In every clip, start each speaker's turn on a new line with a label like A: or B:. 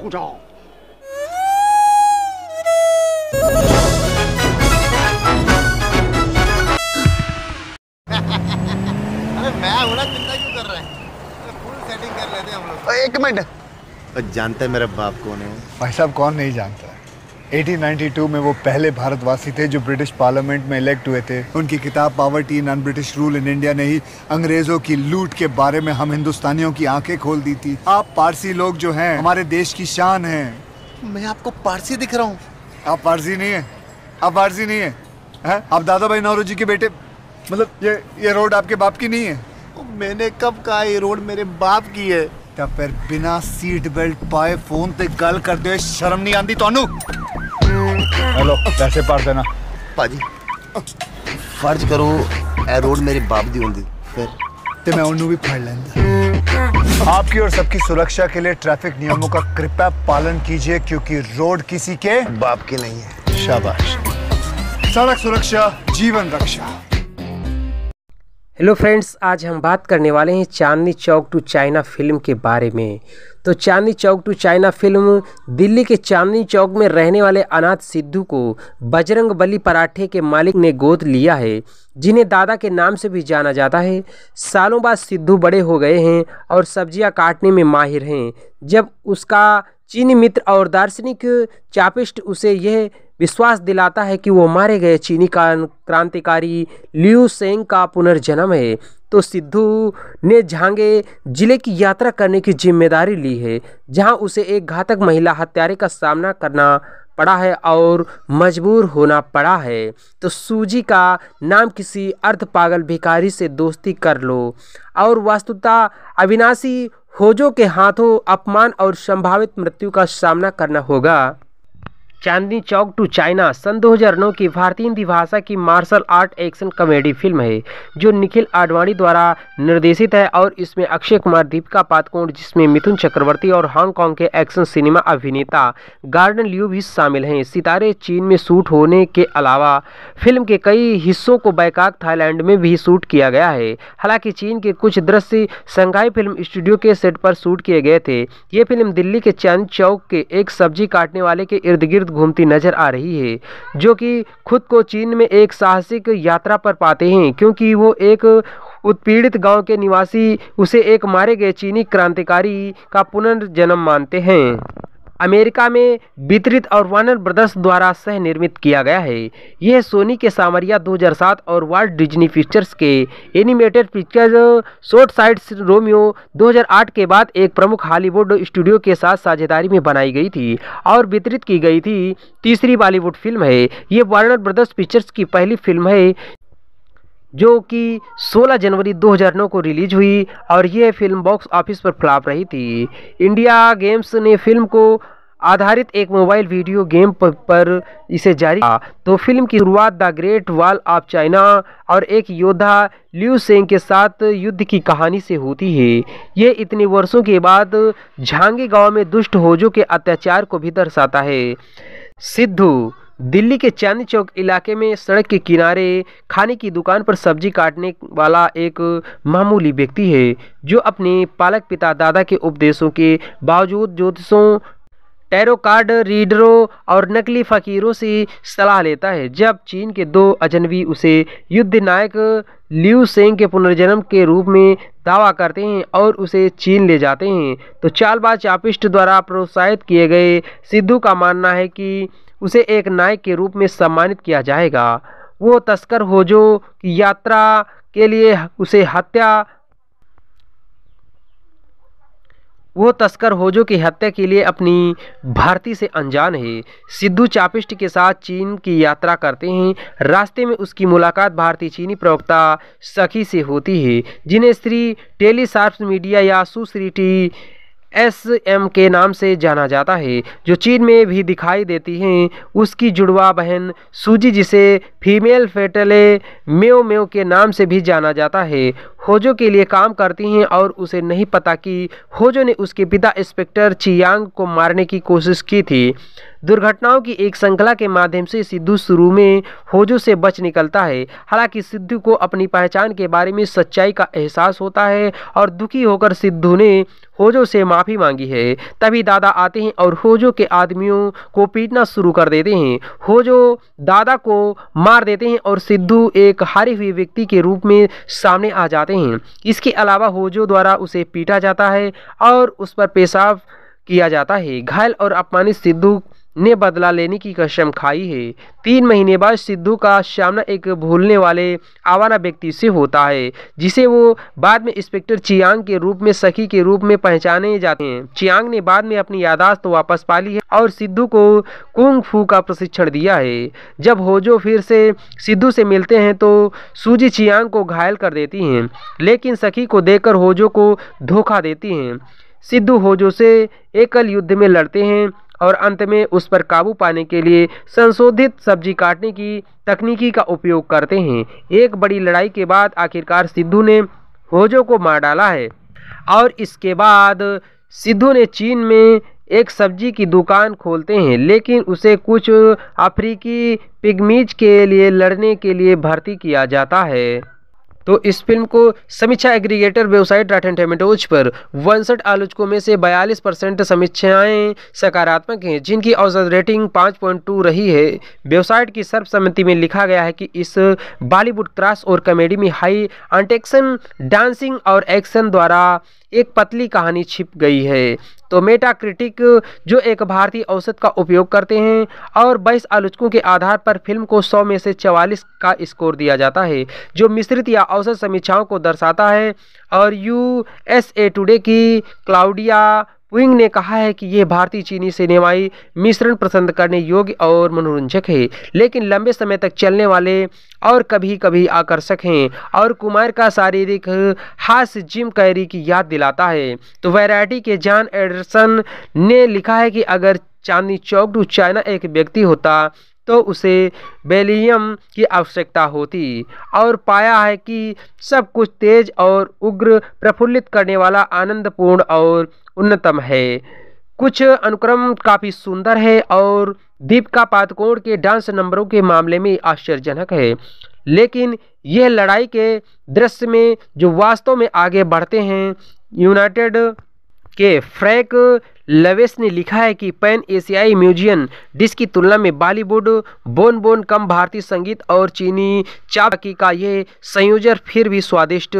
A: 护照。एक मैं चिंता क्यों कर रहे हैं मिनट जानते मेरे बाप कौन है भाई साहब कौन नहीं जानता है 1892 में वो पहले भारतवासी थे जो ब्रिटिश पार्लियामेंट में इलेक्ट हुए थे उनकी किताब poverty non British rule in India ने ही अंग्रेजों की लूट के बारे में हम हिंदुस्तानियों की आंखें खोल दी थी आप पारसी लोग जो हैं हमारे देश की शान हैं मैं आपको पारसी दिख रहा हूँ आप पारसी नहीं है आप पारसी नहीं है, है? आप दादा भाई जी के बेटे मतलब ये ये रोड आपके बाप की नहीं है मैंने कब कहा ये रोड मेरे बाप की है ਤਾਂ फिर बिना सीट बेल्ट पाए फोन ਤੇ गल ਕਰਦੇ ਹੋਏ शर्म नहीं ਆਂਦੀ ਤੁਹਾਨੂੰ हेलो पैसे पार देना ਭਾਜੀ फर्ज करो ए रोड मेरे बाप दी होंगी फिर तो मैं उन्होंने भी ਫੜ ਲੈਂਦਾ आपकी और सबकी सुरक्षा के लिए ट्रैफिक नियमों का कृपया पालन कीजिए क्योंकि रोड किसी के बाप ਕੀ नहीं है शाबाश सड़क सुरक्षा जीवन रक्षा
B: हेलो फ्रेंड्स आज हम बात करने वाले हैं Chandni Chowk to China film के बारे में तो Chandni Chowk to China film Delhi के चांदनी चौक में रहने वाले अनाथ सिद्धू को बजरंग बली पराठे के मालिक ने गोद लिया है जिन्हें दादा के नाम से भी जाना जाता है सालों बाद सिद्धू बड़े हो गए हैं और सब्जियां काटने में माहिर हैं जब उसका चीनी मित्र और दार्शनिक चापिस्ट उसे यह विश्वास दिलाता है कि वो मारे गए चीनी क्रांतिकारी लियू सेंग का पुनर्जन्म है तो सिद्धू ने झांगे जिले की यात्रा करने की जिम्मेदारी ली है जहां उसे एक घातक महिला हत्यारे का सामना करना पड़ा है और मजबूर होना पड़ा है तो सूजी का नाम किसी अर्ध पागल भिकारी से दोस्ती कर लो और वास्तुता अविनाशी होजो के हाथों अपमान और संभावित मृत्यु का सामना करना होगा चांदनी चौक टू चाइना सन 2009 की भारतीय हिंदी भाषा की martial art action comedy film है जो निखिल आडवाणी द्वारा निर्देशित है और इसमें अक्षय कुमार दीपिका पादकोण जिसमें मिथुन चक्रवर्ती और हांगकांग के एक्शन सिनेमा अभिनेता गार्डन लियू भी शामिल हैं सितारे चीन में शूट होने के अलावा फिल्म के कई हिस्सों को बैकाक थाईलैंड में भी शूट किया गया है हालांकि चीन के कुछ दृश्य संघाई फिल्म स्टूडियो के सेट पर शूट किए गए थे ये फिल्म दिल्ली के चांद चौक के एक सब्जी काटने वाले के इर्द गिर्द घूमती नजर आ रही है जो कि खुद को चीन में एक साहसिक यात्रा पर पाते हैं क्योंकि वो एक उत्पीड़ित गांव के निवासी उसे एक मारे गए चीनी क्रांतिकारी का पुनर्जन्म मानते हैं अमेरिका में वितरित और वार्नर ब्रदर्स द्वारा सह निर्मित किया गया है यह सोनी के सामरिया 2007 और वर्ल्ड डिज्नी पिक्चर्स के animated picture short sides Romeo 2008 के बाद एक प्रमुख हॉलीवुड स्टूडियो के साथ साझेदारी में बनाई गई थी और वितरित की गई थी तीसरी बॉलीवुड फिल्म है ये वार्नर ब्रदर्स पिक्चर्स की पहली फिल्म है जो कि 16 जनवरी 2009 को रिलीज हुई और यह फिल्म बॉक्स ऑफिस पर फ्लॉप रही थी इंडिया गेम्स ने फिल्म को आधारित एक मोबाइल वीडियो गेम पर, पर इसे जारी किया तो फिल्म की शुरुआत the great wall of China और एक योद्धा ल्यू सेंग के साथ युद्ध की कहानी से होती है ये इतने वर्षों के बाद झांगी गांव में दुष्ट होजो के अत्याचार को भी दर्शाता है सिद्धू दिल्ली के चांदी चौक इलाके में सड़क के किनारे खाने की दुकान पर सब्जी काटने वाला एक मामूली व्यक्ति है जो अपने पालक पिता दादा के उपदेशों के बावजूद ज्योतिषों टैरो कार्ड रीडरों और नकली फ़कीरों से सलाह लेता है जब चीन के दो अजनबी उसे युद्ध नायक लियू सेंग के पुनर्जन्म के रूप में दावा करते हैं और उसे चीन ले जाते हैं तो चालबाज चापिस्ट द्वारा प्रोत्साहित किए गए सिद्धू का मानना है कि उसे एक नायक के रूप में सम्मानित किया जाएगा वो तस्कर हो जो यात्रा के लिए उसे हत्या वो तस्कर होजो की हत्या के लिए अपनी भारती से अनजान है सिद्धू चापिस्ट के साथ चीन की यात्रा करते हैं रास्ते में उसकी मुलाकात भारतीय चीनी प्रवक्ता सखी से होती है जिन्हें श्री टेलीसार्प्स मीडिया या सुश्री टी एस एम के नाम से जाना जाता है जो चीन में भी दिखाई देती हैं उसकी जुड़वा बहन सूजी जिसे फीमेल फेटले मेव मेव के नाम से भी जाना जाता है होजो के लिए काम करती हैं और उसे नहीं पता कि होजो ने उसके पिता इंस्पेक्टर चियांग को मारने की कोशिश की थी दुर्घटनाओं की एक श्रृंखला के माध्यम से सिद्धू शुरू में होजो से बच निकलता है हालांकि सिद्धू को अपनी पहचान के बारे में सच्चाई का एहसास होता है और दुखी होकर सिद्धू ने होजो से माफ़ी मांगी है तभी दादा आते हैं और होजो के आदमियों को पीटना शुरू कर देते हैं होजो दादा को मार देते हैं और सिद्धू एक हारे हुए व्यक्ति के रूप में सामने आ जाते हैं इसके अलावा होजो द्वारा उसे पीटा जाता है और उस पर पेशाब किया जाता है घायल और अपमानित सिद्धू ने बदला लेने की कसम खाई है तीन महीने बाद सिद्धू का सामना एक भूलने वाले आवारा व्यक्ति से होता है जिसे वो बाद में इंस्पेक्टर चियांग के रूप में सखी के रूप में पहचाने जाते हैं चियांग ने बाद में अपनी यादाश्त वापस पा ली है और सिद्धू को कुंग फू का प्रशिक्षण दिया है जब होजो फिर से सिद्धू से मिलते हैं तो सूजी चियांग को घायल कर देती हैं लेकिन सखी को देखकर होजो को धोखा देती हैं सिद्धू होजो से एकल युद्ध में लड़ते हैं और अंत में उस पर काबू पाने के लिए संशोधित सब्जी काटने की तकनीकी का उपयोग करते हैं एक बड़ी लड़ाई के बाद आखिरकार सिद्धू ने होजो को मार डाला है और इसके बाद सिद्धू ने चीन में एक सब्जी की दुकान खोलते हैं लेकिन उसे कुछ अफ्रीकी पिगमीज के लिए लड़ने के लिए भर्ती किया जाता है तो इस फिल्म को समीक्षा एग्रीगेटर वेबसाइट राठन टमेटोज पर उनसठ आलोचकों में से बयालीस परसेंट समीक्षाएँ सकारात्मक हैं जिनकी औसत रेटिंग 5.2 रही है वेबसाइट की सर्वसम्मति में लिखा गया है कि इस बॉलीवुड क्रास और कॉमेडी में हाई अंटेक्शन डांसिंग और एक्शन द्वारा एक पतली कहानी छिप गई है तो मेटाक्रिटिक जो एक भारतीय औसत का उपयोग करते हैं और बाईस आलोचकों के आधार पर फिल्म को 100 में से 44 का स्कोर दिया जाता है जो मिश्रित या औसत समीक्षाओं को दर्शाता है और यू एस ए टुडे की क्लाउडिया पुइंग ने कहा है कि यह भारतीय चीनी सिनेमाई मिश्रण पसंद करने योग्य और मनोरंजक है लेकिन लंबे समय तक चलने वाले और कभी कभी आकर्षक हैं और कुमार का शारीरिक हास्य जिम कैरी की याद दिलाता है तो वैरायटी के जॉन एडरसन ने लिखा है कि अगर चांदनी चौक टू चाइना एक व्यक्ति होता तो उसे बेलियम की आवश्यकता होती और पाया है कि सब कुछ तेज और उग्र प्रफुल्लित करने वाला आनंदपूर्ण और उन्नतम है कुछ अनुक्रम काफ़ी सुंदर है और दीपिका पातकोण के डांस नंबरों के मामले में आश्चर्यजनक है लेकिन यह लड़ाई के दृश्य में जो वास्तव में आगे बढ़ते हैं यूनाइटेड के फ्रैंक लवेस ने लिखा है कि पैन एशियाई म्यूजियन डिस्क की तुलना में बॉलीवुड बोन बोन कम भारतीय संगीत और चीनी चापकी का यह संयोजन फिर भी स्वादिष्ट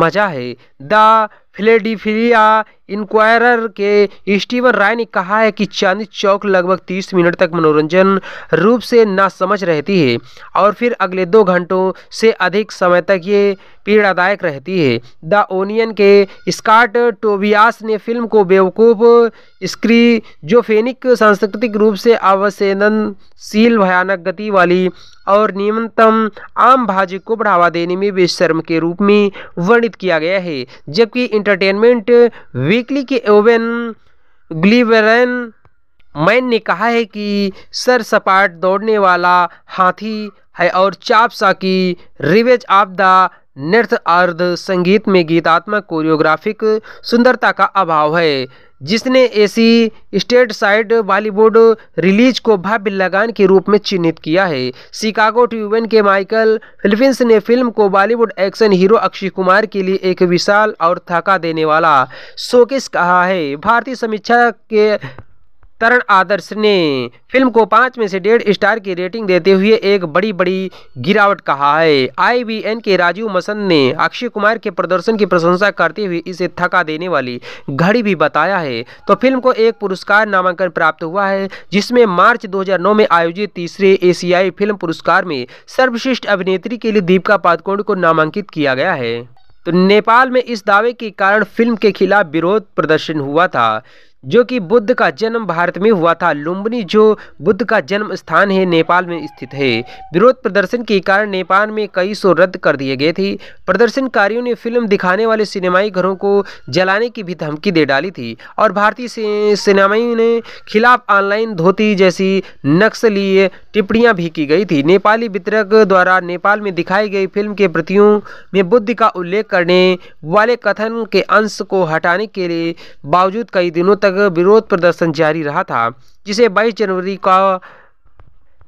B: मजा है द फिलेडिफिलिया इंक्वायरर के स्टीवन राय ने कहा है कि चांदी चौक लगभग 30 मिनट तक मनोरंजन रूप से नासमझ रहती है और फिर अगले दो घंटों से अधिक समय तक ये पीड़ादायक रहती है द ओनियन के स्कॉट टोबियास ने फिल्म को बेवकूफ़ स्क्री फेनिक सांस्कृतिक रूप से अवसेदनशील भयानक गति वाली और न्यूनतम आम भाजी को बढ़ावा देने में विश्रम के रूप में वर्णित किया गया है जबकि इंटरटेनमेंट वीकली के ओवेन ग्लीवरन मैन ने कहा है कि सर सपाट दौड़ने वाला हाथी है और चापसा की रिवेज ऑफ द नृत्य अर्ध संगीत में गीतात्मक कोरियोग्राफिक सुंदरता का अभाव है जिसने ऐसी स्टेट साइड बॉलीवुड रिलीज को भव्य लगान के रूप में चिन्हित किया है शिकागो ट्यूबन के माइकल फिलिपिंस ने फिल्म को बॉलीवुड एक्शन हीरो अक्षय कुमार के लिए एक विशाल और थका देने वाला शोकेस कहा है भारतीय समीक्षा के तरण आदर्श ने फिल्म को पाँच में से डेढ़ स्टार की रेटिंग देते हुए एक बड़ी बड़ी गिरावट कहा है आईबीएन के राजीव मसन ने अक्षय कुमार के प्रदर्शन की प्रशंसा करते हुए इसे थका देने वाली घड़ी भी बताया है तो फिल्म को एक पुरस्कार नामांकन प्राप्त हुआ है जिसमें मार्च 2009 में आयोजित तीसरे एशियाई फिल्म पुरस्कार में सर्वश्रेष्ठ अभिनेत्री के लिए दीपिका पादकोण को नामांकित किया गया है तो नेपाल में इस दावे के कारण फिल्म के खिलाफ विरोध प्रदर्शन हुआ था जो कि बुद्ध का जन्म भारत में हुआ था लुम्बनी जो बुद्ध का जन्म स्थान है नेपाल में स्थित है विरोध प्रदर्शन के कारण नेपाल में कई शो रद्द कर दिए गए थे प्रदर्शनकारियों ने फिल्म दिखाने वाले सिनेमाई घरों को जलाने की भी धमकी दे डाली थी और भारतीय सिनेमाई ने खिलाफ ऑनलाइन धोती जैसी नक्सलीय टिप्पणियाँ भी की गई थी नेपाली वितरक द्वारा नेपाल में दिखाई गई फिल्म के प्रतियों में बुद्ध का उल्लेख करने वाले कथन के अंश को हटाने के बावजूद कई दिनों तक विरोध प्रदर्शन जारी रहा था जिसे 22 जनवरी का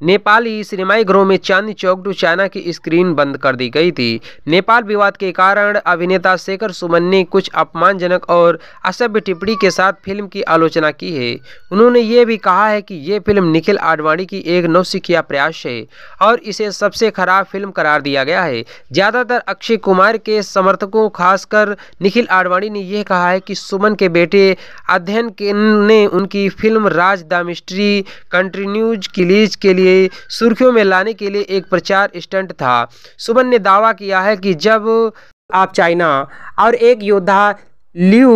B: नेपाली सिनेमाई गृह में चांदी चौक टू चाइना की स्क्रीन बंद कर दी गई थी नेपाल विवाद के कारण अभिनेता शेखर सुमन ने कुछ अपमानजनक और असभ्य टिप्पणी के साथ फिल्म की आलोचना की है उन्होंने ये भी कहा है कि ये फिल्म निखिल आडवाणी की एक नौसिखिया प्रयास है और इसे सबसे खराब फिल्म करार दिया गया है ज़्यादातर अक्षय कुमार के समर्थकों खासकर निखिल आडवाणी ने यह कहा है कि सुमन के बेटे अध्ययन ने उनकी film Raaz the mystery continues के लिए लिए सुर्खियों में लाने के लिए एक प्रचार स्टंट था सुमन ने दावा किया है कि जब आप चाइना और एक योद्धा लियू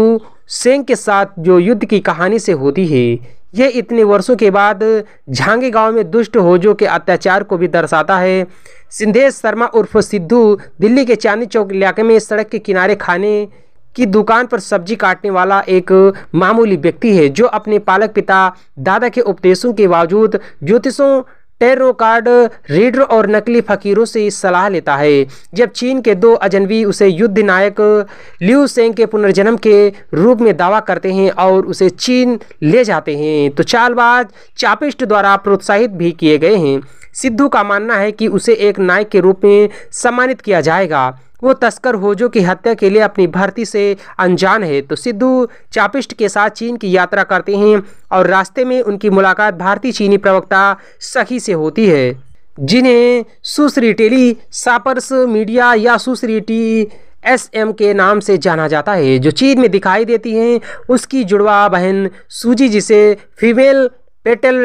B: सेंग के साथ जो युद्ध की कहानी से होती है यह इतने वर्षों के बाद झांगे गांव में दुष्ट होजो के अत्याचार को भी दर्शाता है सिंधेश शर्मा उर्फ सिद्धू दिल्ली के चांदनी चौक इलाके में सड़क के किनारे खाने की दुकान पर सब्जी काटने वाला एक मामूली व्यक्ति है जो अपने पालक पिता दादा के उपदेशों के बावजूद ज्योतिषों टेरो कार्ड रीडर और नकली फकीरों से सलाह लेता है जब चीन के दो अजनबी उसे युद्ध नायक लियू सेंग के पुनर्जन्म के रूप में दावा करते हैं और उसे चीन ले जाते हैं तो चालबाज चापिस्ट द्वारा प्रोत्साहित भी किए गए हैं सिद्धू का मानना है कि उसे एक नायक के रूप में सम्मानित किया जाएगा वो तस्कर होजो की हत्या के लिए अपनी भर्ती से अनजान है तो सिद्धू चापिस्ट के साथ चीन की यात्रा करते हैं और रास्ते में उनकी मुलाकात भारतीय चीनी प्रवक्ता सखी से होती है जिन्हें सुश्री टेली सापर्स मीडिया या सुश्री टी एस एम के नाम से जाना जाता है जो चीन में दिखाई देती हैं उसकी जुड़वा बहन सूजी जिसे फीमेल पेटल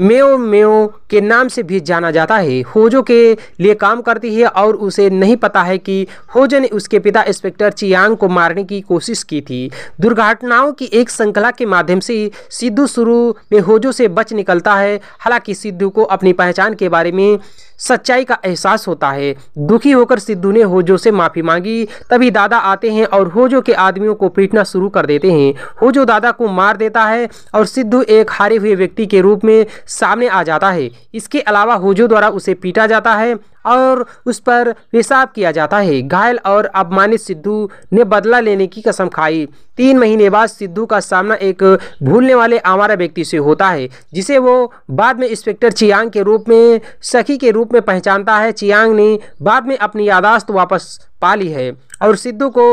B: मेओ मेओ के नाम से भी जाना जाता है होजो के लिए काम करती है और उसे नहीं पता है कि होजो ने उसके पिता इंस्पेक्टर चियांग को मारने की कोशिश की थी दुर्घटनाओं की एक श्रृंखला के माध्यम से सिद्धू शुरू में होजो से बच निकलता है हालांकि सिद्धू को अपनी पहचान के बारे में सच्चाई का एहसास होता है दुखी होकर सिद्धू ने होजो से माफ़ी मांगी तभी दादा आते हैं और होजो के आदमियों को पीटना शुरू कर देते हैं होजो दादा को मार देता है और सिद्धू एक हारे हुए व्यक्ति के रूप में सामने आ जाता है इसके अलावा होजो द्वारा उसे पीटा जाता है और उस पर पेशाब किया जाता है घायल और अपमानित सिद्धू ने बदला लेने की कसम खाई तीन महीने बाद सिद्धू का सामना एक भूलने वाले आवारा व्यक्ति से होता है जिसे वो बाद में इंस्पेक्टर चियांग के रूप में सखी के रूप में पहचानता है चियांग ने बाद में अपनी यादाश्त वापस पा ली है और सिद्धू को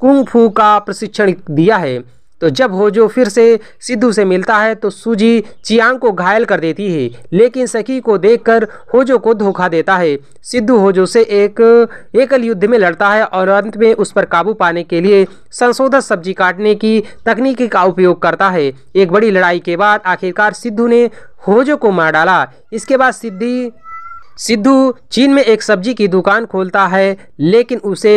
B: कुंग फू का प्रशिक्षण दिया है तो जब होजो फिर से सिद्धू से मिलता है तो सूजी चियांग को घायल कर देती है लेकिन सखी को देखकर होजो को धोखा देता है सिद्धू होजो से एक एकल युद्ध में लड़ता है और अंत में उस पर काबू पाने के लिए संशोधित सब्जी काटने की तकनीकी का उपयोग करता है एक बड़ी लड़ाई के बाद आखिरकार सिद्धू ने होजो को मार डाला इसके बाद सिद्धि सिद्धू चीन में एक सब्जी की दुकान खोलता है लेकिन उसे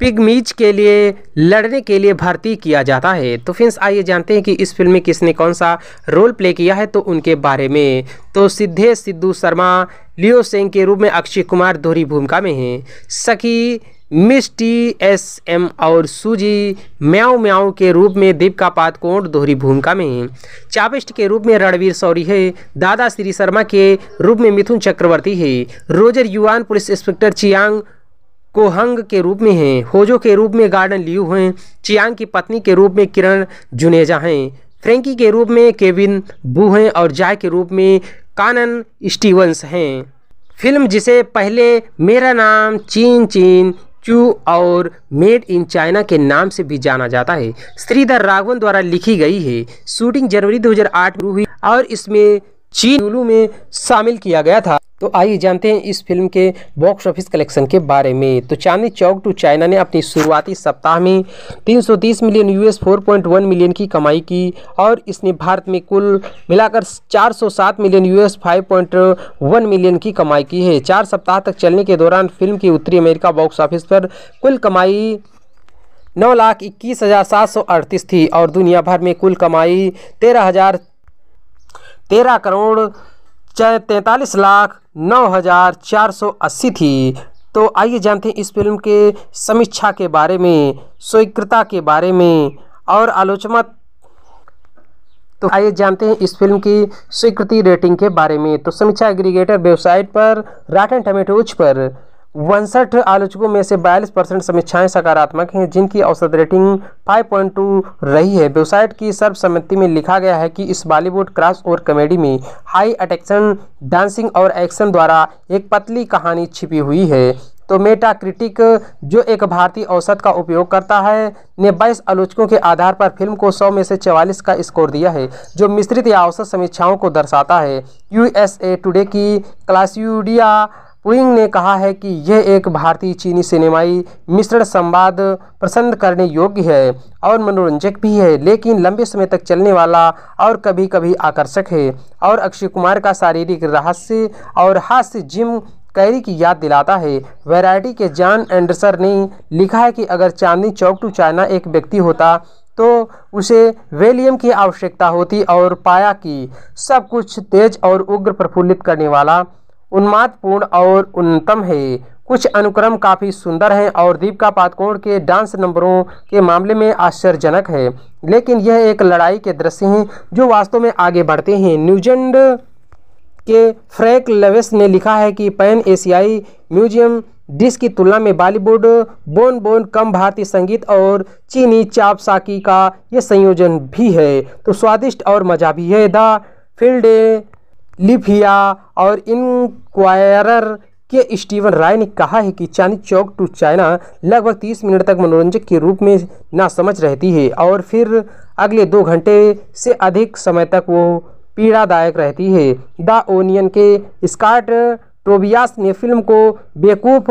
B: पिगमीज के लिए लड़ने के लिए भर्ती किया जाता है तो फिर आइए जानते हैं कि इस फिल्म में किसने कौन सा रोल प्ले किया है तो उनके बारे में तो सिद्धेश सिद्धू शर्मा लियो सेंग के रूप में अक्षय कुमार दोहरी भूमिका में हैं सखी मिस टी एस एम और सूजी म्याओ म्याओ के रूप में दीपिका पादकोण दोहरी भूमिका में हैं चाबिस्ट के रूप में रणवीर सौरी है दादा श्री शर्मा के रूप में मिथुन चक्रवर्ती है रोजर युवान पुलिस इंस्पेक्टर चियांग कोहंग के रूप में हैं होजो के रूप में गार्डन लियू हैं चियांग की पत्नी के रूप में किरण जुनेजा हैं फ्रेंकी के रूप में केविन बू हैं और जाय के रूप में कानन स्टीवंस हैं फिल्म जिसे पहले मेरा नाम चीन चीन चू और मेड इन चाइना के नाम से भी जाना जाता है श्रीधर राघवन द्वारा लिखी गई है शूटिंग जनवरी 2008 में हुई और इसमें चीन में शामिल किया गया था तो आइए जानते हैं इस फिल्म के बॉक्स ऑफिस कलेक्शन के बारे में तो चांदनी चौक टू चाइना ने अपनी शुरुआती सप्ताह में 330 मिलियन यूएस 4.1 मिलियन की कमाई की और इसने भारत में कुल मिलाकर 407 मिलियन यूएस 5.1 मिलियन की कमाई की है चार सप्ताह तक चलने के दौरान फिल्म की उत्तरी अमेरिका बॉक्स ऑफिस पर कुल कमाई नौ लाख इक्कीस हज़ार सात सौ अड़तीस थी और दुनिया भर में कुल कमाई तेरह हज़ार तेरह करोड़ तैंतालीस लाख 9,480 थी तो आइए जानते हैं इस फिल्म के समीक्षा के बारे में स्वीकृता के बारे में और आलोचना तो आइए जानते हैं इस फिल्म की स्वीकृति रेटिंग के बारे में तो समीक्षा एग्रीगेटर वेबसाइट पर राटन टमेटोज पर उनसठ आलोचकों में से बयालीस परसेंट समीक्षाएं सकारात्मक हैं जिनकी औसत रेटिंग 5.2 रही है वेबसाइट की सर्वसम्मति में लिखा गया है कि इस बॉलीवुड क्रॉस और कॉमेडी में हाई अटेक्शन डांसिंग और एक्शन द्वारा एक पतली कहानी छिपी हुई है तो मेटा क्रिटिक जो एक भारतीय औसत का उपयोग करता है ने बाईस आलोचकों के आधार पर फिल्म को 100 में से 44 का स्कोर दिया है जो मिश्रित या औसत समीक्षाओं को दर्शाता है यूएसए टुडे की क्लास्यूडिया पुइंग ने कहा है कि यह एक भारतीय चीनी सिनेमाई मिश्रण संवाद पसंद करने योग्य है और मनोरंजक भी है लेकिन लंबे समय तक चलने वाला और कभी कभी आकर्षक है और अक्षय कुमार का शारीरिक रहस्य और हास्य जिम कैरी की याद दिलाता है वैरायटी के जॉन एंडरसर ने लिखा है कि अगर चांदनी चौक टू चाइना एक व्यक्ति होता तो उसे वेलियम की आवश्यकता होती और पाया कि सब कुछ तेज और उग्र प्रफुल्लित करने वाला उन्मादपूर्ण और उन्नतम है कुछ अनुक्रम काफ़ी सुंदर हैं और दीपिका पातकोण के डांस नंबरों के मामले में आश्चर्यजनक है लेकिन यह एक लड़ाई के दृश्य हैं जो वास्तव में आगे बढ़ते हैं न्यूजीलैंड के फ्रैंक लेवेस ने लिखा है कि पैन एशियाई म्यूजियम डिस की तुलना में बॉलीवुड बोन बोन कम भारतीय संगीत और चीनी चापसाकी का यह संयोजन भी है तो स्वादिष्ट और मजा भी है द फील्ड लिफिया और इनक्वायरर के स्टीवन राय ने कहा है कि चांदी चौक टू चाइना लगभग तीस मिनट तक मनोरंजक के रूप में ना समझ रहती है और फिर अगले दो घंटे से अधिक समय तक वो पीड़ादायक रहती है द ओनियन के स्कॉट टोबियास ने फिल्म को बेकूफ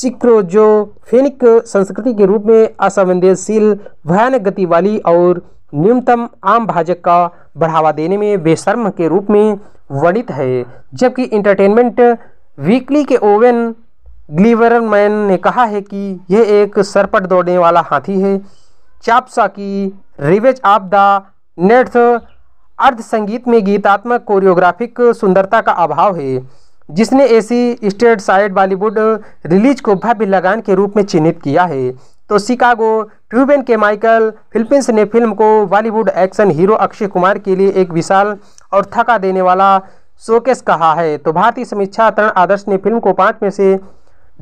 B: सिक्रोजोफेनिक संस्कृति के रूप में असंवेदनशील भयानक गति वाली और न्यूनतम आम भाजक का बढ़ावा देने में बेशर्म के रूप में वर्णित है जबकि इंटरटेनमेंट वीकली के ओवन ग्लीवरमैन ने कहा है कि यह एक सरपट दौड़ने वाला हाथी है चापसा की रिवेज ऑफ द नेट्स अर्ध संगीत में गीतात्मक कोरियोग्राफिक सुंदरता का अभाव है जिसने ऐसी स्टेट साइड बॉलीवुड रिलीज को भव्य लगान के रूप में चिन्हित किया है तो शिकागो ट्यूबेन के माइकल फिलिपींस ने फिल्म को बॉलीवुड एक्शन हीरो अक्षय कुमार के लिए एक विशाल और थका देने वाला शोकेस कहा है तो भारतीय समीक्षा तरण आदर्श ने फिल्म को पाँच में से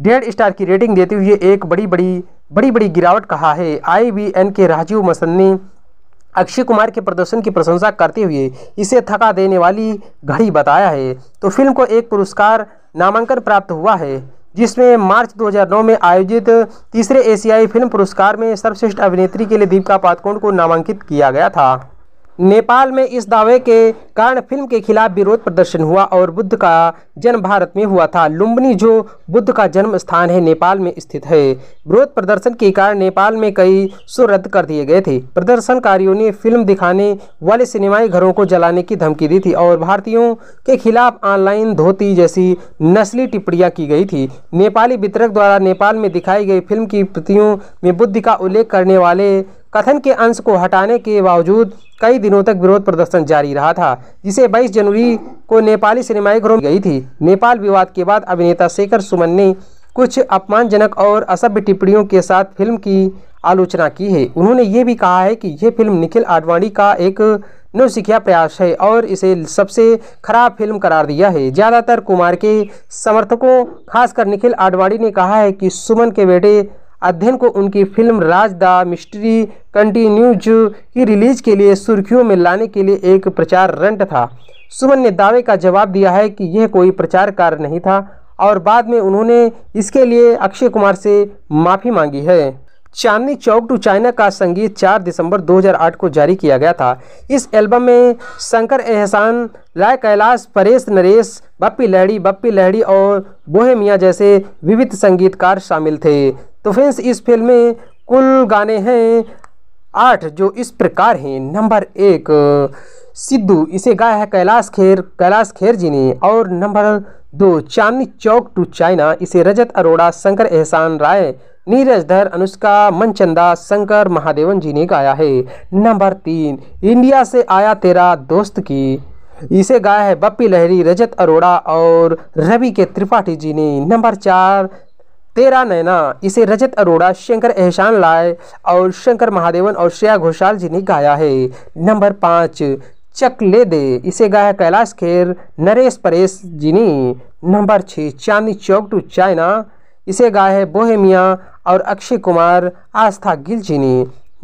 B: डेढ़ स्टार की रेटिंग देते हुए एक बड़ी बड़ी बड़ी बड़ी गिरावट कहा है एन के राजीव मसन्नी अक्षय कुमार के प्रदर्शन की प्रशंसा करते हुए इसे थका देने वाली घड़ी बताया है तो फिल्म को एक पुरस्कार नामांकन प्राप्त हुआ है जिसमें मार्च 2009 में आयोजित तीसरे एशियाई फिल्म पुरस्कार में सर्वश्रेष्ठ अभिनेत्री के लिए दीपिका पादुकोण को नामांकित किया गया था नेपाल में इस दावे के कारण फिल्म के खिलाफ विरोध प्रदर्शन हुआ और बुद्ध का जन्म भारत में हुआ था लुम्बनी जो बुद्ध का जन्म स्थान है नेपाल में स्थित है विरोध प्रदर्शन के कारण नेपाल में कई शो रद्द कर दिए गए थे प्रदर्शनकारियों ने फिल्म दिखाने वाले सिनेमाई घरों को जलाने की धमकी दी थी और भारतीयों के खिलाफ ऑनलाइन धोती जैसी नस्ली टिप्पणियाँ की गई थी नेपाली वितरक द्वारा नेपाल में दिखाई गई फिल्म की प्रतियों में बुद्ध का उल्लेख करने वाले कथन के अंश को हटाने के बावजूद कई दिनों तक विरोध प्रदर्शन जारी रहा था जिसे 22 जनवरी को नेपाली सिनेमाई घरों गई थी नेपाल विवाद के बाद अभिनेता शेखर सुमन ने कुछ अपमानजनक और असभ्य टिप्पणियों के साथ फिल्म की आलोचना की है उन्होंने ये भी कहा है कि यह फिल्म निखिल आडवाणी का एक नवसिखिया प्रयास है और इसे सबसे खराब फिल्म करार दिया है ज़्यादातर कुमार के समर्थकों खासकर निखिल आडवाणी ने कहा है कि सुमन के बेटे अध्ययन को उनकी film Raaz the mystery continues की रिलीज के लिए सुर्खियों में लाने के लिए एक प्रचार रंट था सुमन ने दावे का जवाब दिया है कि यह कोई प्रचार कार्य नहीं था और बाद में उन्होंने इसके लिए अक्षय कुमार से माफ़ी मांगी है चांदनी चौक टू चाइना का संगीत 4 दिसंबर 2008 को जारी किया गया था इस एल्बम में शंकर एहसान लाय कैलाश परेश नरेश बप्पी लहड़ी बप्पी लहड़ी और बोहेमिया जैसे विविध संगीतकार शामिल थे तो फ्रेंड्स इस फिल्म में कुल गाने हैं आठ जो इस प्रकार हैं नंबर एक सिद्धू इसे गाया है कैलाश खेर कैलाश खेर जी ने और नंबर दो चांदनी चौक टू चाइना इसे रजत अरोड़ा शंकर एहसान राय नीरज धर अनुष्का मनचंदा शंकर महादेवन जी ने गाया है नंबर तीन इंडिया से आया तेरा दोस्त की इसे गाया है बप्पी लहरी रजत अरोड़ा और रवि के त्रिपाठी जी ने नंबर चार तेरा नैना इसे रजत अरोड़ा शंकर एहसान लाए और शंकर महादेवन और श्रेया घोषाल जी ने गाया है नंबर पाँच चक ले दे इसे गाया कैलाश खेर नरेश परेश जी ने नंबर छः चांदनी चौक टू चाइना इसे गाया है बोहेमिया और अक्षय कुमार आस्था गिल जी ने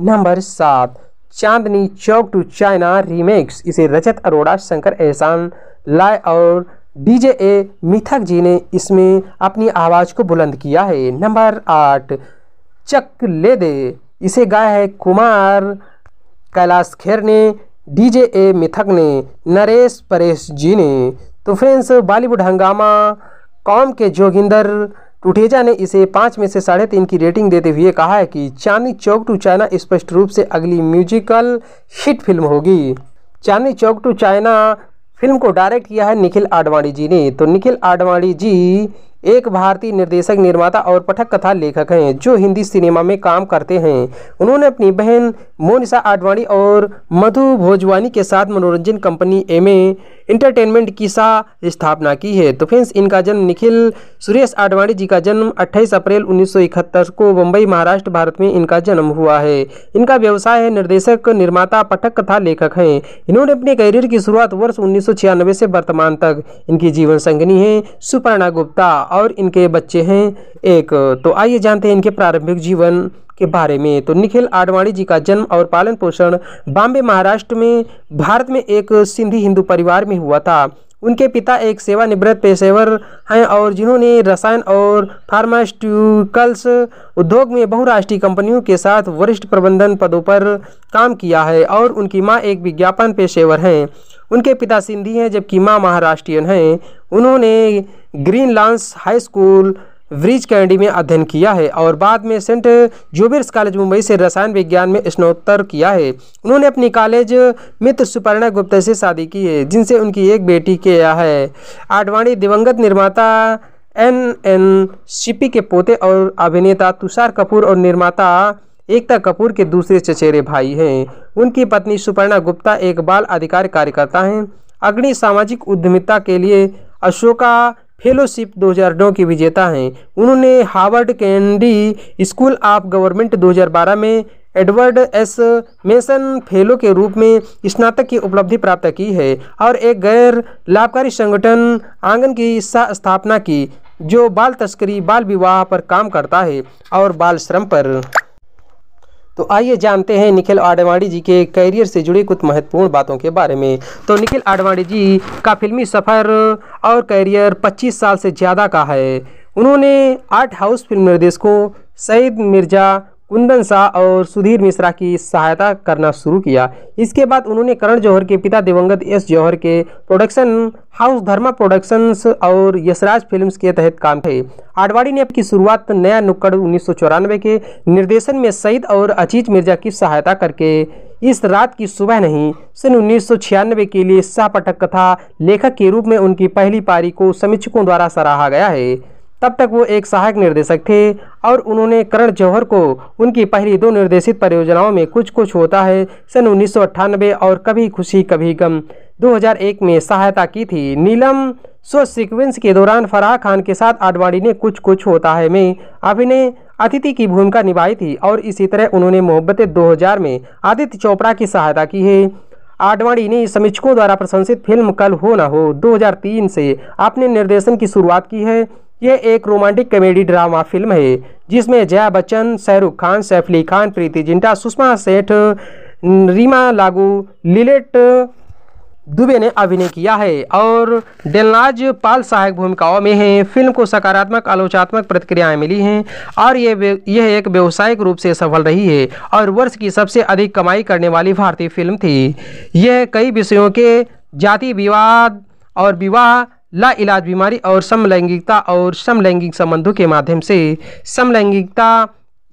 B: नंबर सात Chandni Chowk to China remakes इसे रजत अरोड़ा शंकर एहसान लाए और डीजे ए मिथक जी ने इसमें अपनी आवाज़ को बुलंद किया है नंबर आठ चक ले दे इसे गाया है कुमार कैलाश खेर ने डीजे ए मिथक ने नरेश परेश जी ने तो फ्रेंड्स बॉलीवुड हंगामा कॉम के जोगिंदर टुटेजा ने इसे पाँच में से साढ़े तीन की रेटिंग देते हुए कहा है कि चांदनी चौक टू चाइना स्पष्ट रूप से अगली म्यूजिकल हिट फिल्म होगी Chandni Chowk to China film को डायरेक्ट किया है निखिल आडवाणी जी ने तो निखिल आडवाणी जी एक भारतीय निर्देशक निर्माता और पठक कथा लेखक हैं जो हिंदी सिनेमा में काम करते हैं उन्होंने अपनी बहन मोनिशा आडवाणी और मधु भोजवानी के साथ मनोरंजन कंपनी एम इंटरटेनमेंट की सा स्थापना की है तो फ्रेंड्स इनका जन्म निखिल सुरेश आडवाणी जी का जन्म 28 अप्रैल 1971 को मुंबई महाराष्ट्र भारत में इनका जन्म हुआ है इनका व्यवसाय है निर्देशक निर्माता पठक कथा लेखक हैं इन्होंने अपने करियर की शुरुआत वर्ष उन्नीस से वर्तमान तक इनकी जीवन संगनी है सुपर्णा गुप्ता और इनके बच्चे हैं एक तो आइए जानते हैं इनके प्रारंभिक जीवन के बारे में तो निखिल आडवाणी जी का जन्म और पालन पोषण बॉम्बे महाराष्ट्र में भारत में एक सिंधी हिंदू परिवार में हुआ था उनके पिता एक सेवानिवृत्त पेशेवर हैं और जिन्होंने रसायन और फार्मास्यूटिकल्स उद्योग में बहुराष्ट्रीय कंपनियों के साथ वरिष्ठ प्रबंधन पदों पर काम किया है और उनकी माँ एक विज्ञापन पेशेवर हैं उनके पिता सिंधी हैं जबकि माँ महाराष्ट्रियन हैं उन्होंने green lance high school Breach Candy में अध्ययन किया है और बाद में सेंट जोबेर्स कॉलेज मुंबई से रसायन विज्ञान में स्नोत्तर किया है उन्होंने अपनी कॉलेज मित्र सुपर्णा गुप्ता से शादी की है जिनसे उनकी एक बेटी के है आडवाणी दिवंगत निर्माता एन एन सीपी के पोते और अभिनेता तुषार कपूर और निर्माता एकता कपूर के दूसरे चचेरे भाई हैं उनकी पत्नी सुपर्णा गुप्ता एक बाल अधिकार कार्यकर्ता हैं अग्नि सामाजिक उद्यमिता के लिए अशोका फेलोशिप 2009 की विजेता हैं उन्होंने Harvard Kennedy school of government 2012 में एडवर्ड एस मेसन फेलो के रूप में स्नातक की उपलब्धि प्राप्त की है और एक गैर लाभकारी संगठन आंगन की स्थापना की जो बाल तस्करी बाल विवाह पर काम करता है और बाल श्रम पर तो आइए जानते हैं निखिल आडवाणी जी के करियर से जुड़ी कुछ महत्वपूर्ण बातों के बारे में तो निखिल आडवाणी जी का फिल्मी सफ़र और करियर 25 साल से ज़्यादा का है उन्होंने आर्ट हाउस फिल्म निर्देशकों सईद मिर्ज़ा कुंदन शाह और सुधीर मिश्रा की सहायता करना शुरू किया इसके बाद उन्होंने करण जौहर के पिता दिवंगत एस जौहर के प्रोडक्शन हाउस धर्मा प्रोडक्शंस और यशराज फिल्म्स के तहत काम किए आडवाणी ने की शुरुआत नया नुक्कड़ उन्नीस के निर्देशन में सईद और अचीज मिर्जा की सहायता करके इस रात की सुबह नहीं सन उन्नीस के लिए शाह पटक कथा लेखक के रूप में उनकी पहली पारी को समीक्षकों द्वारा सराहा गया है तब तक वो एक सहायक निर्देशक थे और उन्होंने करण जौहर को उनकी पहली दो निर्देशित परियोजनाओं में कुछ कुछ होता है सन उन्नीस और कभी खुशी कभी गम 2001 में सहायता की थी नीलम सो सीक्वेंस के दौरान फराह खान के साथ आडवाणी ने कुछ कुछ होता है में अभिनय अतिथि की भूमिका निभाई थी और इसी तरह उन्होंने मोहब्बतें 2000 में आदित्य चोपड़ा की सहायता की है आडवाणी ने समीक्षकों द्वारा प्रशंसित फिल्म कल हो ना हो 2003 से अपने निर्देशन की शुरुआत की है ये एक रोमांटिक कॉमेडी ड्रामा फिल्म है जिसमें जया बच्चन शाहरुख खान सैफ अली खान प्रीति जिंटा सुषमा सेठ रीमा लागू लिलेट दुबे ने अभिनय किया है और डेलनाज पाल सहायक भूमिकाओं में हैं फिल्म को सकारात्मक आलोचनात्मक प्रतिक्रियाएं मिली हैं और ये यह एक व्यावसायिक रूप से सफल रही है और वर्ष की सबसे अधिक कमाई करने वाली भारतीय फिल्म थी यह कई विषयों के जाति विवाद और विवाह ला इलाज बीमारी और समलैंगिकता और समलैंगिक संबंधों के माध्यम से समलैंगिकता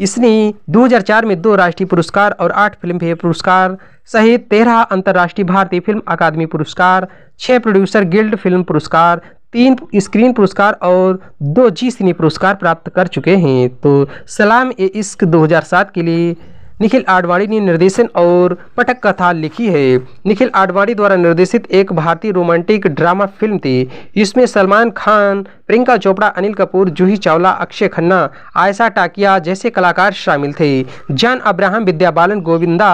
B: इसने 2004 में दो राष्ट्रीय पुरस्कार और आठ फिल्म फेयर पुरस्कार सहित तेरह अंतर्राष्ट्रीय भारतीय फिल्म अकादमी पुरस्कार छः प्रोड्यूसर गिल्ड फिल्म पुरस्कार तीन स्क्रीन पुरस्कार और दो जी सिने पुरस्कार प्राप्त कर चुके हैं तो सलाम ए इश्क 2007 के लिए निखिल आडवाणी ने निर्देशन और पटक कथा लिखी है निखिल आडवाणी द्वारा निर्देशित एक भारतीय रोमांटिक ड्रामा फिल्म थी इसमें सलमान खान प्रियंका चोपड़ा अनिल कपूर जूही चावला अक्षय खन्ना आयशा टाकिया जैसे कलाकार शामिल थे जान अब्राहम विद्या बालन गोविंदा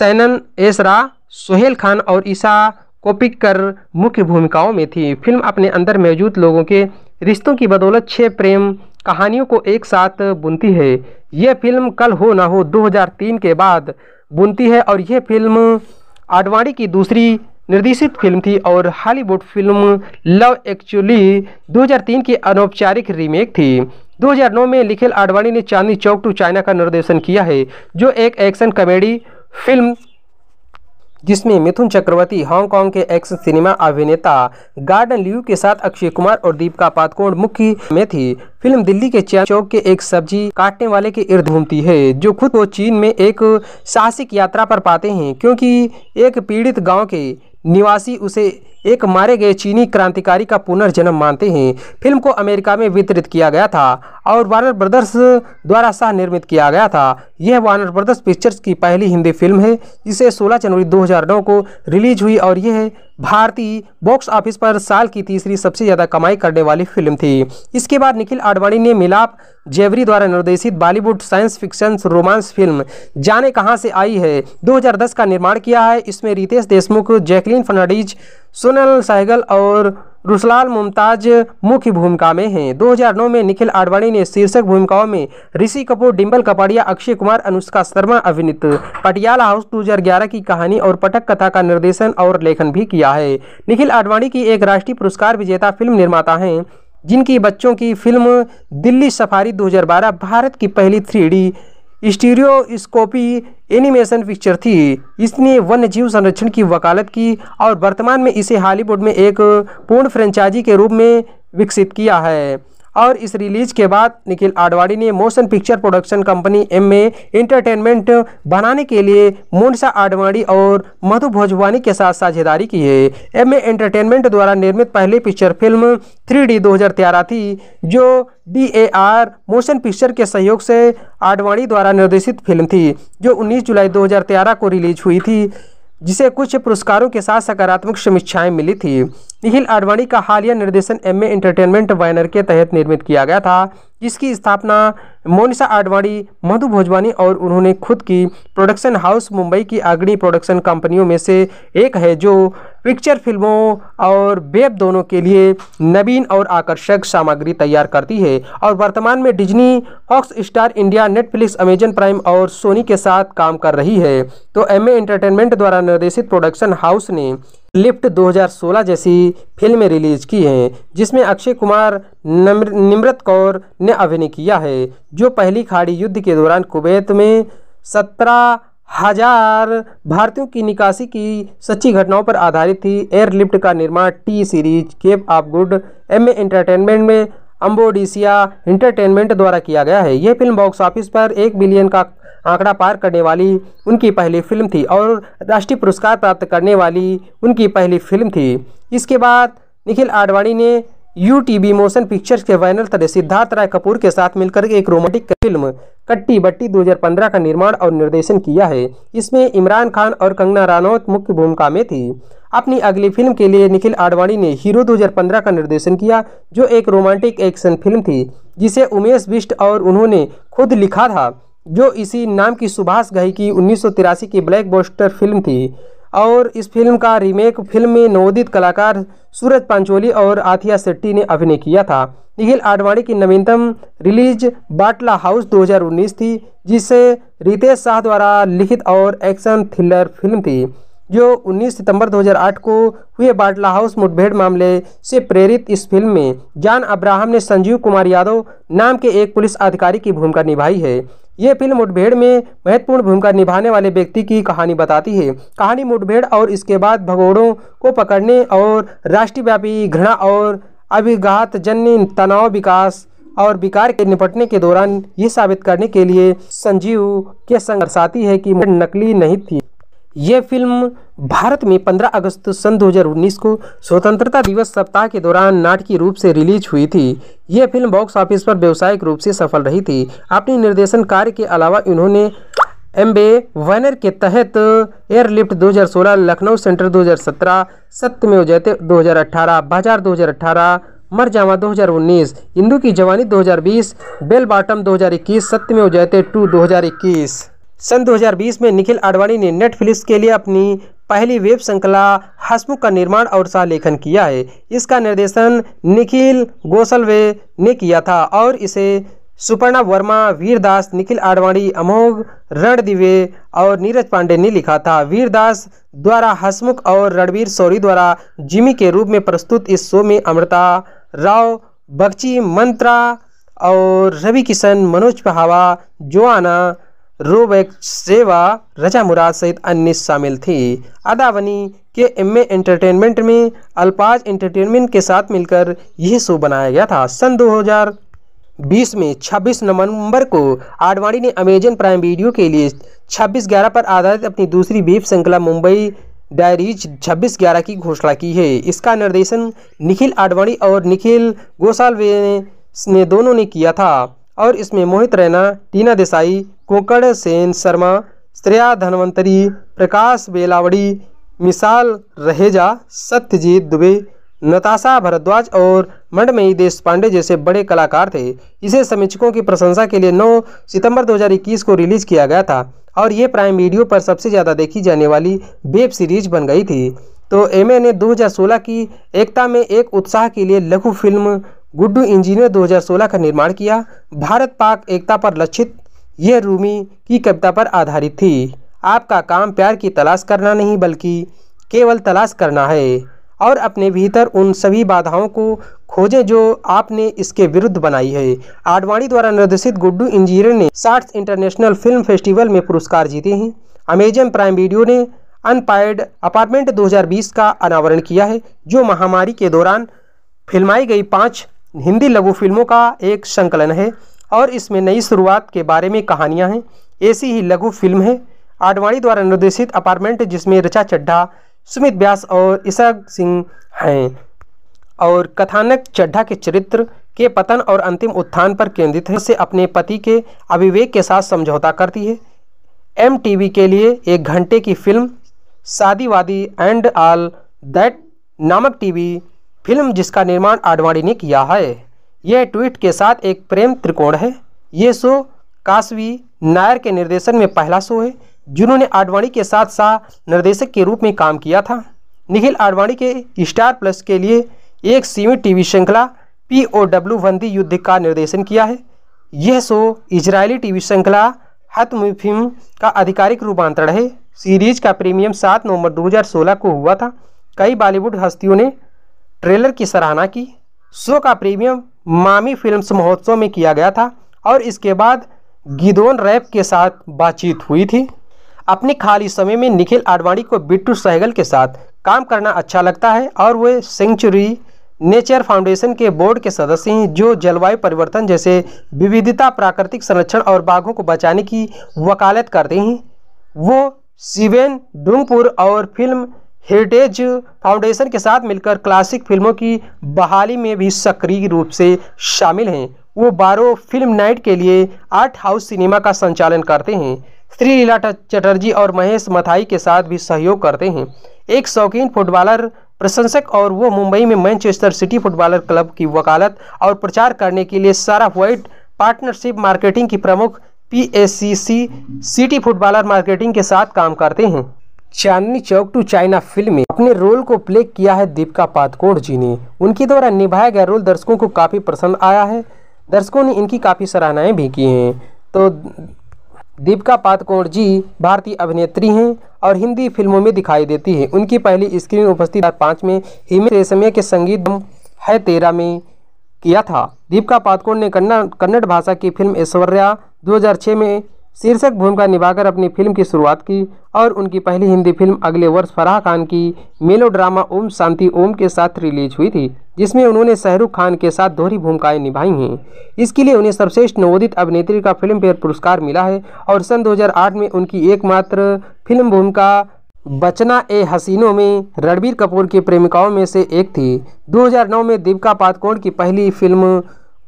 B: सैनन एसरा सोहेल खान और ईशा कोपिकर मुख्य भूमिकाओं में थी फिल्म अपने अंदर मौजूद लोगों के रिश्तों की बदौलत छह प्रेम कहानियों को एक साथ बुनती है ये फिल्म कल हो ना हो 2003 के बाद बुनती है और यह फिल्म आडवाणी की दूसरी निर्देशित फिल्म थी और हॉलीवुड फिल्म लव एक्चुअली 2003 की अनौपचारिक रीमेक थी 2009 में निखिल आडवाणी ने चांदनी चौक टू चाइना का निर्देशन किया है जो एक एक्शन कॉमेडी फिल्म जिसमें मिथुन चक्रवर्ती हांगकांग के एक्शन सिनेमा अभिनेता गार्डन लियू के साथ अक्षय कुमार और दीपिका पादकोण मुख्य में थी फिल्म दिल्ली के चैन चौक के एक सब्जी काटने वाले के इर्द घूमती है जो खुद को चीन में एक साहसिक यात्रा पर पाते हैं क्योंकि एक पीड़ित गांव के निवासी उसे एक मारे गए चीनी क्रांतिकारी का पुनर्जन्म मानते हैं फिल्म को अमेरिका में वितरित किया गया था और वार्नर ब्रदर्स द्वारा सह निर्मित किया गया था यह वार्नर ब्रदर्स पिक्चर्स की पहली हिंदी फिल्म है इसे 16 जनवरी 2009 को रिलीज हुई और यह भारतीय बॉक्स ऑफिस पर साल की तीसरी सबसे ज़्यादा कमाई करने वाली फिल्म थी इसके बाद निखिल आडवाणी ने मिलाप जेवरी द्वारा निर्देशित Bollywood science fiction romance film Jaane Kahan से आई है 2010 का निर्माण किया है इसमें रितेश देशमुख जैकलीन फर्नाडीज सोनल सहगल और रुसलाल मुमताज मुख्य भूमिका में हैं 2009 में निखिल आडवाणी ने शीर्षक भूमिकाओं में ऋषि कपूर डिम्बल कपाड़िया अक्षय कुमार अनुष्का शर्मा अभिनीत पटियाला हाउस 2011 की कहानी और पटक कथा का निर्देशन और लेखन भी किया है निखिल आडवाणी की एक राष्ट्रीय पुरस्कार विजेता फिल्म निर्माता हैं जिनकी बच्चों की फिल्म दिल्ली सफारी 2012 भारत की पहली थ्री स्टीरियोस्कोपी एनिमेशन पिक्चर थी इसने वन्य जीव संरक्षण की वकालत की और वर्तमान में इसे हॉलीवुड में एक पूर्ण फ्रेंचाइजी के रूप में विकसित किया है और इस रिलीज के बाद निखिल आडवाणी ने motion picture production company Emmay entertainment बनाने के लिए मोनसा आडवाणी और मधु भोजवानी के साथ साझेदारी की है एम एंटरटेनमेंट द्वारा निर्मित पहली पिक्चर फिल्म थ्री डी दो थी जो D A R motion picture के सहयोग से आडवाणी द्वारा निर्देशित फिल्म थी जो 19 जुलाई 2013 को रिलीज हुई थी जिसे कुछ पुरस्कारों के साथ सकारात्मक समीक्षाएं मिली थी निखिल आडवाणी का हालिया निर्देशन एम ए एंटरटेनमेंट बैनर के तहत निर्मित किया गया था जिसकी स्थापना मोनिशा आडवाणी मधु भोजवानी और उन्होंने खुद की प्रोडक्शन हाउस मुंबई की अग्रणी प्रोडक्शन कंपनियों में से एक है जो पिक्चर फिल्मों और वेब दोनों के लिए नवीन और आकर्षक सामग्री तैयार करती है और वर्तमान में Disney Fox Star India Netflix Amazon Prime और सोनी के साथ काम कर रही है तो एम एंटरटेनमेंट द्वारा निर्देशित प्रोडक्शन हाउस ने लिफ्ट 2016 जैसी फिल्में रिलीज़ की हैं जिसमें अक्षय कुमार निमृत कौर ने अभिनय किया है जो पहली खाड़ी युद्ध के दौरान कुवैत में सत्रह हजार भारतीयों की निकासी की सच्ची घटनाओं पर आधारित थी एयरलिफ्ट का निर्माण T series cap of good Emmay entertainment में अम्बोडिसिया इंटरटेनमेंट द्वारा किया गया है यह फिल्म बॉक्स ऑफिस पर एक बिलियन का आंकड़ा पार करने वाली उनकी पहली फिल्म थी और राष्ट्रीय पुरस्कार प्राप्त करने वाली उनकी पहली फिल्म थी इसके बाद निखिल आडवाणी ने U T V motion pictures के वैनल तरह सिद्धार्थ राय कपूर के साथ मिलकर एक रोमांटिक फिल्म कट्टी बट्टी 2015 का निर्माण और निर्देशन किया है इसमें इमरान खान और कंगना रानौत मुख्य भूमिका में थी अपनी अगली फिल्म के लिए निखिल आडवाणी ने हीरो 2015 का निर्देशन किया जो एक रोमांटिक एक्शन फिल्म थी जिसे उमेश बिष्ट और उन्होंने खुद लिखा था जो इसी नाम की सुभाष घई की उन्नीस की ब्लैक बोस्टर फिल्म थी और इस फिल्म का रीमेक फिल्म में नवोदित कलाकार सूरज पांचोली और आथिया शेट्टी ने अभिनय किया था निखिल आडवाणी की नवीनतम रिलीज बाटला हाउस 2019 थी जिसे रितेश शाह द्वारा लिखित और एक्शन थ्रिलर फिल्म थी जो 19 सितंबर 2008 को हुए बाटला हाउस मुठभेड़ मामले से प्रेरित इस फिल्म में जान अब्राहम ने संजीव कुमार यादव नाम के एक पुलिस अधिकारी की भूमिका निभाई है ये फिल्म मुठभेड़ में महत्वपूर्ण भूमिका निभाने वाले व्यक्ति की कहानी बताती है कहानी मुठभेड़ और इसके बाद भगोड़ों को पकड़ने और राष्ट्रव्यापी घृणा और अभिघातजन्य तनाव विकास और विकार के निपटने के दौरान ये साबित करने के लिए संजीव के संघर्षाती है कि नकली नहीं थी यह फिल्म भारत में 15 अगस्त सन 2019 को स्वतंत्रता दिवस सप्ताह के दौरान नाटकीय रूप से रिलीज हुई थी यह फिल्म बॉक्स ऑफिस पर व्यावसायिक रूप से सफल रही थी अपने निर्देशन कार्य के अलावा इन्होंने एम्बे वैनर के तहत एयरलिफ्ट 2016 लखनऊ सेंटर 2017 सत्य में हज़ार 2018 बाजार दो मर जावा 2019 इंदू की जवानी 2020 बेल बॉटम 2021 सत्य में उजैते टू 2021 सन 2020 में निखिल आडवाणी ने नेटफ्लिक्स के लिए अपनी पहली वेब श्रृंखला हसमुख का निर्माण और सह लेखन किया है इसका निर्देशन निखिल गोसलवे ने किया था और इसे सुपर्णा वर्मा वीरदास निखिल आडवाणी अमोघ रणदिवे और नीरज पांडे ने लिखा था वीरदास द्वारा हसमुख और रणवीर सौरी द्वारा जिमी के रूप में प्रस्तुत इस शो में अमृता राव बख्ची मंत्रा और रवि किशन मनोज पहावा जोआना रोबेक सेवा रजा मुराद सहित अन्य शामिल थी अदावनी के एम एंटरटेनमेंट में अल्पाज एंटरटेनमेंट के साथ मिलकर यह शो बनाया गया था सन 2020 में 26 नवंबर को आडवाणी ने अमेजन प्राइम वीडियो के लिए 26 ग्यारह पर आधारित अपनी दूसरी वेब श्रृंखला मुंबई डायरीज छब्बीस ग्यारह की घोषणा की है इसका निर्देशन निखिल आडवाणी और निखिल गोसालवे ने दोनों ने किया था और इसमें मोहित रैना टीना देसाई कोंकण सेन शर्मा श्रेया धनवंतरी प्रकाश बेलावड़ी मिसाल रहेजा सत्यजीत दुबे नताशा भरद्वाज और मंडमयी देश पांडे जैसे बड़े कलाकार थे इसे समीक्षकों की प्रशंसा के लिए 9 सितंबर 2021 को रिलीज किया गया था और ये प्राइम वीडियो पर सबसे ज़्यादा देखी जाने वाली वेब सीरीज बन गई थी तो एम ने 2016 की एकता में एक उत्साह के लिए लघु फिल्म गुड्डू इंजीनियर 2016 का निर्माण किया भारत पाक एकता पर लक्षित यह रूमी की कविता पर आधारित थी आपका काम प्यार की तलाश करना नहीं बल्कि केवल तलाश करना है और अपने भीतर उन सभी बाधाओं को खोजें जो आपने इसके विरुद्ध बनाई है आडवाणी द्वारा निर्देशित गुड्डू इंजीनियर ने साठ इंटरनेशनल फिल्म फेस्टिवल में पुरस्कार जीते हैं अमेजन प्राइम वीडियो ने अनपायर्ड अपार्टमेंट 2020 का अनावरण किया है जो महामारी के दौरान फिल्माई गई पांच हिंदी लघु फिल्मों का एक संकलन है और इसमें नई शुरुआत के बारे में कहानियाँ हैं ऐसी ही लघु फिल्म है आडवाणी द्वारा निर्देशित अपार्टमेंट जिसमें रचा चड्ढा सुमित व्यास और ईशा सिंह हैं और कथानक चड्ढा के चरित्र के पतन और अंतिम उत्थान पर केंद्रित है से अपने पति के अविवेक के साथ समझौता करती है एम के लिए एक घंटे की फिल्म शादीवादी एंड आल दैट नामक टीवी फिल्म जिसका निर्माण आडवाणी ने किया है यह ट्वीट के साथ एक प्रेम त्रिकोण है ये शो काशवी नायर के निर्देशन में पहला शो है जिन्होंने आडवाणी के साथ साथ निर्देशक के रूप में काम किया था निखिल आडवाणी के स्टार प्लस के लिए एक सीमित टीवी श्रृंखला पी ओ डब्ल्यू बंदी युद्ध का निर्देशन किया है यह शो इजरायली टीवी श्रृंखला हतमी का आधिकारिक रूपांतरण है सीरीज का प्रीमियम सात नवंबर 2016 को हुआ था कई बॉलीवुड हस्तियों ने ट्रेलर की सराहना की शो का प्रीमियम मामी फिल्म्स महोत्सव में किया गया था और इसके बाद गिदोन रैप के साथ बातचीत हुई थी अपने खाली समय में निखिल आडवाणी को बिट्टू सहगल के साथ काम करना अच्छा लगता है और वे सेंचुरी नेचर फाउंडेशन के बोर्ड के सदस्य हैं जो जलवायु परिवर्तन जैसे विविधता प्राकृतिक संरक्षण और बाघों को बचाने की वकालत करते हैं वो सिवेन डूंगपुर और फिल्म हेरिटेज फाउंडेशन के साथ मिलकर क्लासिक फिल्मों की बहाली में भी सक्रिय रूप से शामिल हैं वो बारो फिल्म नाइट के लिए आर्ट हाउस सिनेमा का संचालन करते हैं श्री लीला चटर्जी और महेश मथाई के साथ भी सहयोग करते हैं एक शौकीन फुटबॉलर प्रशंसक और वो मुंबई में मैनचेस्टर सिटी फुटबॉलर क्लब की वकालत और प्रचार करने के लिए सारा व्हाइट पार्टनरशिप मार्केटिंग की प्रमुख पी सिटी फुटबॉलर मार्केटिंग के साथ काम करते हैं Chandni Chowk to China film में अपने रोल को प्ले किया है दीपिका पादकोण जी ने उनके द्वारा निभाया गया रोल दर्शकों को काफ़ी पसंद आया है दर्शकों ने इनकी काफ़ी सराहनाएं भी की हैं तो दीपिका पादकोण जी भारतीय अभिनेत्री हैं और हिंदी फिल्मों में दिखाई देती हैं उनकी पहली स्क्रीन उपस्थित पाँच में हिमेश रेशमिया के संगीत है तेरा में किया था दीपिका पादकोण ने कन्नड़ कन्नड़ भाषा की फिल्म ऐश्वर्या दो में शीर्षक भूमिका निभाकर अपनी फिल्म की शुरुआत की और उनकी पहली हिंदी फिल्म अगले वर्ष फराह खान की मेलो ड्रामा ओम शांति ओम के साथ रिलीज हुई थी जिसमें उन्होंने शाहरुख खान के साथ दोहरी भूमिकाएं निभाई हैं इसके लिए उन्हें सर्वश्रेष्ठ नवोदित अभिनेत्री का फिल्म फेयर पुरस्कार मिला है और सन 2008 में उनकी एकमात्र फिल्म भूमिका बचना ए हसीनों में रणबीर कपूर की प्रेमिकाओं में से एक थी दो में दीपिका पादकोण की पहली film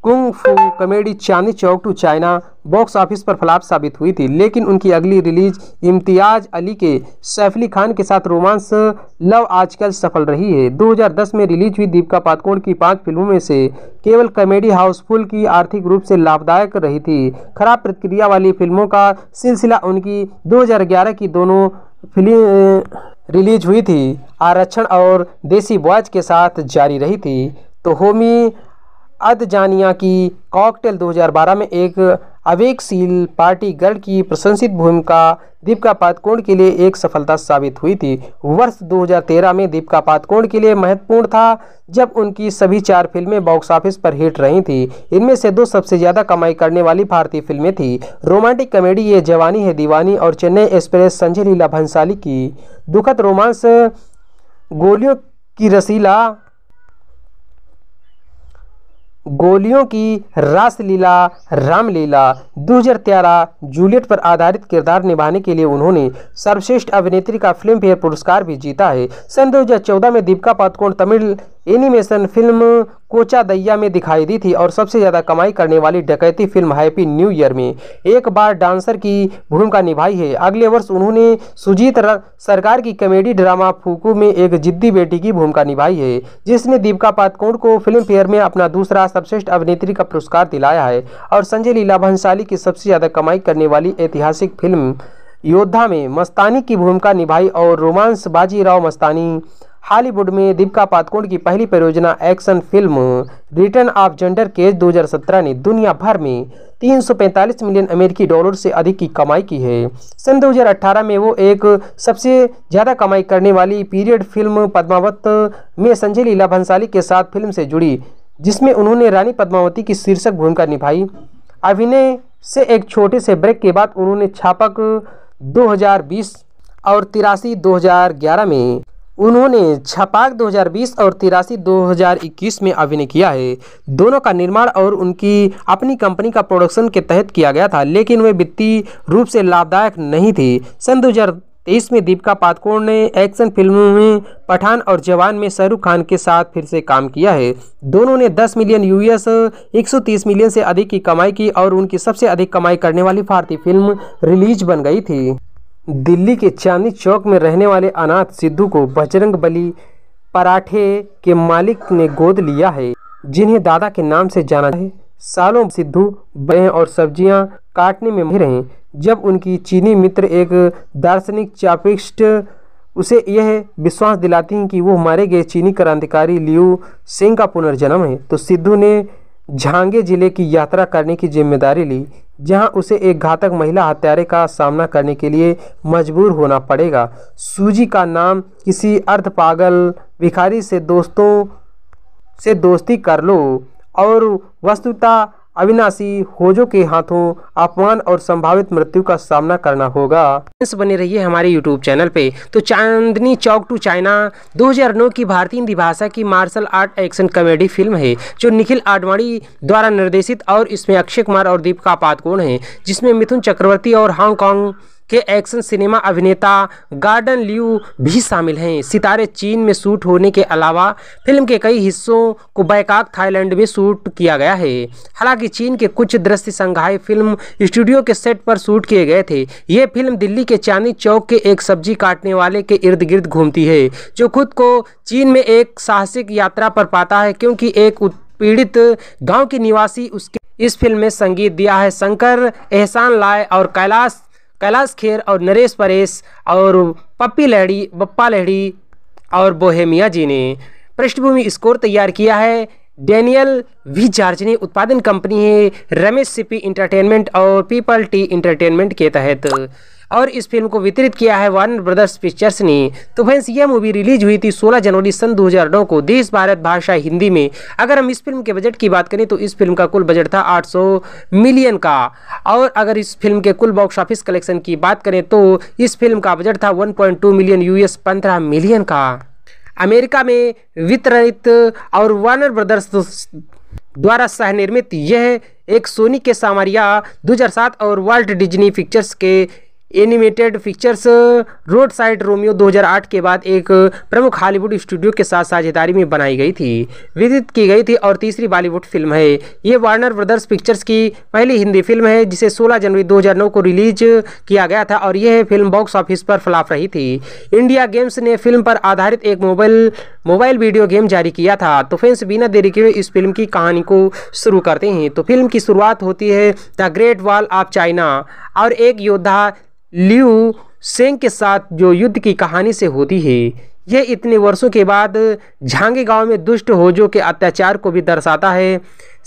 B: kung fu comedy Chandni Chowk to China box office पर फ्लाप साबित हुई थी लेकिन उनकी अगली रिलीज इम्तियाज़ अली के सैफ अली खान के साथ रोमांस लव आजकल सफल रही है 2010 में रिलीज हुई दीपिका पादुकोण की पांच फिल्मों में से केवल कॉमेडी हाउसफुल की आर्थिक रूप से लाभदायक रही थी खराब प्रतिक्रिया वाली फिल्मों का सिलसिला उनकी दो की दोनों फिल्म रिलीज हुई थी आरक्षण और देसी बॉयज के साथ जारी रही थी तो होमी अदजानिया की कॉकटेल 2012 में एक अवेकशील पार्टी गर्ल की प्रशंसित भूमिका दीपिका पादकोण के लिए एक सफलता साबित हुई थी वर्ष 2013 में दीपिका पादकोण के लिए महत्वपूर्ण था जब उनकी सभी चार फिल्में बॉक्स ऑफिस पर हिट रही थी इनमें से दो सबसे ज़्यादा कमाई करने वाली भारतीय फिल्में थी रोमांटिक कॉमेडी ये जवानी है दीवानी और चेन्नई एक्सप्रेस संजय लीला भंसाली की दुखद रोमांस गोलियों की रसीला गोलियों की रासलीला रामलीला दो हज़ार तेरह जूलियट पर आधारित किरदार निभाने के लिए उन्होंने सर्वश्रेष्ठ अभिनेत्री का फिल्म फेयर पुरस्कार भी जीता है सन 2014 में Deepika Padukone Tamil animation film Kochadaiiyaan में दिखाई दी थी और सबसे ज़्यादा कमाई करने वाली डकैती फिल्म हैप्पी न्यू ईयर में एक बार डांसर की भूमिका निभाई है अगले वर्ष उन्होंने सुजीत सरकार की कॉमेडी ड्रामा फूकू में एक जिद्दी बेटी की भूमिका निभाई है जिसने दीपिका पातकोण को फिल्म फेयर में अपना दूसरा सर्वश्रेष्ठ अभिनेत्री का पुरस्कार दिलाया है और संजय लीला भंसाली की सबसे ज़्यादा कमाई करने वाली ऐतिहासिक फिल्म योद्धा में मस्तानी की भूमिका निभाई और रोमांस बाजीराव मस्तानी हॉलीवुड में दीपिका पादुकोण की पहली परियोजना action film return of Xander Cage 2017 ने दुनिया भर में 345 मिलियन अमेरिकी डॉलर से अधिक की कमाई की है सन 2018 में वो एक सबसे ज़्यादा कमाई करने वाली पीरियड फिल्म पद्मावत में संजय लीला भंसाली के साथ फिल्म से जुड़ी जिसमें उन्होंने रानी पद्मावती की शीर्षक भूमिका निभाई अभिनय से एक छोटे से ब्रेक के बाद उन्होंने छापक 2020 और तिरासी 2011 में उन्होंने छपाक 2020 और तिरासी 2021 में अभिनय किया है दोनों का निर्माण और उनकी अपनी कंपनी का प्रोडक्शन के तहत किया गया था लेकिन वे वित्तीय रूप से लाभदायक नहीं थे सन तेईस में दीपिका पादकोण ने एक्शन फिल्मों में पठान और जवान में शाहरुख खान के साथ फिर से काम किया है दोनों ने 10 मिलियन यूएस 130 मिलियन से अधिक की कमाई की और उनकी सबसे अधिक कमाई करने वाली भारतीय फिल्म रिलीज बन गई थी दिल्ली के चांदनी चौक में रहने वाले अनाथ सिद्धू को बजरंग बली पराठे के मालिक ने गोद लिया है जिन्हें दादा के नाम से जाना है सालों सिद्धू बड़े और सब्जियां काटने में माहिर हैं जब उनकी चीनी मित्र एक दार्शनिक चापिस्ट उसे यह विश्वास दिलाती हैं कि वो मारे गए चीनी क्रांतिकारी लियू सिंह का पुनर्जन्म है तो सिद्धू ने झांगे जिले की यात्रा करने की जिम्मेदारी ली जहां उसे एक घातक महिला हत्यारे का सामना करने के लिए मजबूर होना पड़ेगा सूजी का नाम किसी अर्ध पागल भिखारी से दोस्तों से दोस्ती कर लो और वस्तुता अविनाशी होजो के हाथों अपमान और संभावित मृत्यु का सामना करना होगा बने रहिए हमारे यूट्यूब चैनल पे तो चांदनी चौक टू चाइना 2009 की भारतीय हिंदी भाषा की martial art action comedy film है जो निखिल आडवाणी द्वारा निर्देशित और इसमें अक्षय कुमार और दीपिका पादकोण है जिसमें मिथुन चक्रवर्ती और हांगकॉन्ग के एक्शन सिनेमा अभिनेता गार्डन ल्यू भी शामिल हैं सितारे चीन में शूट होने के अलावा फिल्म के कई हिस्सों को बैकाक थाईलैंड में शूट किया गया है हालांकि चीन के कुछ दृश्य संघाई फिल्म स्टूडियो के सेट पर शूट किए गए थे ये फिल्म दिल्ली के चांदी चौक के एक सब्जी काटने वाले के इर्द गिर्द घूमती है जो खुद को चीन में एक साहसिक यात्रा पर पाता है क्योंकि एक उत्पीड़ित गाँव की निवासी उसके इस फिल्म में संगीत दिया है शंकर एहसान लाए और कैलाश कैलाश खेर और नरेश परेश और पप्पी लहड़ी बप्पा लहड़ी और बोहेमिया जी ने पृष्ठभूमि स्कोर तैयार किया है डेनियल वी जार्ज ने उत्पादन कंपनी है रमेश सिपी इंटरटेनमेंट और पीपल टी इंटरटेनमेंट के तहत और इस फिल्म को वितरित किया है वार्नर ब्रदर्स पिक्चर्स ने तो फ्रेंड्स यह मूवी रिलीज हुई थी 16 जनवरी सन 2009 को देश भारत भाषा हिंदी में अगर हम इस फिल्म के बजट की बात करें तो इस फिल्म का कुल बजट था 800 मिलियन का और अगर इस फिल्म के कुल बॉक्स ऑफिस कलेक्शन की बात करें तो इस फिल्म का बजट था 1.2 मिलियन यूएस 15 मिलियन का अमेरिका में वितरित और वार्नर ब्रदर्स द्वारा सह निर्मित यह एक सोनी के सामरिया 2007 और वर्ल्ड डिज्नी पिक्चर्स के animated pictures road side Romeo 2008 के बाद एक प्रमुख हॉलीवुड स्टूडियो के साथ साझेदारी में बनाई गई थी विदित की गई थी और तीसरी बॉलीवुड फिल्म है ये वार्नर ब्रदर्स पिक्चर्स की पहली हिंदी फिल्म है जिसे 16 जनवरी 2009 को रिलीज किया गया था और यह फिल्म बॉक्स ऑफिस पर फ्लाफ रही थी इंडिया गेम्स ने फिल्म पर आधारित एक मोबाइल मोबाइल वीडियो गेम जारी किया था तो फैंस बिना देरी के इस फिल्म की कहानी को शुरू करते हैं तो फिल्म की शुरुआत होती है the great wall of China और एक योद्धा लियू सेंग के साथ जो युद्ध की कहानी से होती है यह इतने वर्षों के बाद झांगे गांव में दुष्ट होजो के अत्याचार को भी दर्शाता है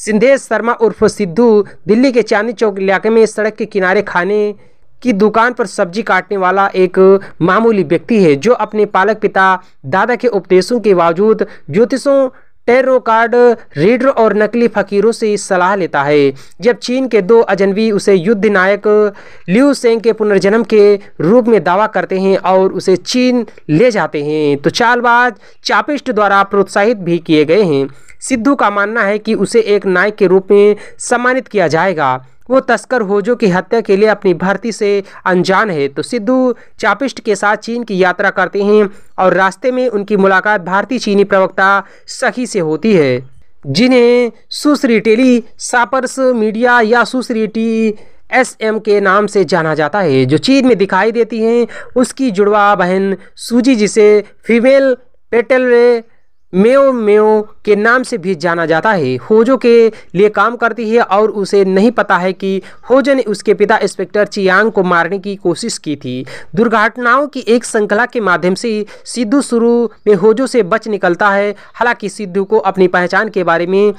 B: सिंधेश शर्मा उर्फ सिद्धू दिल्ली के चांदनी चौक इलाके में सड़क के किनारे खाने की दुकान पर सब्जी काटने वाला एक मामूली व्यक्ति है जो अपने पालक पिता दादा के उपदेशों के बावजूद ज्योतिषों टेरो कार्ड रीडर और नकली फकीरों से सलाह लेता है जब चीन के दो अजनबी उसे युद्ध नायक लियू सेंग के पुनर्जन्म के रूप में दावा करते हैं और उसे चीन ले जाते हैं तो चालबाज चापिस्ट द्वारा प्रोत्साहित भी किए गए हैं सिद्धू का मानना है कि उसे एक नायक के रूप में सम्मानित किया जाएगा वो तस्कर होजो की हत्या के लिए अपनी भर्ती से अनजान है तो सिद्धू चापिस्ट के साथ चीन की यात्रा करते हैं और रास्ते में उनकी मुलाकात भारतीय चीनी प्रवक्ता सखी से होती है जिन्हें सुश्री टेली सापर्स मीडिया या सुश्री टी एस एम के नाम से जाना जाता है जो चीन में दिखाई देती हैं उसकी जुड़वा बहन सूजी जिसे फीमेल पेटल मेओ मेओ के नाम से भी जाना जाता है होजो के लिए काम करती है और उसे नहीं पता है कि होजो ने उसके पिता इंस्पेक्टर चियांग को मारने की कोशिश की थी दुर्घटनाओं की एक श्रृंखला के माध्यम से सिद्धू शुरू में होजो से बच निकलता है हालांकि सिद्धू को अपनी पहचान के बारे में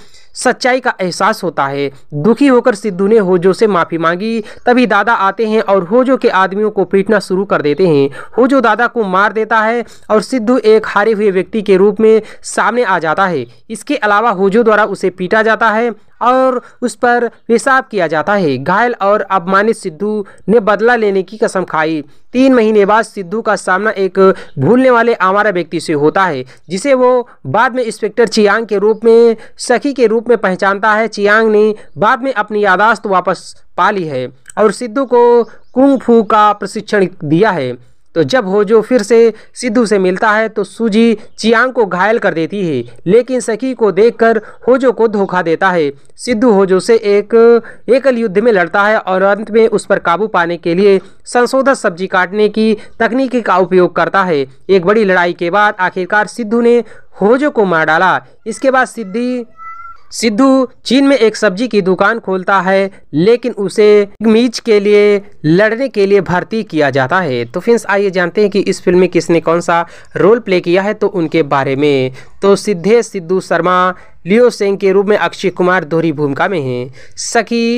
B: सच्चाई का एहसास होता है दुखी होकर सिद्धू ने होजो से माफ़ी मांगी तभी दादा आते हैं और होजो के आदमियों को पीटना शुरू कर देते हैं होजो दादा को मार देता है और सिद्धू एक हारे हुए व्यक्ति के रूप में सामने आ जाता है इसके अलावा होजो द्वारा उसे पीटा जाता है और उस पर पेशाब किया जाता है घायल और अपमानित सिद्धू ने बदला लेने की कसम खाई तीन महीने बाद सिद्धू का सामना एक भूलने वाले आवारा व्यक्ति से होता है जिसे वो बाद में इंस्पेक्टर चियांग के रूप में सखी के रूप में पहचानता है चियांग ने बाद में अपनी यादाश्त वापस पा ली है और सिद्धू को कुंग फू का प्रशिक्षण दिया है तो जब होजो फिर से सिद्धू से मिलता है तो सूजी चियांग को घायल कर देती है लेकिन सखी को देखकर होजो को धोखा देता है सिद्धू होजो से एक एकल युद्ध में लड़ता है और अंत में उस पर काबू पाने के लिए संशोधित सब्जी काटने की तकनीकी का उपयोग करता है एक बड़ी लड़ाई के बाद आखिरकार सिद्धू ने होजो को मार डाला इसके बाद सिद्धि सिद्धू चीन में एक सब्जी की दुकान खोलता है लेकिन उसे मीज के लिए लड़ने के लिए भर्ती किया जाता है तो फिर आइए जानते हैं कि इस फिल्म में किसने कौन सा रोल प्ले किया है तो उनके बारे में तो सिद्धेश सिद्धू शर्मा लियो सेंग के रूप में अक्षय कुमार दोहरी भूमिका में हैं सखी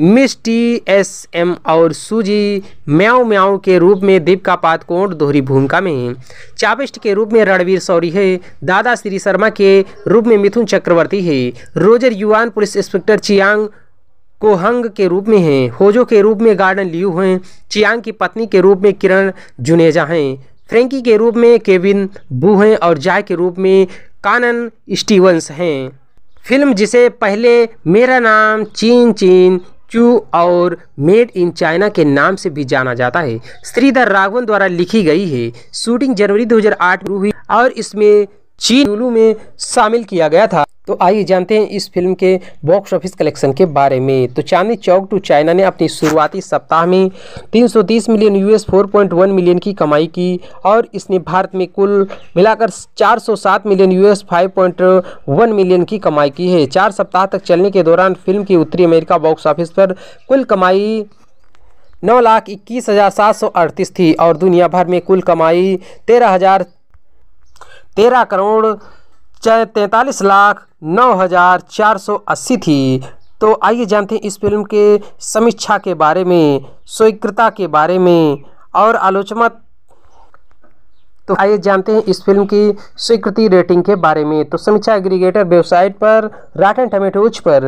B: मिस्टी एस एम और सूजी म्याओ म्याओ के रूप में दीपिका पातकोट दोहरी भूमिका में हैं के रूप में रणवीर सौरी है दादा श्री शर्मा के रूप में मिथुन चक्रवर्ती है रोजर युवान पुलिस इंस्पेक्टर चियांग कोहंग के रूप में हैं होजो के रूप में गार्डन लियू हैं चियांग की पत्नी के रूप में किरण जुनेजा हैं फ्रेंकी के रूप में केविन बू हैं और जाय के रूप में कानन स्टीवंस हैं फिल्म जिसे पहले मेरा नाम चीन चीन चू और मेड इन चाइना के नाम से भी जाना जाता है श्रीधर राघवन द्वारा लिखी गई है शूटिंग जनवरी 2008 में हुई और इसमें चीन लुलू में शामिल किया गया था तो आइए जानते हैं इस फिल्म के बॉक्स ऑफिस कलेक्शन के बारे में तो चांदनी चौक टू चाइना ने अपनी शुरुआती सप्ताह में 330 मिलियन यूएस 4.1 मिलियन की कमाई की और इसने भारत में कुल मिलाकर 407 मिलियन यूएस 5.1 मिलियन की कमाई की है चार सप्ताह तक चलने के दौरान फिल्म की उत्तरी अमेरिका बॉक्स ऑफिस पर कुल कमाई नौ लाख इक्कीस हज़ार सात सौ अड़तीस थी और दुनिया भर में कुल कमाई तेरह हज़ार तेरह करोड़ तैंतालीस लाख नौ हज़ार चार सौ अस्सी थी तो आइए जानते हैं इस फिल्म के समीक्षा के बारे में स्वीकृता के बारे में और आलोचना तो आइए जानते हैं इस फिल्म की स्वीकृति रेटिंग के बारे में तो समीक्षा एग्रीगेटर वेबसाइट पर राटन टमेटोज पर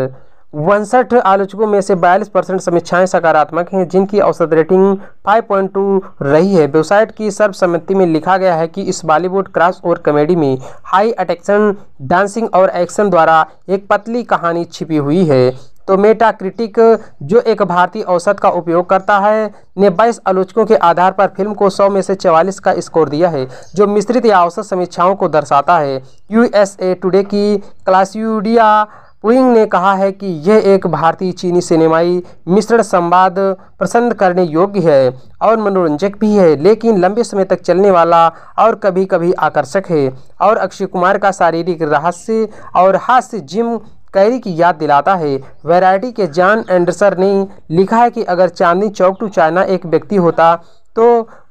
B: उनसठ आलोचकों में से बयालीस परसेंट समीक्षाएं सकारात्मक हैं जिनकी औसत रेटिंग 5.2 रही है वेबसाइट की सर्वसम्मति में लिखा गया है कि इस बॉलीवुड क्रॉस ओवर कॉमेडी में हाई अटेक्शन डांसिंग और एक्शन द्वारा एक पतली कहानी छिपी हुई है तो मेटा क्रिटिक जो एक भारतीय औसत का उपयोग करता है ने बाईस आलोचकों के आधार पर फिल्म को 100 में से 44 का स्कोर दिया है जो मिश्रित या औसत समीक्षाओं को दर्शाता है यूएसए टुडे की क्लास्यूडिया पुइंग ने कहा है कि यह एक भारतीय चीनी सिनेमाई मिश्रण संवाद पसंद करने योग्य है और मनोरंजक भी है लेकिन लंबे समय तक चलने वाला और कभी कभी आकर्षक है और अक्षय कुमार का शारीरिक रहस्य और हास्य जिम कैरी की याद दिलाता है वैरायटी के जॉन एंडरसर ने लिखा है कि अगर चांदनी चौक टू चाइना एक व्यक्ति होता तो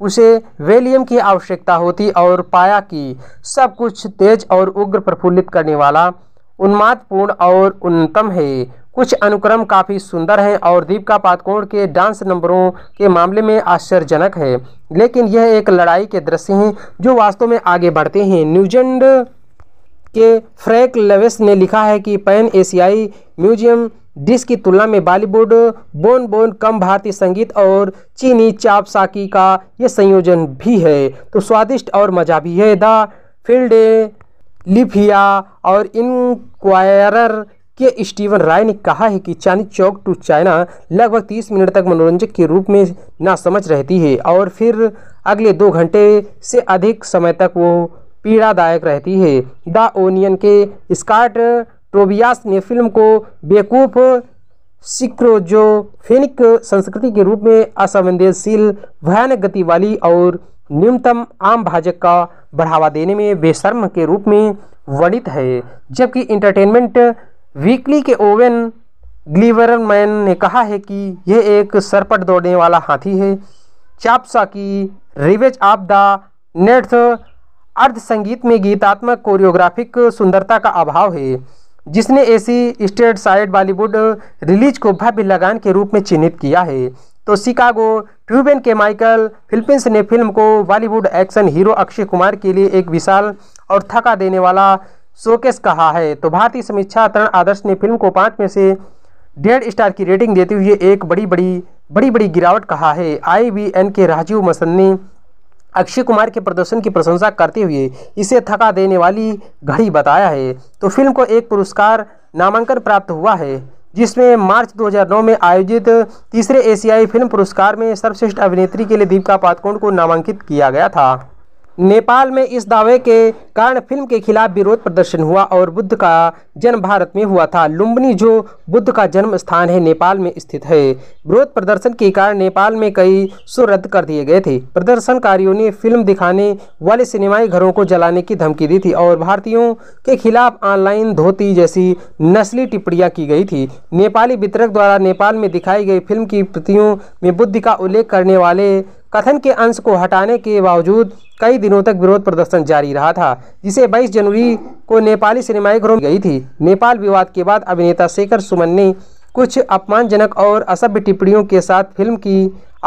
B: उसे वेलियम की आवश्यकता होती और पाया कि सब कुछ तेज और उग्र प्रफुल्लित करने वाला उन्मादपूर्ण और उन्नतम है कुछ अनुक्रम काफ़ी सुंदर हैं और दीपिका पातकोण के डांस नंबरों के मामले में आश्चर्यजनक है लेकिन यह एक लड़ाई के दृश्य हैं जो वास्तव में आगे बढ़ते हैं न्यूजीलैंड के फ्रैक लेवेस ने लिखा है कि पैन एशियाई म्यूजियम डिस की तुलना में बॉलीवुड बोन बोन कम भारतीय संगीत और चीनी चाप साकी का ये संयोजन भी है तो स्वादिष्ट और मज़ा भी है द फील्ड लिफिया और इनक्वायरर के स्टीवन राय ने कहा है कि चांदी चौक टू चाइना लगभग 30 मिनट तक मनोरंजक के रूप में ना समझ रहती है और फिर अगले दो घंटे से अधिक समय तक वो पीड़ादायक रहती है द ओनियन के स्कॉट टोबियास ने फिल्म को बेकूफ सिक्रोजोफेनिक संस्कृति के रूप में असंवेदनशील भयानक गति वाली और न्यूनतम आम भाजक का बढ़ावा देने में बेशर्म के रूप में वर्णित है जबकि इंटरटेनमेंट वीकली के ओवन ग्लीवरमैन ने कहा है कि यह एक सरपट दौड़ने वाला हाथी है चापसा की रिवेज ऑफ द नेट्स अर्ध संगीत में गीतात्मक कोरियोग्राफिक सुंदरता का अभाव है जिसने ऐसी स्टेट साइड बॉलीवुड रिलीज को भव्य लगान के रूप में चिन्हित किया है तो शिकागो ट्यूबेन के माइकल फिलिपिंस ने फिल्म को बॉलीवुड एक्शन हीरो अक्षय कुमार के लिए एक विशाल और थका देने वाला शोकेस कहा है तो भारतीय समीक्षा तरण आदर्श ने फिल्म को पाँच में से डेढ़ स्टार की रेटिंग देते हुए एक बड़ी बड़ी बड़ी बड़ी गिरावट कहा है एन के राजीव मसन्नी अक्षय कुमार के प्रदर्शन की प्रशंसा करते हुए इसे थका देने वाली घड़ी बताया है तो फिल्म को एक पुरस्कार नामांकन प्राप्त हुआ है जिसमें मार्च 2009 में आयोजित तीसरे एशियाई फिल्म पुरस्कार में सर्वश्रेष्ठ अभिनेत्री के लिए दीपिका पादुकोण को नामांकित किया गया था नेपाल में इस दावे के कारण फिल्म के खिलाफ विरोध प्रदर्शन हुआ और बुद्ध का जन्म भारत में हुआ था लुम्बनी जो बुद्ध का जन्म स्थान है नेपाल में स्थित है विरोध प्रदर्शन के कारण नेपाल में कई शो रद्द कर दिए गए थे प्रदर्शनकारियों ने फिल्म दिखाने वाले सिनेमाई घरों को जलाने की धमकी दी थी और भारतीयों के खिलाफ ऑनलाइन धोती जैसी नस्ली टिप्पणियाँ की गई थी नेपाली वितरक द्वारा नेपाल में दिखाई गई फिल्म की प्रतियों में बुद्ध का उल्लेख करने वाले कथन के अंश को हटाने के बावजूद कई दिनों तक विरोध प्रदर्शन जारी रहा था जिसे 22 जनवरी को नेपाली सिनेमाई घरों गई थी नेपाल विवाद के बाद अभिनेता शेखर सुमन ने कुछ अपमानजनक और असभ्य टिप्पणियों के साथ फिल्म की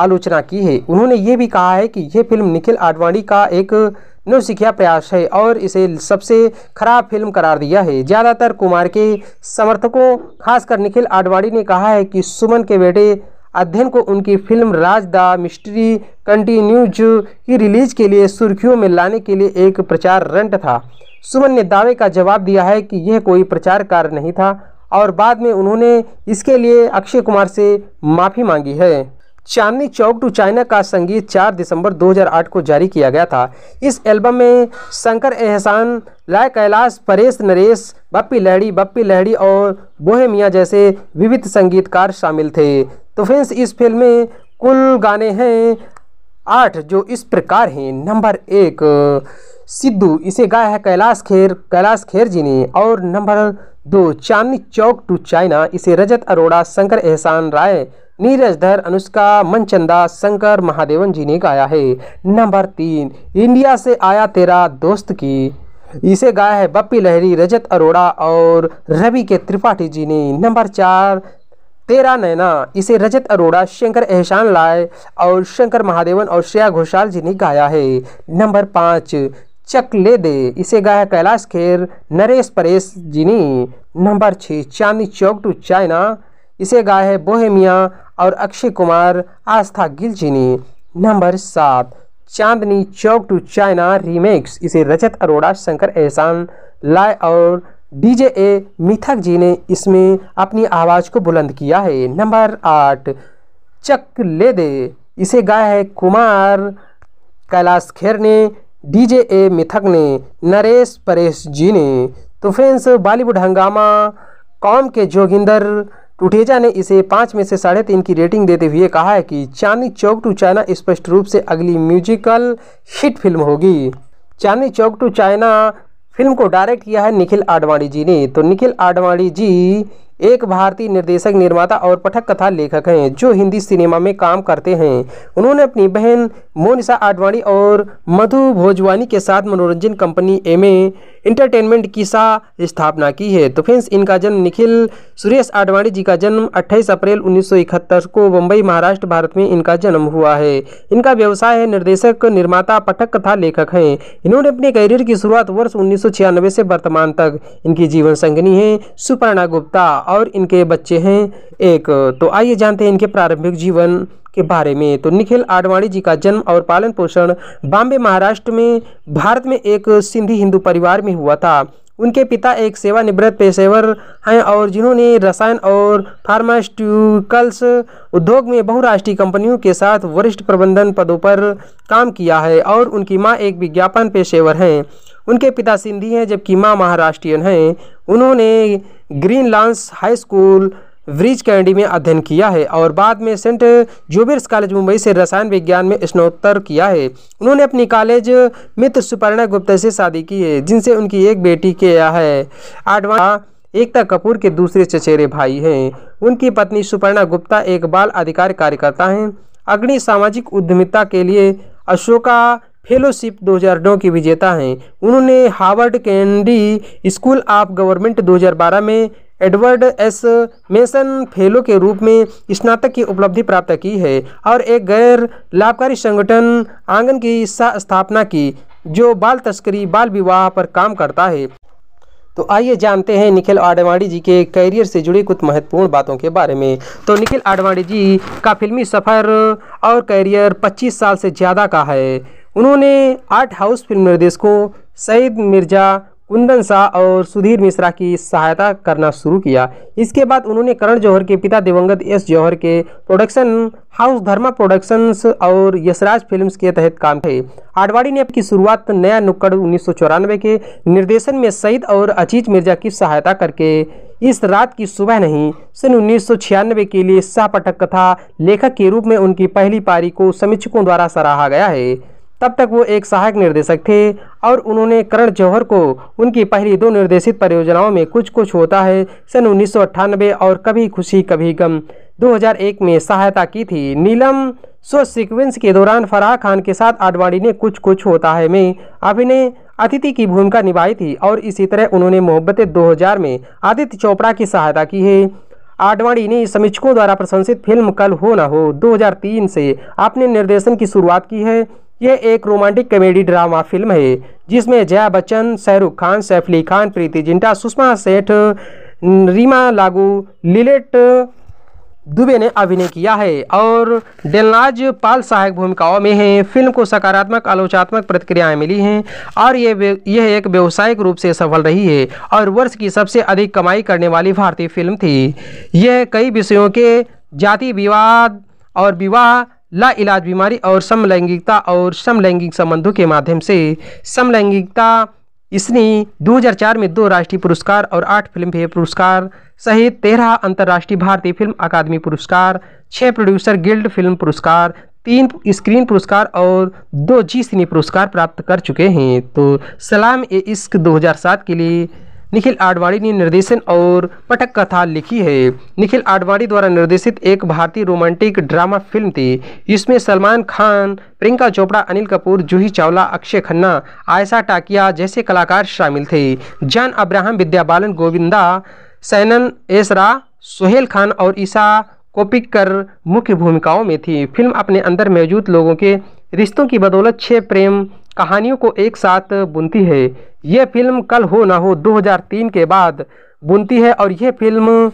B: आलोचना की है उन्होंने ये भी कहा है कि यह फिल्म निखिल आडवाणी का एक नवसिखिया प्रयास है और इसे सबसे खराब फिल्म करार दिया है ज़्यादातर कुमार के समर्थकों खासकर निखिल आडवाणी ने कहा है कि सुमन के बेटे अध्ययन को उनकी film Raaz the mystery continues की रिलीज के लिए सुर्खियों में लाने के लिए एक प्रचार रंट था सुमन ने दावे का जवाब दिया है कि यह कोई प्रचार कार्य नहीं था और बाद में उन्होंने इसके लिए अक्षय कुमार से माफ़ी मांगी है चांदनी चौक टू चाइना का संगीत 4 दिसंबर 2008 को जारी किया गया था इस एल्बम में शंकर एहसान लाय कैलाश परेश नरेश बप्पी लहड़ी बप्पी लहड़ी और बोहेमिया जैसे विविध संगीतकार शामिल थे तो फ्रेंड्स इस फिल्म में कुल गाने हैं आठ जो इस प्रकार हैं नंबर एक सिद्धू इसे गाया है कैलाश खेर कैलाश खेर जी ने और नंबर दो चांदनी चौक टू चाइना इसे रजत अरोड़ा शंकर एहसान राय नीरज धर अनुष्का मनचंदा शंकर महादेवन जी ने गाया है नंबर तीन इंडिया से आया तेरा दोस्त की इसे गाया है बप्पी लहरी रजत अरोड़ा और रवि के त्रिपाठी जी ने नंबर चार तेरा नैना इसे रजत अरोड़ा शंकर एहसान लाए और शंकर महादेवन और श्रेया घोषाल जी ने गाया है नंबर पाँच चक ले दे इसे गाया कैलाश खेर नरेश परेश जी ने नंबर छः चांदनी चौक टू चाइना इसे गाया है बोहेमिया और अक्षय कुमार आस्था गिल जी ने नंबर सात Chandni Chowk to China remakes इसे रजत अरोड़ा शंकर एहसान लाए और डीजे ए मिथक जी ने इसमें अपनी आवाज़ को बुलंद किया है नंबर आठ चक ले दे इसे गाया है कुमार कैलाश खेर ने डीजे ए मिथक ने नरेश परेश जी ने तो फ्रेंड्स बॉलीवुड हंगामा कॉम के जोगिंदर टुटेजा ने इसे पाँच में से साढ़े तीन की रेटिंग देते हुए कहा है कि चांदनी चौक टू चाइना स्पष्ट रूप से अगली म्यूजिकल हिट फिल्म होगी Chandni Chowk to China film को डायरेक्ट किया है निखिल आडवाणी जी ने तो निखिल आडवाणी जी एक भारतीय निर्देशक निर्माता और पठक कथा लेखक हैं जो हिंदी सिनेमा में काम करते हैं उन्होंने अपनी बहन मोनिशा आडवाणी और मधु भोजवानी के साथ मनोरंजन कंपनी एम इंटरटेनमेंट की सा स्थापना की है तो फ्रेंड्स इनका जन्म निखिल सुरेश आडवाणी जी का जन्म 28 अप्रैल 1971 को मुंबई महाराष्ट्र भारत में इनका जन्म हुआ है इनका व्यवसाय है निर्देशक निर्माता पठक कथा लेखक हैं इन्होंने अपने करियर की शुरुआत वर्ष उन्नीस से वर्तमान तक इनकी जीवन संगनी है सुपर्णा गुप्ता और इनके बच्चे हैं एक तो आइए जानते हैं इनके प्रारंभिक जीवन के बारे में तो निखिल आडवाणी जी का जन्म और पालन पोषण बॉम्बे महाराष्ट्र में भारत में एक सिंधी हिंदू परिवार में हुआ था उनके पिता एक सेवानिवृत्त पेशेवर हैं और जिन्होंने रसायन और फार्मास्यूटिकल्स उद्योग में बहुराष्ट्रीय कंपनियों के साथ वरिष्ठ प्रबंधन पदों पर काम किया है और उनकी माँ एक विज्ञापन पेशेवर हैं उनके पिता सिंधी हैं जबकि माँ महाराष्ट्रियन हैं उन्होंने green lance high school Breach Candy में अध्ययन किया है और बाद में सेंट जोबेर्स कॉलेज मुंबई से रसायन विज्ञान में स्नोत्तर किया है उन्होंने अपनी कॉलेज मित्र सुपर्णा गुप्ता से शादी की है जिनसे उनकी एक बेटी किया है आडवा एकता कपूर के दूसरे चचेरे भाई हैं उनकी पत्नी सुपर्णा गुप्ता एक बाल अधिकार कार्यकर्ता हैं अग्नि सामाजिक उद्यमिता के लिए अशोका फेलोशिप 2009 की विजेता हैं उन्होंने Harvard Kennedy school of government 2012 में एडवर्ड एस मेसन फेलो के रूप में स्नातक की उपलब्धि प्राप्त की है और एक गैर लाभकारी संगठन आंगन की स्थापना की जो बाल तस्करी बाल विवाह पर काम करता है तो आइए जानते हैं निखिल आडवाणी जी के करियर से जुड़ी कुछ महत्वपूर्ण बातों के बारे में तो निखिल आडवाणी जी का फिल्मी सफ़र और करियर 25 साल से ज़्यादा का है उन्होंने आर्ट हाउस फिल्म निर्देशकों सईद मिर्ज़ा कुंदन शाह और सुधीर मिश्रा की सहायता करना शुरू किया इसके बाद उन्होंने करण जौहर के पिता दिवंगत एस जौहर के प्रोडक्शन हाउस धर्मा प्रोडक्शंस और यशराज फिल्म्स के तहत काम किए आडवाणी ने की शुरुआत नया नुक्कड़ उन्नीस के निर्देशन में सईद और अजीज मिर्जा की सहायता करके इस रात की सुबह नहीं सन उन्नीस के लिए शाह पटक कथा लेखक के रूप में उनकी पहली पारी को समीक्षकों द्वारा सराहा गया है तब तक वो एक सहायक निर्देशक थे और उन्होंने करण जौहर को उनकी पहली दो निर्देशित परियोजनाओं में कुछ कुछ होता है सन उन्नीस और कभी खुशी कभी गम 2001 में सहायता की थी नीलम सो सीक्वेंस के दौरान फराह खान के साथ आडवाणी ने कुछ कुछ होता है में अभिनय अतिथि की भूमिका निभाई थी और इसी तरह उन्होंने मोहब्बतें 2000 में आदित्य चोपड़ा की सहायता की है आडवाणी ने समीक्षकों द्वारा प्रशंसित फिल्म कल हो ना हो 2003 से अपने निर्देशन की शुरुआत की है ये एक रोमांटिक कॉमेडी ड्रामा फिल्म है जिसमें जया बच्चन शाहरुख खान सैफ अली खान प्रीति जिंटा सुषमा सेठ रीमा लागू लिलेट दुबे ने अभिनय किया है और डेलनाज पाल सहायक भूमिकाओं में हैं फिल्म को सकारात्मक आलोचनात्मक प्रतिक्रियाएं मिली हैं और ये यह एक व्यावसायिक रूप से सफल रही है और वर्ष की सबसे अधिक कमाई करने वाली भारतीय फिल्म थी यह कई विषयों के जाति विवाद और विवाह ला इलाज बीमारी और समलैंगिकता और समलैंगिक संबंधों के माध्यम से समलैंगिकता इसने 2004 में दो राष्ट्रीय पुरस्कार और आठ फिल्म फेयर पुरस्कार सहित तेरह अंतर्राष्ट्रीय भारतीय फिल्म अकादमी पुरस्कार छः प्रोड्यूसर गिल्ड फिल्म पुरस्कार तीन स्क्रीन पुरस्कार और दो जी सिने पुरस्कार प्राप्त कर चुके हैं तो सलाम ए इश्क 2007 के लिए निखिल आडवाणी ने निर्देशन और पटक कथा लिखी है निखिल आडवाणी द्वारा निर्देशित एक भारतीय रोमांटिक ड्रामा फिल्म थी इसमें सलमान खान प्रियंका चोपड़ा अनिल कपूर जूही चावला अक्षय खन्ना आयशा टाकिया जैसे कलाकार शामिल थे जान अब्राहम विद्या बालन गोविंदा सैनन एसरा सोहेल खान और ईशा कर मुख्य भूमिकाओं में थी फिल्म अपने अंदर मौजूद लोगों के रिश्तों की बदौलत छह प्रेम कहानियों को एक साथ बुनती है ये फिल्म कल हो ना हो 2003 के बाद बुनती है और यह फिल्म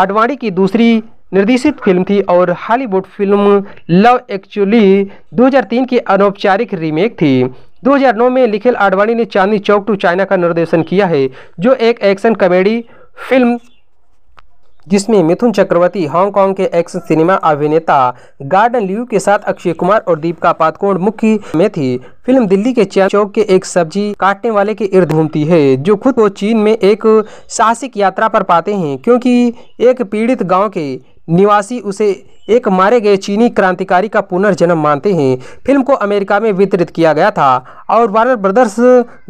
B: आडवाणी की दूसरी निर्देशित फिल्म थी और हॉलीवुड फिल्म लव एक्चुअली 2003 की अनौपचारिक रीमेक थी 2009 में निखिल आडवाणी ने चांदनी चौक टू चाइना का निर्देशन किया है जो एक एक्शन कॉमेडी फिल्म जिसमें मिथुन चक्रवर्ती हांगकांग के एक्शन सिनेमा अभिनेता गार्डन लियू के साथ अक्षय कुमार और दीपिका पादकोण मुख्य में थी फिल्म दिल्ली के चिया चौक के एक सब्जी काटने वाले के इर्द घूमती है जो खुद को चीन में एक साहसिक यात्रा पर पाते हैं क्योंकि एक पीड़ित गांव के निवासी उसे एक मारे गए चीनी क्रांतिकारी का पुनर्जन्म मानते हैं फिल्म को अमेरिका में वितरित किया गया था और वार्नर ब्रदर्स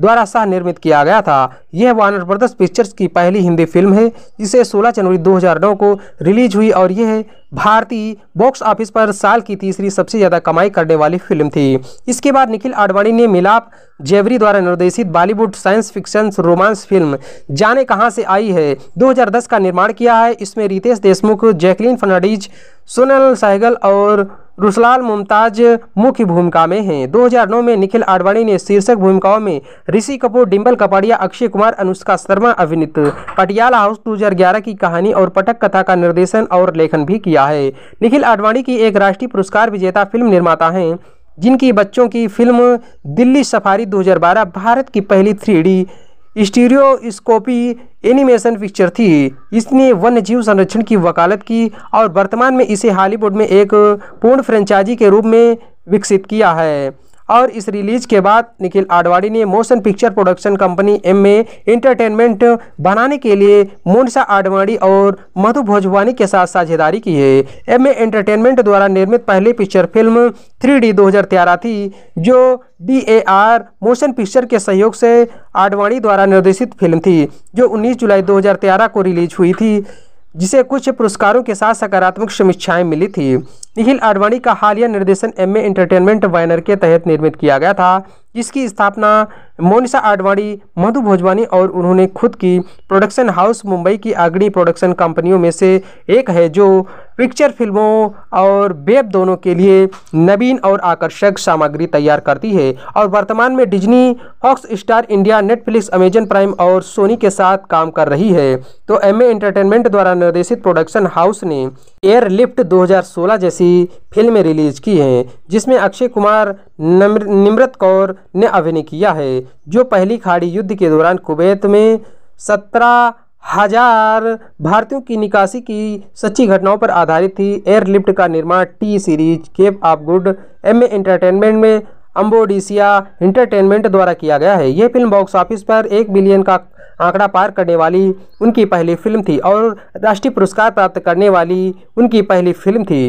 B: द्वारा सह निर्मित किया गया था यह वार्नर ब्रदर्स पिक्चर्स की पहली हिंदी फिल्म है जिसे 16 जनवरी 2009 को रिलीज हुई और यह भारतीय बॉक्स ऑफिस पर साल की तीसरी सबसे ज़्यादा कमाई करने वाली फिल्म थी इसके बाद निखिल आडवाणी ने मिलाप जेवरी द्वारा निर्देशित Bollywood science fiction romance film Jaane Kahan से आई है 2010 का निर्माण किया है इसमें रितेश देशमुख जैकलीन फर्नाडीज सोनल सहगल और रुसलाल मुमताज मुख्य भूमिका में हैं 2009 में निखिल आडवाणी ने शीर्षक भूमिकाओं में ऋषि कपूर डिम्बल कपाड़िया अक्षय कुमार अनुष्का शर्मा अभिनीत पटियाला हाउस 2011 की कहानी और पटक कथा का निर्देशन और लेखन भी किया है निखिल आडवाणी की एक राष्ट्रीय पुरस्कार विजेता फिल्म निर्माता हैं जिनकी बच्चों की फिल्म दिल्ली सफारी 2012 भारत की पहली थ्री स्टीरियोस्कोपी एनिमेशन पिक्चर थी इसने वन्य जीव संरक्षण की वकालत की और वर्तमान में इसे हॉलीवुड में एक पूर्ण फ्रेंचाइजी के रूप में विकसित किया है और इस रिलीज के बाद निखिल आडवाणी ने motion picture production company Emmay entertainment बनाने के लिए मोनसा आडवाणी और मधु भोजवानी के साथ साझेदारी की है एम एंटरटेनमेंट द्वारा निर्मित पहली पिक्चर फिल्म थ्री डी दो थी जो D A R motion picture के सहयोग से आडवाणी द्वारा निर्देशित फिल्म थी जो 19 जुलाई 2013 को रिलीज हुई थी जिसे कुछ पुरस्कारों के साथ सकारात्मक समीक्षाएं मिली थी निखिल आडवाणी का हालिया निर्देशन एम एंटरटेनमेंट बैनर के तहत निर्मित किया गया था जिसकी स्थापना मोनिशा आडवाणी मधु भोजवानी और उन्होंने खुद की प्रोडक्शन हाउस मुंबई की अग्नि प्रोडक्शन कंपनियों में से एक है जो पिक्चर फिल्मों और वेब दोनों के लिए नवीन और आकर्षक सामग्री तैयार करती है और वर्तमान में Disney Fox Star India Netflix Amazon Prime और सोनी के साथ काम कर रही है तो एम एंटरटेनमेंट द्वारा निर्देशित प्रोडक्शन हाउस ने एयरलिफ्ट 2016 जैसी फिल्में रिलीज की हैं जिसमें अक्षय कुमार निमृत कौर ने अभिनय किया है जो पहली खाड़ी युद्ध के दौरान कुवैत में सत्रह हजार भारतीयों की निकासी की सच्ची घटनाओं पर आधारित थी एयरलिफ्ट का निर्माण T series cap of good Emmay entertainment में अम्बोडिसिया इंटरटेनमेंट द्वारा किया गया है यह फिल्म बॉक्स ऑफिस पर एक बिलियन का आंकड़ा पार करने वाली उनकी पहली फिल्म थी और राष्ट्रीय पुरस्कार प्राप्त करने वाली उनकी पहली फिल्म थी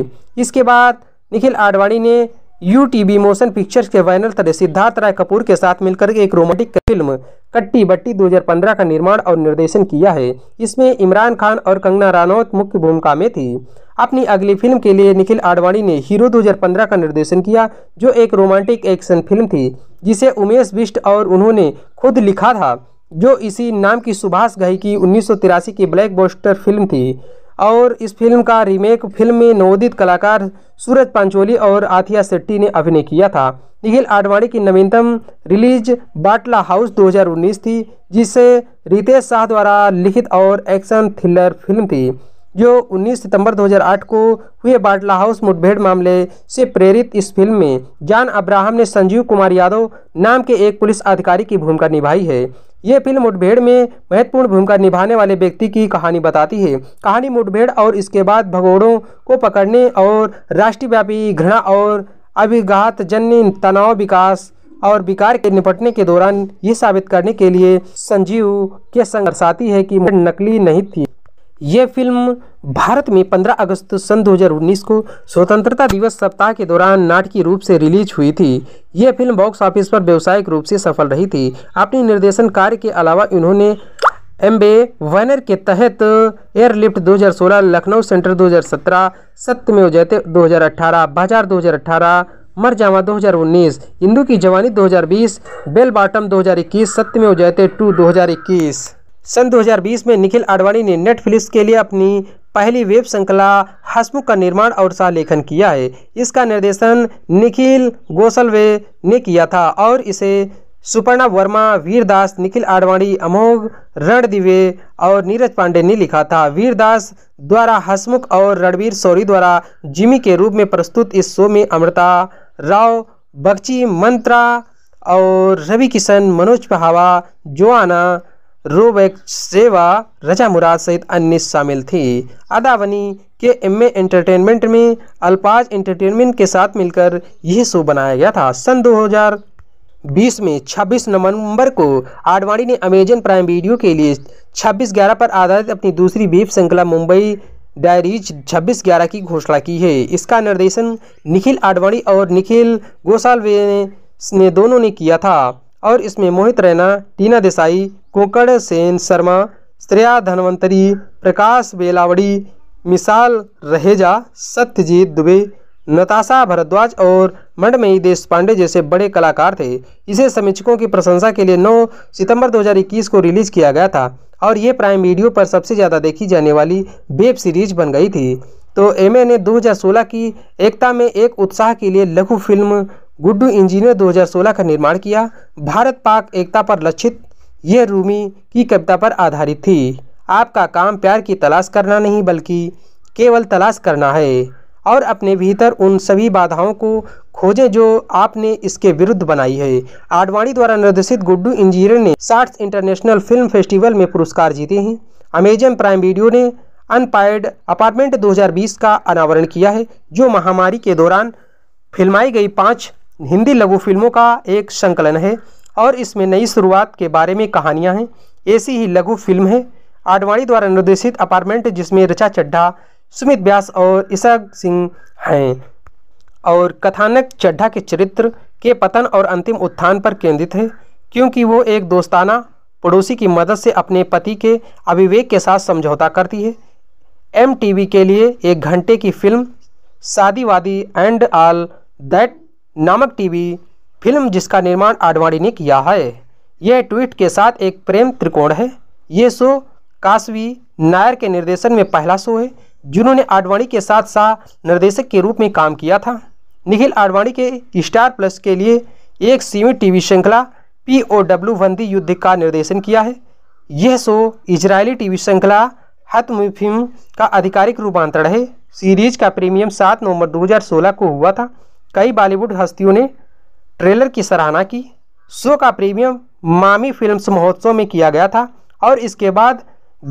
B: इसके बाद निखिल आडवाणी ने यू बी मोशन पिक्चर्स के बैनर तरह सिद्धार्थ राय कपूर के साथ मिलकर एक रोमांटिक फिल्म कट्टी बट्टी 2015 का निर्माण और निर्देशन किया है इसमें इमरान खान और कंगना रानौत मुख्य भूमिका में थी अपनी अगली फिल्म के लिए निखिल आडवाणी ने हीरो 2015 का निर्देशन किया जो एक रोमांटिक एक्शन फिल्म थी जिसे उमेश बिष्ट और उन्होंने खुद लिखा था जो इसी नाम की सुभाष घई की उन्नीस की ब्लैक बोस्टर फिल्म थी और इस फिल्म का रीमेक फिल्म में नवोदित कलाकार सूरज पांचोली और आथिया शेट्टी ने अभिनय किया था निखिल आडवाणी की नवीनतम रिलीज बाटला हाउस 2019 थी जिसे रितेश शाह द्वारा लिखित और एक्शन थ्रिलर फिल्म थी जो 19 सितंबर 2008 को हुए बाटला हाउस मुठभेड़ मामले से प्रेरित इस फिल्म में जान अब्राहम ने संजीव कुमार यादव नाम के एक पुलिस अधिकारी की भूमिका निभाई है ये फिल्म मुठभेड़ में महत्वपूर्ण भूमिका निभाने वाले व्यक्ति की कहानी बताती है कहानी मुठभेड़ और इसके बाद भगोड़ों को पकड़ने और राष्ट्रव्यापी घृणा और जन्य तनाव विकास और विकार के निपटने के दौरान ये साबित करने के लिए संजीव के संग दर्शाती है कि नकली नहीं थी ये फिल्म भारत में 15 अगस्त सन 2019 को स्वतंत्रता दिवस सप्ताह के दौरान नाटकीय रूप से रिलीज हुई थी यह फिल्म बॉक्स ऑफिस पर व्यावसायिक रूप से सफल रही थी अपने निर्देशन कार्य के अलावा इन्होंने एम्बे वैनर के तहत एयरलिफ्ट 2016 लखनऊ सेंटर 2017 सत्य में जयते 2018 बाजार 2018 मर जावा 2019 इंदू की जवानी 2020 बेल बॉटम 2021 सत्य में उजैते टू 2021 सन 2020 में निखिल आडवाणी ने नेटफ्लिक्स के लिए अपनी पहली वेब श्रृंखला हसमुख का निर्माण और सा लेखन किया है इसका निर्देशन निखिल गोसलवे ने किया था और इसे सुपर्णा वर्मा वीरदास निखिल आडवाणी अमोघ रणदिवे और नीरज पांडे ने लिखा था वीरदास द्वारा हसमुख और रणवीर सौरी द्वारा जिमी के रूप में प्रस्तुत इस शो में अमृता राव बख्ची मंत्रा और रवि किशन मनोज पहावा जोआना रोबेक सेवा रजा मुराद सहित अन्य शामिल थी अदावनी के एम एंटरटेनमेंट में अल्पाज एंटरटेनमेंट के साथ मिलकर यह शो बनाया गया था सन 2020 में 26 नवंबर को आडवाणी ने अमेजन प्राइम वीडियो के लिए 26 ग्यारह पर आधारित अपनी दूसरी वेब श्रृंखला मुंबई डायरीज छब्बीस ग्यारह की घोषणा की है इसका निर्देशन निखिल आडवाणी और निखिल गोसालवे ने दोनों ने किया था और इसमें मोहित रैना टीना देसाई कोकण सेन शर्मा श्रेया धनवंतरी प्रकाश बेलावड़ी मिसाल रहेजा सत्यजीत दुबे नताशा भरद्वाज और मंडमयी देश पांडे जैसे बड़े कलाकार थे इसे समीक्षकों की प्रशंसा के लिए 9 सितंबर 2021 को रिलीज किया गया था और ये प्राइम वीडियो पर सबसे ज़्यादा देखी जाने वाली वेब सीरीज बन गई थी तो एम ने 2016 की एकता में एक उत्साह के लिए लघु फिल्म गुड्डू इंजीनियर 2016 का निर्माण किया भारत पाक एकता पर लक्षित यह रूमी की कविता पर आधारित थी आपका काम प्यार की तलाश करना नहीं बल्कि केवल तलाश करना है और अपने भीतर उन सभी बाधाओं को खोजें जो आपने इसके विरुद्ध बनाई है आडवाणी द्वारा निर्देशित गुड्डू इंजीनियर ने साठ इंटरनेशनल फिल्म फेस्टिवल में पुरस्कार जीते हैं अमेजन प्राइम वीडियो ने अनपायर्ड अपार्टमेंट 2020 का अनावरण किया है जो महामारी के दौरान फिल्माई गई पाँच हिंदी लघु फिल्मों का एक संकलन है और इसमें नई शुरुआत के बारे में कहानियाँ हैं ऐसी ही लघु फिल्म है आडवाणी द्वारा निर्देशित अपार्टमेंट जिसमें रचा चड्ढा सुमित व्यास और ईशा सिंह हैं और कथानक चड्ढा के चरित्र के पतन और अंतिम उत्थान पर केंद्रित है क्योंकि वो एक दोस्ताना पड़ोसी की मदद से अपने पति के अविवेक के साथ समझौता करती है एम के लिए एक घंटे की फिल्म शादीवादी एंड आल दैट नामक टीवी फिल्म जिसका निर्माण आडवाणी ने किया है यह ट्वीट के साथ एक प्रेम त्रिकोण है ये शो काशवी नायर के निर्देशन में पहला शो है जिन्होंने आडवाणी के साथ साथ निर्देशक के रूप में काम किया था निखिल आडवाणी के स्टार प्लस के लिए एक सीमित टीवी श्रृंखला पी ओ डब्ल्यू बंदी युद्ध का निर्देशन किया है यह शो इजरायली टीवी श्रृंखला हत का आधिकारिक रूपांतरण है सीरीज का प्रीमियम सात नवंबर 2016 को हुआ था कई बॉलीवुड हस्तियों ने ट्रेलर की सराहना की शो का प्रीमियम मामी फिल्म्स महोत्सव में किया गया था और इसके बाद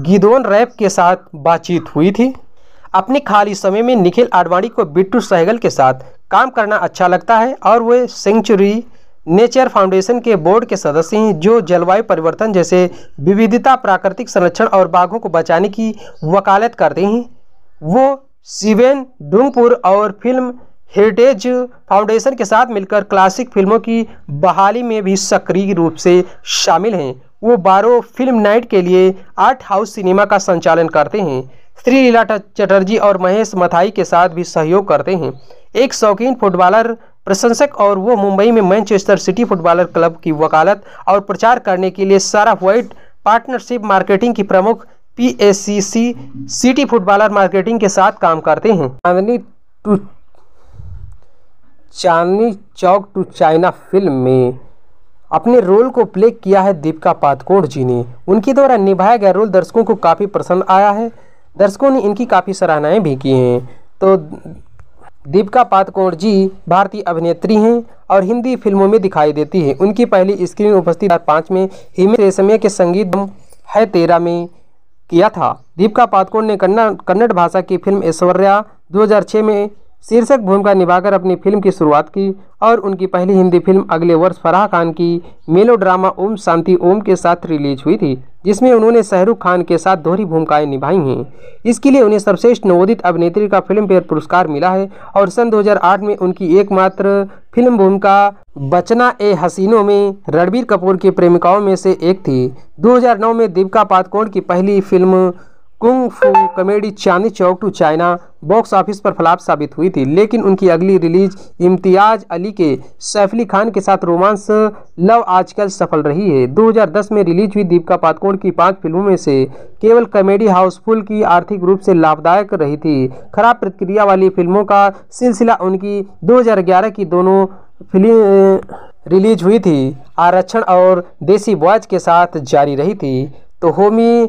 B: गिदोन रैप के साथ बातचीत हुई थी अपने खाली समय में निखिल आडवाणी को बिट्टू सहगल के साथ काम करना अच्छा लगता है और वे सेंचुरी नेचर फाउंडेशन के बोर्ड के सदस्य हैं जो जलवायु परिवर्तन जैसे विविधता प्राकृतिक संरक्षण और बाघों को बचाने की वकालत करते हैं वो सिवेन डूंगपुर और फिल्म हेरिटेज फाउंडेशन के साथ मिलकर क्लासिक फिल्मों की बहाली में भी सक्रिय रूप से शामिल हैं वो बारो फिल्म नाइट के लिए आर्ट हाउस सिनेमा का संचालन करते हैं श्री लीला चटर्जी और महेश मथाई के साथ भी सहयोग करते हैं एक शौकीन फुटबॉलर प्रशंसक और वो मुंबई में मैनचेस्टर सिटी फुटबॉलर क्लब की वकालत और प्रचार करने के लिए सारा व्हाइट पार्टनरशिप मार्केटिंग की प्रमुख पी सिटी फुटबॉलर मार्केटिंग के साथ काम करते हैं Chandni Chandni Chowk to China film में अपने रोल को प्ले किया है दीपिका पातकोट जी ने उनके द्वारा निभाया गया रोल दर्शकों को काफ़ी पसंद आया है दर्शकों ने इनकी काफ़ी सराहनाएं भी की हैं तो दीपिका पातकोट जी भारतीय अभिनेत्री हैं और हिंदी फिल्मों में दिखाई देती हैं उनकी पहली स्क्रीन उपस्थित पाँच में हिमेश रेशमिया के संगीत है तेरा में किया था दीपिका पातकोट ने कन्नड़ कन्नड़ भाषा की फिल्म ऐश्वर्या 2006 में शीर्षक भूमिका निभाकर अपनी फिल्म की शुरुआत की और उनकी पहली हिंदी फिल्म अगले वर्ष फराह खान की मेलो ड्रामा ओम शांति ओम के साथ रिलीज हुई थी जिसमें उन्होंने शाहरुख खान के साथ दोहरी भूमिकाएं निभाई हैं इसके लिए उन्हें सर्वश्रेष्ठ नवोदित अभिनेत्री का फिल्म फेयर पुरस्कार मिला है और सन 2008 में उनकी एकमात्र फिल्म भूमिका बचना ए हसीनों में रणबीर कपूर की प्रेमिकाओं में से एक थी दो में दीपिका पादकोण की पहली film kung fu comedy Chandni Chowk to China box office पर फ्लॉप साबित हुई थी लेकिन उनकी अगली रिलीज इम्तियाज अली के सैफ अली खान के साथ रोमांस लव आजकल सफल रही है 2010 में रिलीज हुई दीपिका पादुकोण की पांच फिल्मों में से केवल कॉमेडी हाउसफुल की आर्थिक रूप से लाभदायक रही थी खराब प्रतिक्रिया वाली फिल्मों का सिलसिला उनकी दो की दोनों फिल्म रिलीज हुई थी आरक्षण और देसी बॉयज के साथ जारी रही थी तो होमी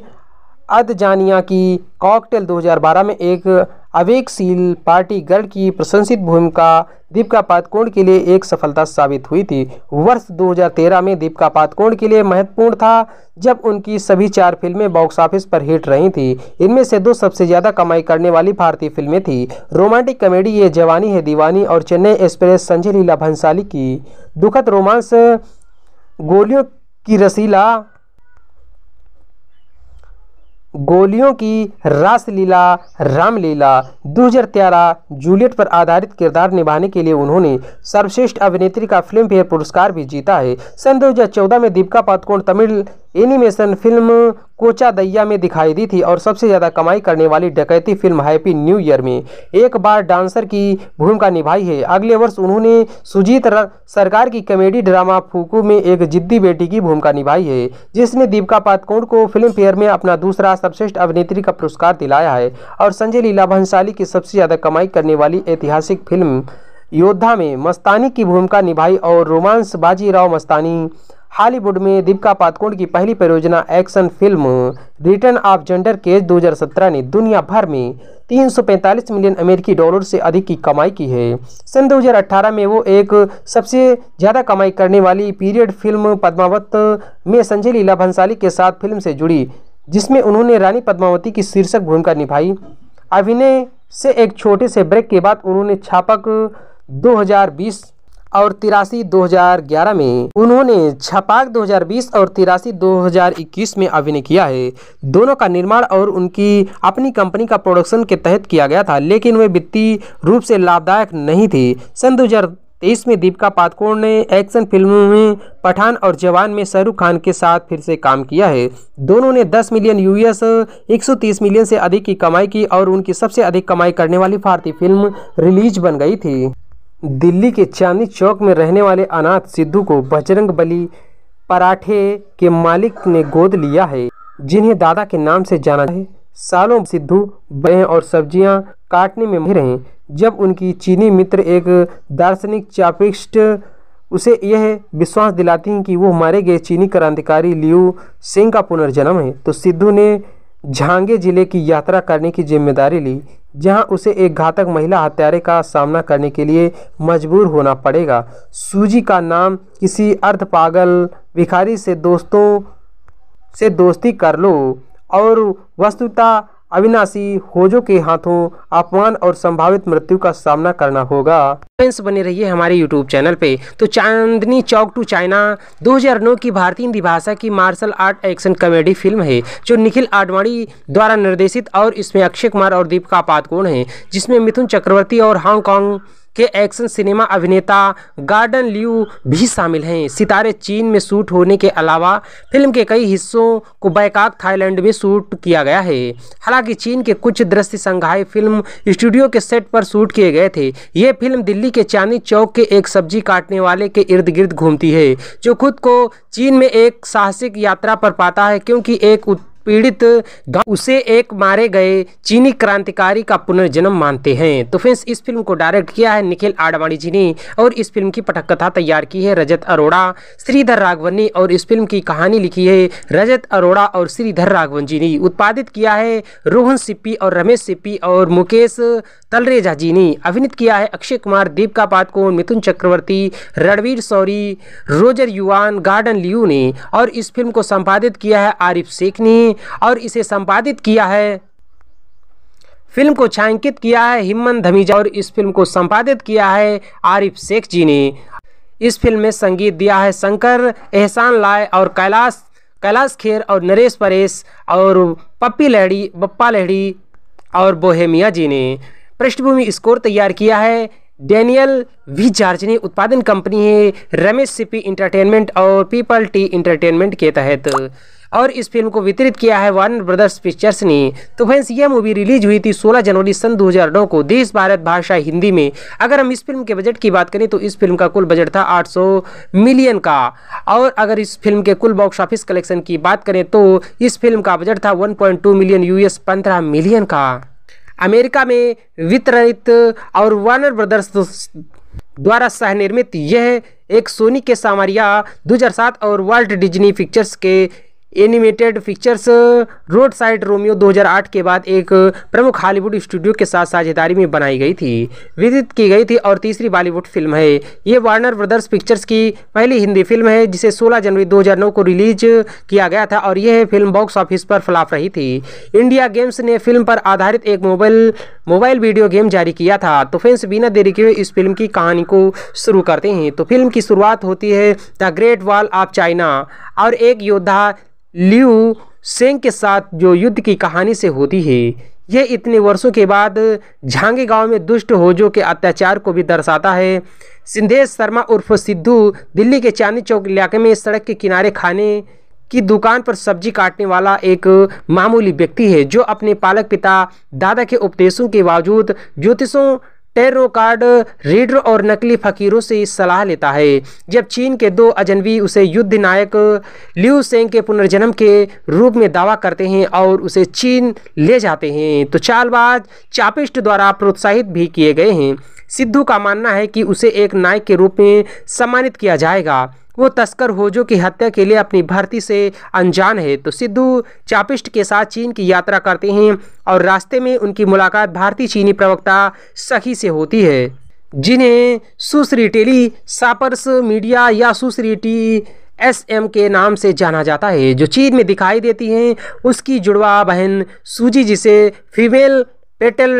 B: अदजानिया की कॉकटेल 2012 में एक अवेकशील पार्टी गर्ल की प्रशंसित भूमिका दीपिका पादकोण के लिए एक सफलता साबित हुई थी वर्ष 2013 में दीपिका पातकोण के लिए महत्वपूर्ण था जब उनकी सभी चार फिल्में बॉक्स ऑफिस पर हिट रही थी इनमें से दो सबसे ज़्यादा कमाई करने वाली भारतीय फिल्में थी रोमांटिक कॉमेडी ये जवानी है दीवानी और चेन्नई एक्सप्रेस संजय लीला भंसाली की दुखद रोमांस गोलियों की रसीला गोलियों की रासलीला रामलीला दो हज़ार तेरह जूलियट पर आधारित किरदार निभाने के लिए उन्होंने सर्वश्रेष्ठ अभिनेत्री का फिल्म फेयर पुरस्कार भी जीता है सन 2014 में Deepika Padukone Tamil animation film Kochadaiiyaan में दिखाई दी थी और सबसे ज़्यादा कमाई करने वाली डकैती फिल्म हैप्पी न्यू ईयर में एक बार डांसर की भूमिका निभाई है अगले वर्ष उन्होंने सुजीत सरकार की कॉमेडी ड्रामा फूकू में एक जिद्दी बेटी की भूमिका निभाई है जिसने दीपिका पादकोण को फिल्म फेयर में अपना दूसरा सर्वश्रेष्ठ अभिनेत्री का पुरस्कार दिलाया है और संजय लीला भंसाली की सबसे ज़्यादा कमाई करने वाली ऐतिहासिक फिल्म योद्धा में मस्तानी की भूमिका निभाई और रोमांस बाजीराव मस्तानी हॉलीवुड में दीपिका पादुकोण की पहली परियोजना action film return of Xander Cage 2017 ने दुनिया भर में 345 मिलियन अमेरिकी डॉलर से अधिक की कमाई की है सन 2018 में वो एक सबसे ज़्यादा कमाई करने वाली पीरियड फिल्म पद्मावत में संजय लीला भंसाली के साथ फिल्म से जुड़ी जिसमें उन्होंने रानी पद्मावती की शीर्षक भूमिका निभाई अभिनय से एक छोटे से ब्रेक के बाद उन्होंने छापक दो और तिरासी 2011 में उन्होंने छपाक 2020 और तिरासी 2021 में अभिनय किया है दोनों का निर्माण और उनकी अपनी कंपनी का प्रोडक्शन के तहत किया गया था लेकिन वे वित्तीय रूप से लाभदायक नहीं थे सन तेईस में दीपिका पादकोण ने एक्शन फिल्मों में पठान और जवान में शाहरुख खान के साथ फिर से काम किया है दोनों ने 10 मिलियन यूएस 130 मिलियन से अधिक की कमाई की और उनकी सबसे अधिक कमाई करने वाली भारतीय फिल्म रिलीज बन गई थी दिल्ली के चांदनी चौक में रहने वाले अनाथ सिद्धू को बजरंग बली पराठे के मालिक ने गोद लिया है जिन्हें दादा के नाम से जाना है सालों सिद्धू बड़े और सब्जियां काटने में रहे जब उनकी चीनी मित्र एक दार्शनिक चापिस्ट उसे यह विश्वास दिलाती हैं कि वो मारे गए चीनी क्रांतिकारी लियू सिंह का पुनर्जन्म है तो सिद्धू ने झांगे जिले की यात्रा करने की जिम्मेदारी ली जहां उसे एक घातक महिला हत्यारे का सामना करने के लिए मजबूर होना पड़ेगा सूजी का नाम किसी अर्ध पागल भिखारी से दोस्तों से दोस्ती कर लो और वस्तुतः अविनाशी होजो के हाथों अपमान और संभावित मृत्यु का सामना करना होगा फ्रेंड्स बने रहिए हमारे यूट्यूब चैनल पे तो चांदनी चौक टू चाइना 2009 की भारतीय हिंदी भाषा की martial art action comedy film है जो निखिल आडवाणी द्वारा निर्देशित और इसमें अक्षय कुमार और दीपिका पादकोण है जिसमें मिथुन चक्रवर्ती और हांगकॉन्ग के एक्शन सिनेमा अभिनेता गार्डन लियू भी शामिल हैं सितारे चीन में शूट होने के अलावा फिल्म के कई हिस्सों को बैकाक थाईलैंड में शूट किया गया है हालांकि चीन के कुछ दृश्य संघाई फिल्म स्टूडियो के सेट पर शूट किए गए थे ये फिल्म दिल्ली के चांदनी चौक के एक सब्जी काटने वाले के इर्द गिर्द घूमती है जो खुद को चीन में एक साहसिक यात्रा पर पाता है क्योंकि एक पीड़ित उसे एक मारे गए चीनी क्रांतिकारी का पुनर्जन्म मानते हैं तो फ्रेंड्स इस फिल्म को डायरेक्ट किया है निखिल आडवाणी जी ने और इस फिल्म की पटक कथा तैयार की है रजत अरोड़ा श्रीधर राघवन ने और इस फिल्म की कहानी लिखी है रजत अरोड़ा और श्रीधर राघवन जी ने उत्पादित किया है रोहन सिप्पी और रमेश सिप्पी और मुकेश तलरेजा जी ने अभिनित किया है Akshay Kumar Deepika Padukone Mithun Chakraborty Ranvir Shorey Roger Yuan Gordon Liu ने और इस फिल्म को संपादित किया है आरिफ शेख ने और इसे संपादित किया है फिल्म को छायांकित किया है हिम्मन धमीजा और इस फिल्म को संपादित किया है आरिफ शेख जी ने इस फिल्म में संगीत दिया है शंकर एहसान लाय और कैलाश कैलाश खेर और नरेश परेश और पप्पी लहड़ी बप्पा लहड़ी और बोहेमिया जी ने पृष्ठभूमि स्कोर तैयार किया है डेनियल वी जार्ज ने उत्पादन कंपनी है रमेश सिपी इंटरटेनमेंट और पीपल टी इंटरटेनमेंट के तहत और इस फिल्म को वितरित किया है वार्नर ब्रदर्स पिक्चर्स ने तो फ्रेंड्स यह मूवी रिलीज हुई थी 16 जनवरी सन 2009 को देश भारत भाषा हिंदी में अगर हम इस फिल्म के बजट की बात करें तो इस फिल्म का कुल बजट था 800 मिलियन का और अगर इस फिल्म के कुल बॉक्स ऑफिस कलेक्शन की बात करें तो इस फिल्म का बजट था वन मिलियन यूएस पंद्रह मिलियन का अमेरिका में वितरित और वार्नर ब्रदर्स द्वारा सह निर्मित यह एक सोनी के सामरिया 2007 और वर्ल्ड डिज्नी पिक्चर्स के animated pictures road side Romeo 2008 के बाद एक प्रमुख हॉलीवुड स्टूडियो के साथ साझेदारी में बनाई गई थी विदित की गई थी और तीसरी बॉलीवुड फिल्म है ये वार्नर ब्रदर्स पिक्चर्स की पहली हिंदी फिल्म है जिसे 16 जनवरी 2009 को रिलीज किया गया था और यह फिल्म बॉक्स ऑफिस पर फ्लॉप रही थी इंडिया गेम्स ने फिल्म पर आधारित एक मोबाइल मोबाइल वीडियो गेम जारी किया था तो फ्रेंड्स बिना देरी के इस फिल्म की कहानी को शुरू करते हैं तो फिल्म की शुरुआत होती है the great wall of China और एक योद्धा लियू सेंग के साथ जो युद्ध की कहानी से होती है यह इतने वर्षों के बाद झांगे गांव में दुष्ट होजो के अत्याचार को भी दर्शाता है सिंधेश शर्मा उर्फ सिद्धू दिल्ली के चांदनी चौक इलाके में सड़क के किनारे खाने की दुकान पर सब्जी काटने वाला एक मामूली व्यक्ति है जो अपने पालक पिता दादा के उपदेशों के बावजूद ज्योतिषों टेरो कार्ड रीडर और नकली फकीरों से सलाह लेता है जब चीन के दो अजनबी उसे युद्ध नायक लियू सेंग के पुनर्जन्म के रूप में दावा करते हैं और उसे चीन ले जाते हैं तो चालबाज चापिस्ट द्वारा प्रोत्साहित भी किए गए हैं सिद्धू का मानना है कि उसे एक नायक के रूप में सम्मानित किया जाएगा वो तस्कर होजो की हत्या के लिए अपनी भर्ती से अनजान है तो सिद्धू चापिस्ट के साथ चीन की यात्रा करते हैं और रास्ते में उनकी मुलाकात भारतीय चीनी प्रवक्ता सखी से होती है जिन्हें सुश्री टेली सापर्स मीडिया या सुश्री टी एस एम के नाम से जाना जाता है जो चीन में दिखाई देती हैं उसकी जुड़वा बहन सूजी जिसे फीमेल पेटल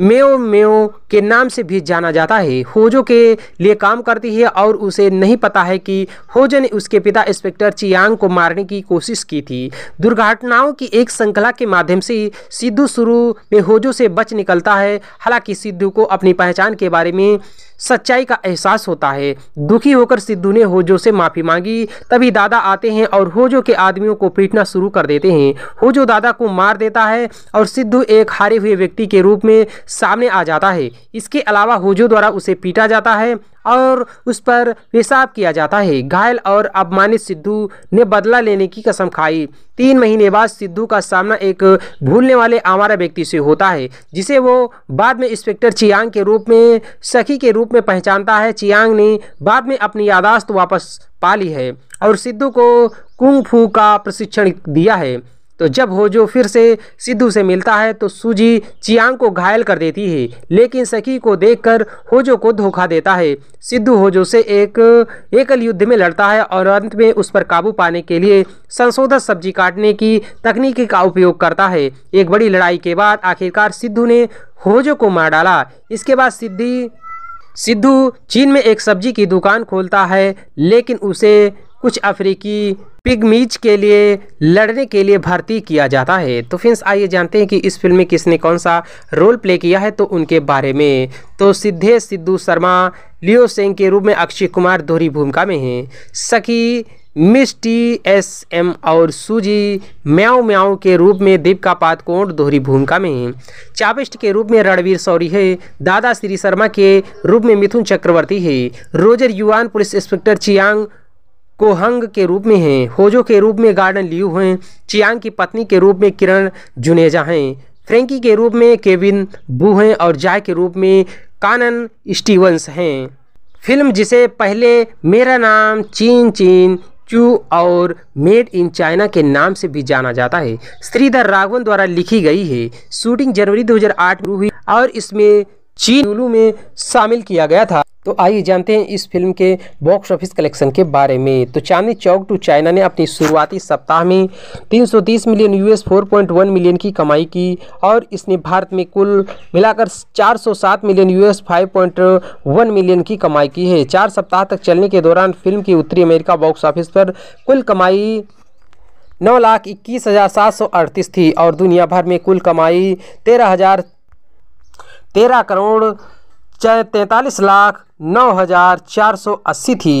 B: मेओ मेओ के नाम से भी जाना जाता है होजो के लिए काम करती है और उसे नहीं पता है कि होजो ने उसके पिता इंस्पेक्टर चियांग को मारने की कोशिश की थी दुर्घटनाओं की एक श्रृंखला के माध्यम से सिद्धू शुरू में होजो से बच निकलता है हालांकि सिद्धू को अपनी पहचान के बारे में सच्चाई का एहसास होता है दुखी होकर सिद्धू ने होजो से माफ़ी मांगी तभी दादा आते हैं और होजो के आदमियों को पीटना शुरू कर देते हैं होजो दादा को मार देता है और सिद्धू एक हारे हुए व्यक्ति के रूप में सामने आ जाता है इसके अलावा होजो द्वारा उसे पीटा जाता है और उस पर पेशाब किया जाता है घायल और अपमानित सिद्धू ने बदला लेने की कसम खाई तीन महीने बाद सिद्धू का सामना एक भूलने वाले आवारा व्यक्ति से होता है जिसे वो बाद में इंस्पेक्टर चियांग के रूप में सखी के रूप में पहचानता है चियांग ने बाद में अपनी यादाश्त वापस पा ली है और सिद्धू को कुंग फू का प्रशिक्षण दिया है तो जब होजो फिर से सिद्धू से मिलता है तो सूजी चियांग को घायल कर देती है लेकिन सखी को देखकर होजो को धोखा देता है सिद्धू होजो से एक एकल युद्ध में लड़ता है और अंत में उस पर काबू पाने के लिए संशोधित सब्जी काटने की तकनीकी का उपयोग करता है एक बड़ी लड़ाई के बाद आखिरकार सिद्धू ने होजो को मार डाला इसके बाद सिद्धि सिद्धू चीन में एक सब्जी की दुकान खोलता है लेकिन उसे कुछ अफ्रीकी पिगमीज के लिए लड़ने के लिए भर्ती किया जाता है तो फ्रेंड्स आइए जानते हैं कि इस फिल्म में किसने कौन सा रोल प्ले किया है तो उनके बारे में तो सिद्धेश सिद्धू शर्मा लियो सेंग के रूप में अक्षय कुमार दोहरी भूमिका में हैं सखी मिस टी एस एम और सूजी म्याओ म्याओ के रूप में दीपिका पादकोण दोहरी भूमिका में हैं चाविस्ट के रूप में रणवीर सौरी है दादा श्री शर्मा के रूप में मिथुन चक्रवर्ती है रोजर युवान पुलिस इंस्पेक्टर चियांग कोहंग के रूप में हैं होजो के रूप में गार्डन लियू हैं चियांग की पत्नी के रूप में किरण जुनेजा हैं फ्रेंकी के रूप में केविन बू हैं और जाय के रूप में कानन स्टीवंस हैं फिल्म जिसे पहले मेरा नाम चीन चीन चू और मेड इन चाइना के नाम से भी जाना जाता है श्रीधर राघवन द्वारा लिखी गई है शूटिंग जनवरी 2008 में हुई और इसमें चीन लुलू में शामिल किया गया था तो आइए जानते हैं इस फिल्म के बॉक्स ऑफिस कलेक्शन के बारे में तो चांदनी चौक टू चाइना ने अपनी शुरुआती सप्ताह में 330 मिलियन यूएस 4.1 मिलियन की कमाई की और इसने भारत में कुल मिलाकर 407 मिलियन यूएस 5.1 मिलियन की कमाई की है चार सप्ताह तक चलने के दौरान फिल्म की उत्तरी अमेरिका बॉक्स ऑफिस पर कुल कमाई नौ लाख इक्कीस हज़ार सात सौ अड़तीस थी और दुनिया भर में कुल कमाई तेरह हज़ार तेरह करोड़ तैंतालीस लाख नौ हज़ार चार सौ अस्सी थी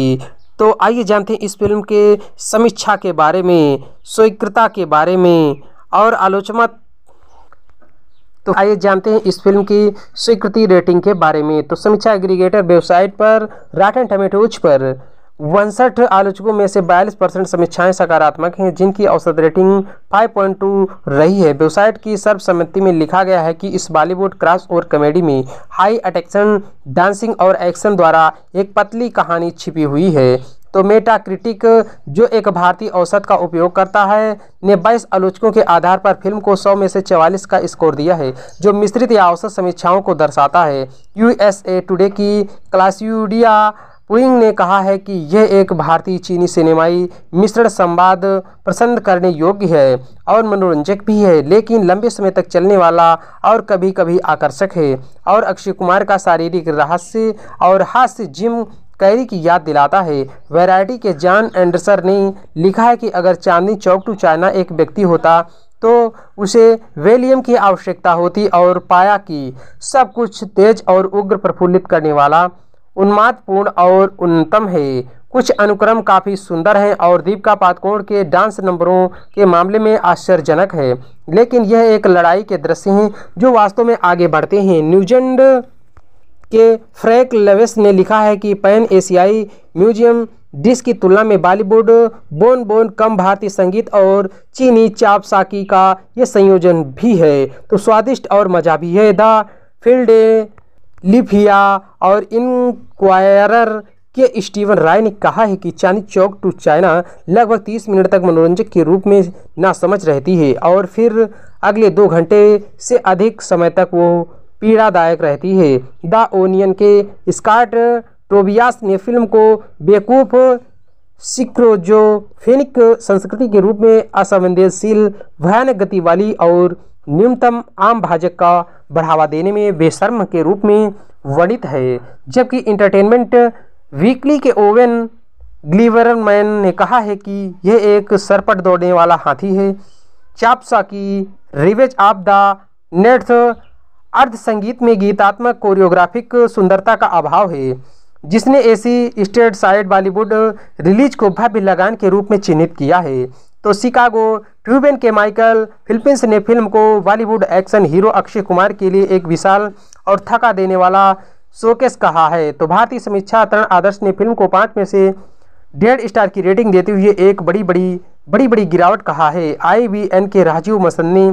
B: तो आइए जानते हैं इस फिल्म के समीक्षा के बारे में स्वीकृता के बारे में और आलोचना तो आइए जानते हैं इस फिल्म की स्वीकृति रेटिंग के बारे में तो समीक्षा एग्रीगेटर वेबसाइट पर राटन टमेटोज पर उनसठ आलोचकों में से बयालीस परसेंट समीक्षाएं सकारात्मक हैं जिनकी औसत रेटिंग 5.2 रही है वेबसाइट की सर्वसम्मति में लिखा गया है कि इस बॉलीवुड क्रॉस ओवर कॉमेडी में हाई अटेक्शन डांसिंग और एक्शन द्वारा एक पतली कहानी छिपी हुई है तो मेटा क्रिटिक जो एक भारतीय औसत का उपयोग करता है ने बाईस आलोचकों के आधार पर फिल्म को 100 में से 44 का स्कोर दिया है जो मिश्रित या औसत समीक्षाओं को दर्शाता है यूएसए टुडे की क्लासियोडिया उइंग ने कहा है कि यह एक भारतीय चीनी सिनेमाई मिश्रण संवाद पसंद करने योग्य है और मनोरंजक भी है लेकिन लंबे समय तक चलने वाला और कभी कभी आकर्षक है और अक्षय कुमार का शारीरिक रहस्य और हास्य जिम कैरी की याद दिलाता है वैरायटी के जॉन एंडरसर ने लिखा है कि अगर चांदनी चौक टू चाइना एक व्यक्ति होता तो उसे वेलियम की आवश्यकता होती और पाया कि सब कुछ तेज और उग्र प्रफुल्लित करने वाला उन्मादपूर्ण और उन्नतम है कुछ अनुक्रम काफ़ी सुंदर हैं और दीपिका पादकोण के डांस नंबरों के मामले में आश्चर्यजनक है लेकिन यह एक लड़ाई के दृश्य हैं जो वास्तव में आगे बढ़ते हैं न्यूजीलैंड के फ्रैंक लेवेस ने लिखा है कि पैन एशियाई म्यूजियम डिस की तुलना में बॉलीवुड बोन बोन कम भारतीय संगीत और चीनी चाप साकी का यह संयोजन भी है तो स्वादिष्ट और मजा भी है द फील्ड लिफिया और इनक्वायरर के स्टीवन राय ने कहा है कि चांदी चौक टू चाइना लगभग 30 मिनट तक मनोरंजक के रूप में ना समझ रहती है और फिर अगले दो घंटे से अधिक समय तक वो पीड़ादायक रहती है द ओनियन के स्कॉट टोबियास ने फिल्म को बेकूफ सिक्रोजोफेनिक संस्कृति के रूप में असंवेदनशील भयानक गति वाली और न्यूनतम आम भाजक का बढ़ावा देने में बेशर्म के रूप में वर्णित है जबकि इंटरटेनमेंट वीकली के ओवेन ग्लीवरमैन ने कहा है कि यह एक सरपट दौड़ने वाला हाथी है चापसा की रिवेज ऑफ द नेट्स अर्ध संगीत में गीतात्मक कोरियोग्राफिक सुंदरता का अभाव है जिसने ऐसी स्टेट साइड बॉलीवुड रिलीज को भव्य लगान के रूप में चिन्हित किया है तो शिकागो ट्यूबेन के माइकल फिलिपींस ने फिल्म को बॉलीवुड एक्शन हीरो अक्षय कुमार के लिए एक विशाल और थका देने वाला शोकेस कहा है तो भारतीय समीक्षा तरण आदर्श ने फिल्म को पाँच में से डेढ़ स्टार की रेटिंग देते हुए एक बड़ी बड़ी बड़ी बड़ी गिरावट कहा है एन के राजीव मसन्नी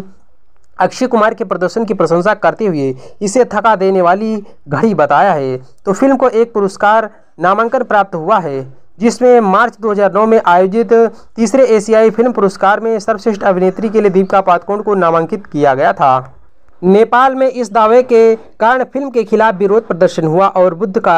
B: अक्षय कुमार के प्रदर्शन की प्रशंसा करते हुए इसे थका देने वाली घड़ी बताया है तो फिल्म को एक पुरस्कार नामांकन प्राप्त हुआ है जिसमें मार्च 2009 में आयोजित तीसरे एशियाई फिल्म पुरस्कार में सर्वश्रेष्ठ अभिनेत्री के लिए दीपिका पादुकोण को नामांकित किया गया था नेपाल में इस दावे के कारण फिल्म के खिलाफ विरोध प्रदर्शन हुआ और बुद्ध का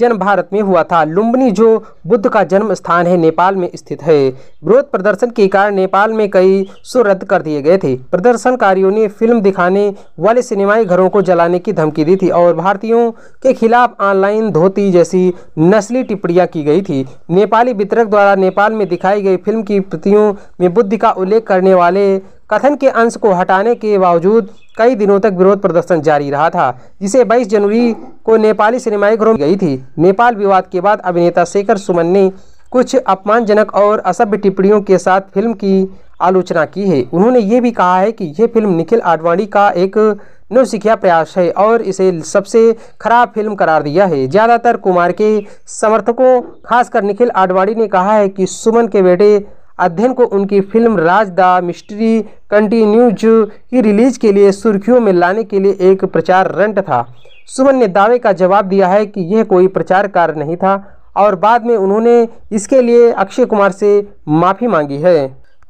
B: जन्म भारत में हुआ था लुम्बनी जो बुद्ध का जन्म स्थान है नेपाल में स्थित है विरोध प्रदर्शन के कारण नेपाल में कई शो रद्द कर दिए गए थे प्रदर्शनकारियों ने फिल्म दिखाने वाले सिनेमाई घरों को जलाने की धमकी दी थी और भारतीयों के खिलाफ ऑनलाइन धोती जैसी नस्ली टिप्पणियाँ की गई थी नेपाली वितरक द्वारा नेपाल में दिखाई गई फिल्म की प्रतियों में बुद्ध का उल्लेख करने वाले कथन के अंश को हटाने के बावजूद कई दिनों तक विरोध प्रदर्शन जारी रहा था जिसे 22 जनवरी को नेपाली घरों गई थी नेपाल विवाद के बाद अभिनेता शेखर सुमन ने कुछ अपमानजनक और असभ्य टिप्पणियों के साथ फिल्म की आलोचना की है उन्होंने ये भी कहा है कि यह फिल्म निखिल आडवाणी का एक नवसिखिया प्रयास है और इसे सबसे खराब फिल्म करार दिया है ज़्यादातर कुमार के समर्थकों खासकर निखिल आडवाणी ने कहा है कि सुमन के बेटे अध्ययन को उनकी film Raaz the mystery continues की रिलीज के लिए सुर्खियों में लाने के लिए एक प्रचार रंट था सुमन ने दावे का जवाब दिया है कि यह कोई प्रचार कार्य नहीं था और बाद में उन्होंने इसके लिए अक्षय कुमार से माफ़ी मांगी है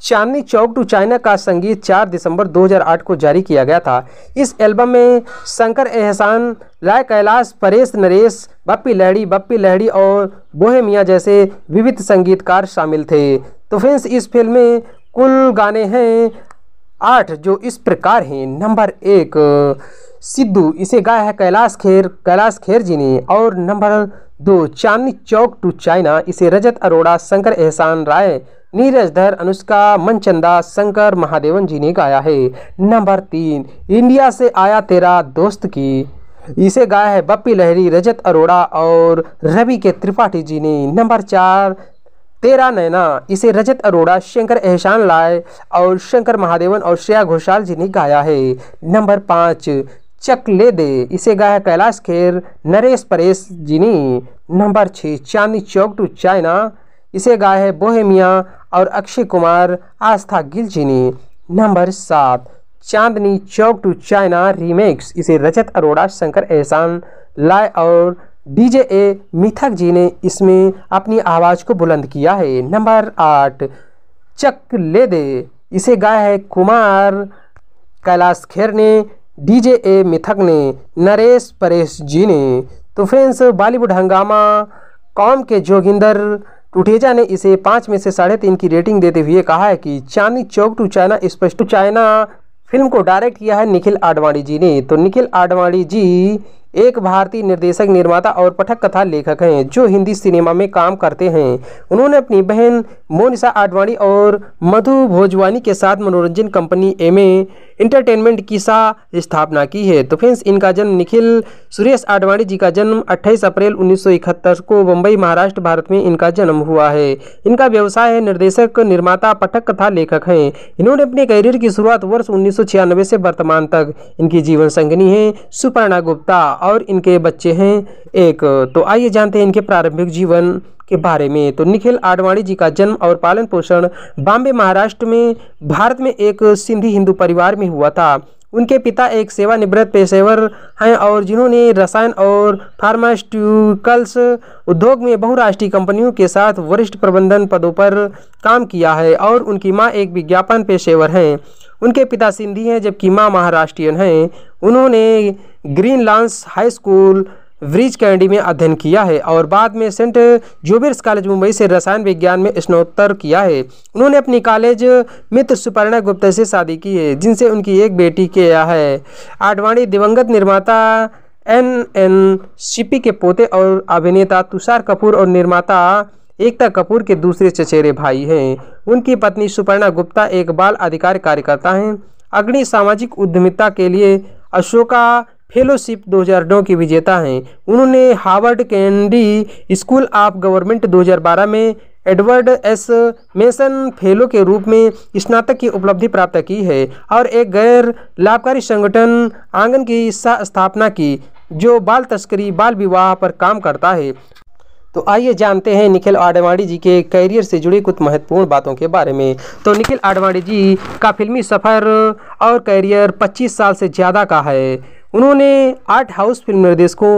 B: चांदनी चौक टू चाइना का संगीत 4 दिसंबर 2008 को जारी किया गया था इस एल्बम में शंकर एहसान लाय कैलाश परेश नरेश बप्पी लहड़ी बप्पी लहड़ी और बोहेमिया जैसे विविध संगीतकार शामिल थे तो फ्रेंड्स इस फिल्म में कुल गाने हैं आठ जो इस प्रकार हैं नंबर एक सिद्धू इसे गाया है कैलाश खेर कैलाश खेर जी ने और नंबर दो चांदनी चौक टू चाइना इसे रजत अरोड़ा शंकर एहसान राय नीरज धर अनुष्का मनचंदा शंकर महादेवन जी ने गाया है नंबर तीन इंडिया से आया तेरा दोस्त की इसे गाया है बप्पी लहरी रजत अरोड़ा और रवि के त्रिपाठी जी ने नंबर चार तेरा नैना इसे रजत अरोड़ा शंकर एहसान लाए और शंकर महादेवन और श्रेया घोषाल जी ने गाया है नंबर पाँच चक ले दे इसे गाया कैलाश खेर नरेश परेश जी ने नंबर छः चांदनी चौक टू चाइना इसे गाया है बोहेमिया और अक्षय कुमार आस्था गिल जी ने नंबर सात Chandni Chowk to China remakes इसे रजत अरोड़ा शंकर एहसान लाए और डीजे ए मिथक जी ने इसमें अपनी आवाज़ को बुलंद किया है नंबर आठ चक ले दे इसे गाया है कुमार कैलाश खेर ने डीजे ए मिथक ने नरेश परेश जी ने तो फ्रेंड्स बॉलीवुड हंगामा कॉम के जोगिंदर टुटेजा ने इसे पाँच में से साढ़े तीन की रेटिंग देते हुए कहा है कि चांदी चौक टू चाइना स्पष्ट टू चाइना फिल्म को डायरेक्ट किया है निखिल आडवाणी जी ने तो निखिल आडवाणी जी एक भारतीय निर्देशक निर्माता और पठक कथा लेखक हैं जो हिंदी सिनेमा में काम करते हैं उन्होंने अपनी बहन मोनिशा आडवाणी और मधु भोजवानी के साथ मनोरंजन कंपनी एम इंटरटेनमेंट की सा स्थापना की है तो फ्रेंड्स इनका जन्म निखिल सुरेश आडवाणी जी का जन्म 28 अप्रैल 1971 को मुंबई महाराष्ट्र भारत में इनका जन्म हुआ है इनका व्यवसाय है निर्देशक निर्माता पठक कथा लेखक हैं इन्होंने अपने करियर की शुरुआत वर्ष उन्नीस से वर्तमान तक इनकी जीवन संगनी है सुपर्णा गुप्ता और इनके बच्चे हैं एक तो आइए जानते हैं इनके प्रारंभिक जीवन के बारे में तो निखिल आडवाणी जी का जन्म और पालन पोषण बॉम्बे महाराष्ट्र में भारत में एक सिंधी हिंदू परिवार में हुआ था उनके पिता एक सेवानिवृत्त पेशेवर हैं और जिन्होंने रसायन और फार्मास्यूटिकल्स उद्योग में बहुराष्ट्रीय कंपनियों के साथ वरिष्ठ प्रबंधन पदों पर काम किया है और उनकी माँ एक विज्ञापन पेशेवर हैं उनके पिता सिंधी हैं जबकि माँ महाराष्ट्रियन हैं उन्होंने green lance high school Breach Candy में अध्ययन किया है और बाद में सेंट जोबेर्स कॉलेज मुंबई से रसायन विज्ञान में स्नोत्तर किया है उन्होंने अपनी कॉलेज मित्र सुपर्णा गुप्ता से शादी की है जिनसे उनकी एक बेटी किया है आडवाणी दिवंगत निर्माता एन एन सीपी के पोते और अभिनेता तुषार कपूर और निर्माता एकता कपूर के दूसरे चचेरे भाई हैं उनकी पत्नी सुपर्णा गुप्ता एक बाल अधिकार कार्यकर्ता हैं अग्नि सामाजिक उद्यमिता के लिए अशोका फेलोशिप 2009 की विजेता हैं उन्होंने Harvard Kennedy school of government 2012 में एडवर्ड एस मेसन फेलो के रूप में स्नातक की उपलब्धि प्राप्त की है और एक गैर लाभकारी संगठन आंगन की स्थापना की जो बाल तस्करी बाल विवाह पर काम करता है तो आइए जानते हैं निखिल आडवाणी जी के करियर से जुड़ी कुछ महत्वपूर्ण बातों के बारे में तो निखिल आडवाणी जी का फिल्मी सफ़र और करियर 25 साल से ज़्यादा का है उन्होंने आर्ट हाउस फिल्म निर्देशकों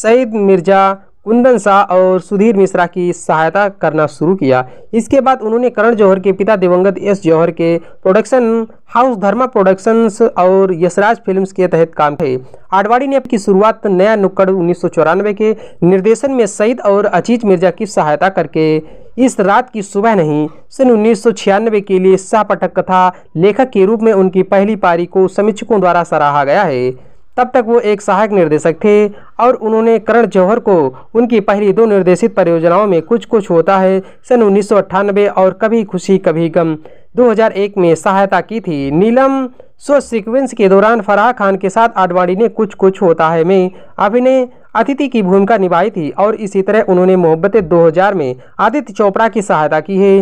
B: सईद मिर्ज़ा कुंदन शाह और सुधीर मिश्रा की सहायता करना शुरू किया इसके बाद उन्होंने करण जौहर के पिता दिवंगत एस जौहर के प्रोडक्शन हाउस धर्मा प्रोडक्शंस और यशराज फिल्म्स के तहत काम किए आडवाणी ने की शुरुआत नया नुक्कड़ उन्नीस के निर्देशन में सईद और अजीत मिर्जा की सहायता करके इस रात की सुबह नहीं सन उन्नीस के लिए शाह पटक कथा लेखक के रूप में उनकी पहली पारी को समीक्षकों द्वारा सराहा गया है तब तक वो एक सहायक निर्देशक थे और उन्होंने करण जौहर को उनकी पहली दो निर्देशित परियोजनाओं में कुछ कुछ होता है सन उन्नीस और कभी खुशी कभी गम 2001 में सहायता की थी नीलम सो सीक्वेंस के दौरान फराह खान के साथ आडवाणी ने कुछ कुछ होता है में अभिनय अतिथि की भूमिका निभाई थी और इसी तरह उन्होंने मोहब्बतें 2000 में आदित्य चोपड़ा की सहायता की है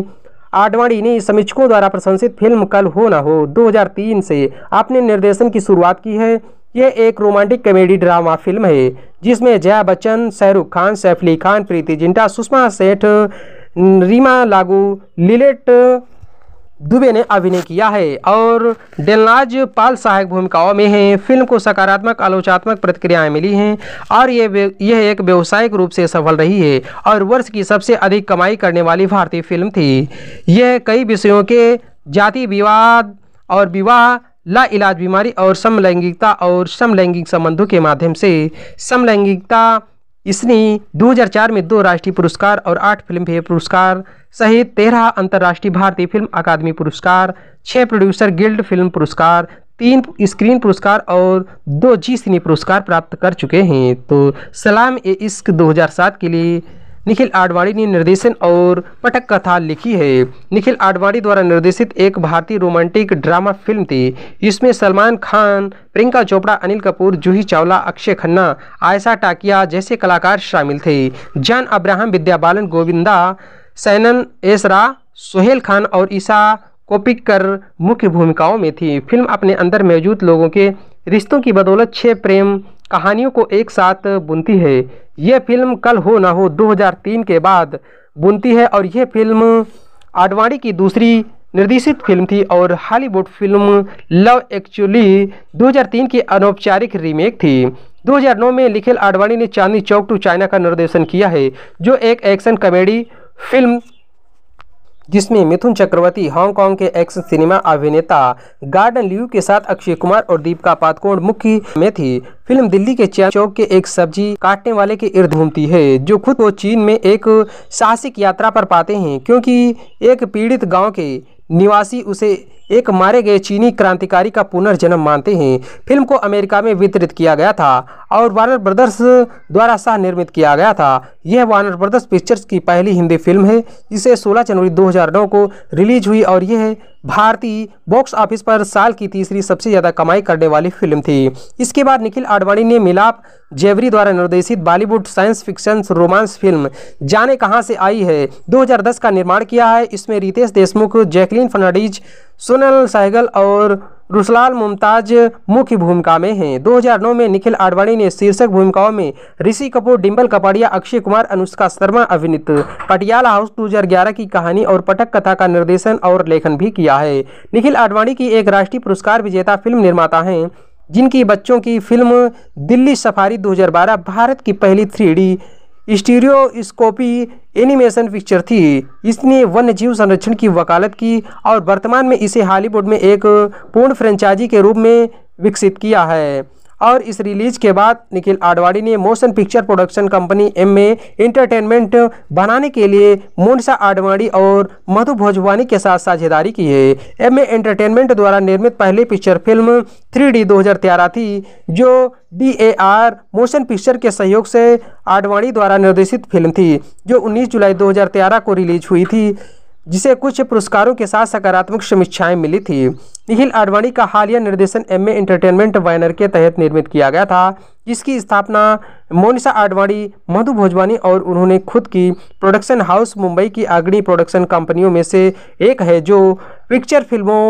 B: आडवाणी ने समीक्षकों द्वारा प्रशंसित फिल्म कल हो ना हो 2003 से अपने निर्देशन की शुरुआत की है ये एक रोमांटिक कॉमेडी ड्रामा फिल्म है जिसमें जया बच्चन शाहरुख खान सैफ अली खान प्रीति जिंटा सुषमा सेठ रीमा लागू लिलेट दुबे ने अभिनय किया है और डेलनाज पाल सहायक भूमिकाओं में हैं फिल्म को सकारात्मक आलोचनात्मक प्रतिक्रियाएं मिली हैं और ये यह एक व्यावसायिक रूप से सफल रही है और वर्ष की सबसे अधिक कमाई करने वाली भारतीय फिल्म थी यह कई विषयों के जाति विवाद और विवाह ला इलाज बीमारी और समलैंगिकता और समलैंगिक संबंधों के माध्यम से समलैंगिकता इसने 2004 में दो राष्ट्रीय पुरस्कार और आठ फिल्म फेयर पुरस्कार सहित तेरह अंतर्राष्ट्रीय भारतीय फिल्म अकादमी पुरस्कार छः प्रोड्यूसर गिल्ड फिल्म पुरस्कार तीन स्क्रीन पुरस्कार और दो जी सिने पुरस्कार प्राप्त कर चुके हैं तो सलाम ए इश्क 2007 के लिए निखिल आडवाणी ने निर्देशन और पटक कथा लिखी है निखिल आडवाणी द्वारा निर्देशित एक भारतीय रोमांटिक ड्रामा फिल्म थी इसमें सलमान खान प्रियंका चोपड़ा अनिल कपूर जूही चावला अक्षय खन्ना आयशा टाकिया जैसे कलाकार शामिल थे जान अब्राहम विद्या बालन गोविंदा सैनन एसरा सोहेल खान और ईशा कोपिकर मुख्य भूमिकाओं में थी फिल्म अपने अंदर मौजूद लोगों के रिश्तों की बदौलत छह प्रेम कहानियों को एक साथ बुनती है यह फिल्म कल हो ना हो 2003 के बाद बुनती है और यह फिल्म आडवाणी की दूसरी निर्देशित फिल्म थी और हॉलीवुड फिल्म लव एक्चुअली 2003 की अनौपचारिक रीमेक थी 2009 में निखिल आडवाणी ने चांदनी चौक टू चाइना का निर्देशन किया है जो एक एक्शन कॉमेडी फिल्म जिसमें मिथुन चक्रवर्ती हांगकांग के एक्शन सिनेमा अभिनेता गार्डन लियू के साथ अक्षय कुमार और दीपिका पादकोण मुख्य में थी फिल्म दिल्ली के चैन चौक के एक सब्जी काटने वाले के इर्द घूमती है जो खुद को चीन में एक साहसिक यात्रा पर पाते हैं क्योंकि एक पीड़ित गांव के निवासी उसे एक मारे गए चीनी क्रांतिकारी का पुनर्जन्म मानते हैं फिल्म को अमेरिका में वितरित किया गया था और वार्नर ब्रदर्स द्वारा सह निर्मित किया गया था यह वार्नर ब्रदर्स पिक्चर्स की पहली हिंदी फिल्म है इसे 16 जनवरी 2009 को रिलीज हुई और यह भारतीय बॉक्स ऑफिस पर साल की तीसरी सबसे ज़्यादा कमाई करने वाली फिल्म थी इसके बाद निखिल आडवाणी ने मिलाप जेवरी द्वारा निर्देशित Bollywood science fiction romance film Jaane Kahan से आई है 2010 का निर्माण किया है इसमें रितेश देशमुख जैकलीन फर्नाडीज सोनल सहगल और रुसलाल मुमताज मुख्य भूमिका में हैं 2009 में निखिल आडवाणी ने शीर्षक भूमिकाओं में ऋषि कपूर डिम्बल कपाड़िया अक्षय कुमार अनुष्का शर्मा अभिनीत पटियाला हाउस 2011 की कहानी और पटक कथा का निर्देशन और लेखन भी किया है निखिल आडवाणी की एक राष्ट्रीय पुरस्कार विजेता फिल्म निर्माता हैं जिनकी बच्चों की फिल्म दिल्ली सफारी 2012 भारत की पहली थ्री स्टीरियोस्कोपी एनिमेशन पिक्चर थी इसने वन्य जीव संरक्षण की वकालत की और वर्तमान में इसे हॉलीवुड में एक पूर्ण फ्रेंचाइजी के रूप में विकसित किया है और इस रिलीज के बाद निखिल आडवाणी ने motion picture production company Emmay Entertainment बनाने के लिए मोनसा आडवाणी और मधु भोजवानी के साथ साझेदारी की है एम एंटरटेनमेंट द्वारा निर्मित पहली पिक्चर फिल्म थ्री डी दो थी जो D A R motion picture के सहयोग से आडवाणी द्वारा निर्देशित फिल्म थी जो 19 जुलाई 2013 को रिलीज हुई थी जिसे कुछ पुरस्कारों के साथ सकारात्मक समीक्षाएं मिली थी निखिल आडवाणी का हालिया निर्देशन एम ए एंटरटेनमेंट बैनर के तहत निर्मित किया गया था जिसकी स्थापना मोनिशा आडवाणी मधु भोजवानी और उन्होंने खुद की प्रोडक्शन हाउस मुंबई की अग्रणी प्रोडक्शन कंपनियों में से एक है जो पिक्चर फिल्मों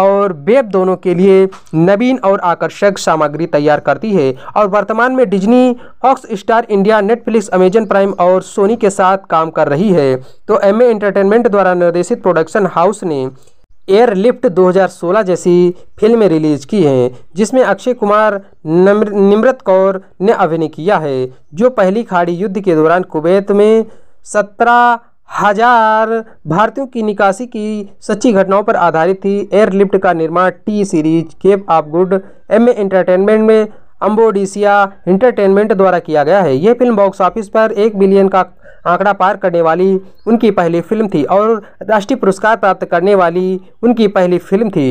B: और वेब दोनों के लिए नवीन और आकर्षक सामग्री तैयार करती है और वर्तमान में Disney Fox Star India Netflix Amazon Prime और सोनी के साथ काम कर रही है तो एम एंटरटेनमेंट द्वारा निर्देशित प्रोडक्शन हाउस ने एयरलिफ्ट 2016 जैसी फिल्में रिलीज़ की हैं जिसमें अक्षय कुमार निम्रत कौर ने अभिनय किया है जो पहली खाड़ी युद्ध के दौरान कुवैत में सत्रह हजार भारतीयों की निकासी की सच्ची घटनाओं पर आधारित थी एयरलिफ्ट का निर्माण T series cap of good Emmay entertainment में अम्बोडिसिया इंटरटेनमेंट द्वारा किया गया है यह फिल्म बॉक्स ऑफिस पर एक बिलियन का आंकड़ा पार करने वाली उनकी पहली फिल्म थी और राष्ट्रीय पुरस्कार प्राप्त करने वाली उनकी पहली फिल्म थी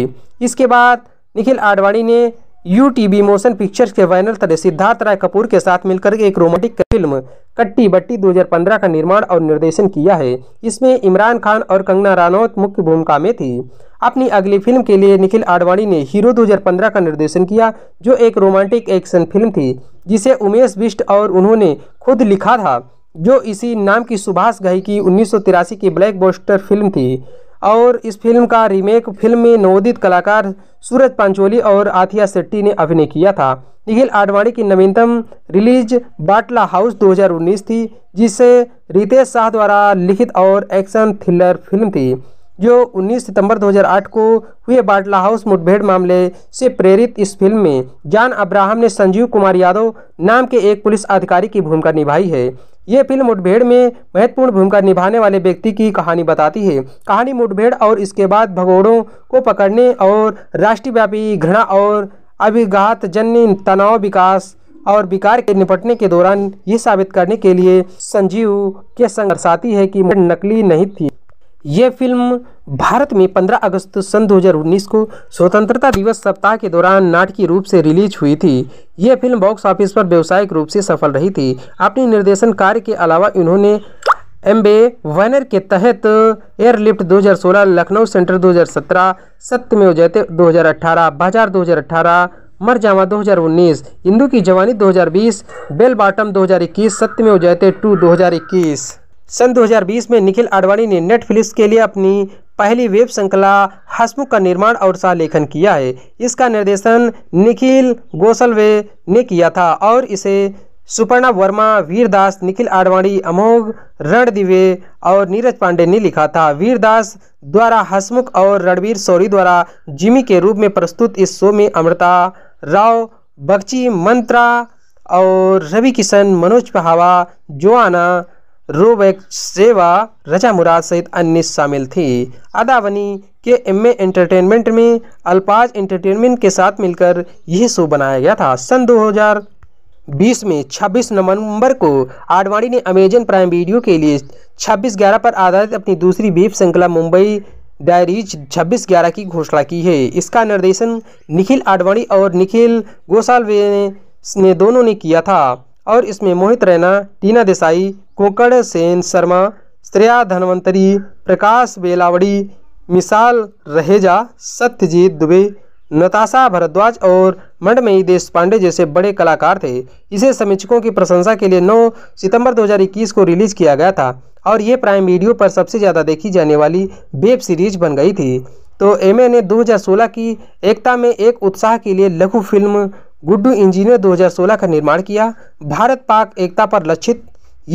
B: इसके बाद निखिल आडवाणी ने U T V motion pictures के बैनर तले सिद्धार्थ राय कपूर के साथ मिलकर एक रोमांटिक फिल्म कट्टी बट्टी 2015 का निर्माण और निर्देशन किया है इसमें इमरान खान और कंगना रानौत मुख्य भूमिका में थी अपनी अगली फिल्म के लिए निखिल आडवाणी ने हीरो 2015 का निर्देशन किया जो एक रोमांटिक एक्शन फिल्म थी जिसे उमेश बिष्ट और उन्होंने खुद लिखा था जो इसी नाम की सुभाष घई की उन्नीस की ब्लैक बोस्टर फिल्म थी और इस फिल्म का रीमेक फिल्म में नवोदित कलाकार सूरज पांचोली और आथिया शेट्टी ने अभिनय किया था निखिल आडवाणी की नवीनतम रिलीज बाटला हाउस 2019 थी जिसे रितेश शाह द्वारा लिखित और एक्शन थ्रिलर फिल्म थी जो 19 सितंबर 2008 को हुए बाटला हाउस मुठभेड़ मामले से प्रेरित इस फिल्म में जान अब्राहम ने संजीव कुमार यादव नाम के एक पुलिस अधिकारी की भूमिका निभाई है ये फिल्म मुठभेड़ में महत्वपूर्ण भूमिका निभाने वाले व्यक्ति की कहानी बताती है कहानी मुठभेड़ और इसके बाद भगोड़ों को पकड़ने और राष्ट्रव्यापी घृणा और अभिघात जन्य तनाव विकास और विकार के निपटने के दौरान ये साबित करने के लिए संजीव के संग दर्शाती है कि नकली नहीं थी ये फिल्म भारत में 15 अगस्त सन 2019 को स्वतंत्रता दिवस सप्ताह के दौरान नाटकीय रूप से रिलीज हुई थी ये फिल्म बॉक्स ऑफिस पर व्यावसायिक रूप से सफल रही थी अपने निर्देशन कार्य के अलावा इन्होंने एम बैनर के तहत एयरलिफ्ट 2016 लखनऊ सेंटर 2017 सत्यमेव जयते दो बाजार 2018 मर जावा 2019 इंदू की जवानी 2020 बेल बॉटम 2021 सत्यमेव जयते टू इक्कीस सन 2020 में निखिल आडवाणी ने नेटफ्लिक्स के लिए अपनी पहली वेब श्रृंखला हसमुख का निर्माण और सा लेखन किया है इसका निर्देशन निखिल गोसलवे ने किया था और इसे सुपर्णा वर्मा वीरदास निखिल आडवाणी अमोघ रण दिवे और नीरज पांडे ने लिखा था वीरदास द्वारा हसमुख और रणवीर सौरी द्वारा जिमी के रूप में प्रस्तुत इस शो में अमृता राव बख्ची मंत्रा और रवि किशन मनोज पहावा जोआना रोबैक सेवा रजा मुराद सहित अन्य शामिल थे अदावनी के एम एंटरटेनमेंट में अल्पाज एंटरटेनमेंट के साथ मिलकर यह शो बनाया गया था सन 2000 बीस में 26 नवंबर को आडवाणी ने अमेजन प्राइम वीडियो के लिए 26 ग्यारह पर आधारित अपनी दूसरी वेब श्रृंखला मुंबई डायरीज 26 ग्यारह की घोषणा की है इसका निर्देशन निखिल आडवाणी और निखिल गोसालवे ने, ने दोनों ने किया था और इसमें मोहित रैना टीना देसाई कोकण सेन शर्मा श्रेया धनवंतरी प्रकाश बेलावड़ी मिसाल रहेजा सत्यजीत दुबे नताशा भरद्वाज और मंडमयी देश पांडे जैसे बड़े कलाकार थे इसे समीक्षकों की प्रशंसा के लिए 9 सितंबर 2021 को रिलीज किया गया था और ये प्राइम वीडियो पर सबसे ज़्यादा देखी जाने वाली वेब सीरीज बन गई थी तो एम ने 2016 की एकता में एक उत्साह के लिए लघु फिल्म गुड्डू इंजीनियर 2016 का निर्माण किया भारत पाक एकता पर लक्षित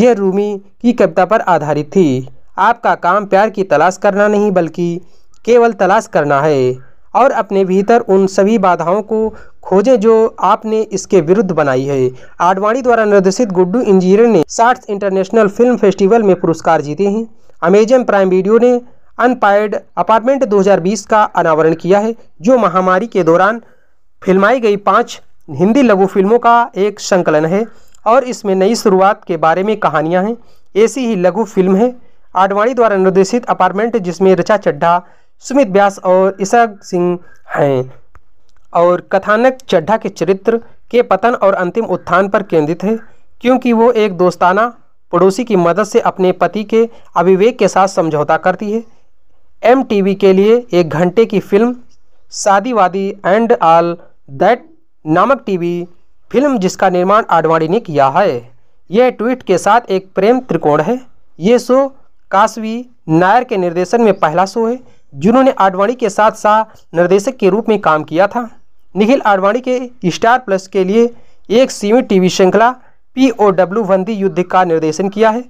B: यह रूमी की कविता पर आधारित थी आपका काम प्यार की तलाश करना नहीं बल्कि केवल तलाश करना है और अपने भीतर उन सभी बाधाओं को खोजें जो आपने इसके विरुद्ध बनाई है आडवाणी द्वारा निर्देशित गुड्डू इंजीनियर ने साठ इंटरनेशनल फिल्म फेस्टिवल में पुरस्कार जीते हैं अमेजन प्राइम वीडियो ने अनपायर्ड अपार्टमेंट 2020 का अनावरण किया है जो महामारी के दौरान फिल्माई गई पाँच हिंदी लघु फिल्मों का एक संकलन है और इसमें नई शुरुआत के बारे में कहानियाँ हैं ऐसी ही लघु फिल्म है आडवाणी द्वारा निर्देशित अपार्टमेंट जिसमें रचा चड्ढा सुमित व्यास और ईशा सिंह हैं और कथानक चड्ढा के चरित्र के पतन और अंतिम उत्थान पर केंद्रित है क्योंकि वो एक दोस्ताना पड़ोसी की मदद से अपने पति के अविवेक के साथ समझौता करती है एम के लिए एक घंटे की फिल्म शादीवादी एंड आल दैट नामक टीवी फिल्म जिसका निर्माण आडवाणी ने किया है यह ट्वीट के साथ एक प्रेम त्रिकोण है ये शो कासवी नायर के निर्देशन में पहला शो है जिन्होंने आडवाणी के साथ साथ निर्देशक के रूप में काम किया था निखिल आडवाणी के स्टार प्लस के लिए एक सीमित टीवी श्रृंखला पी ओ डब्ल्यू वंदी युद्ध का निर्देशन किया है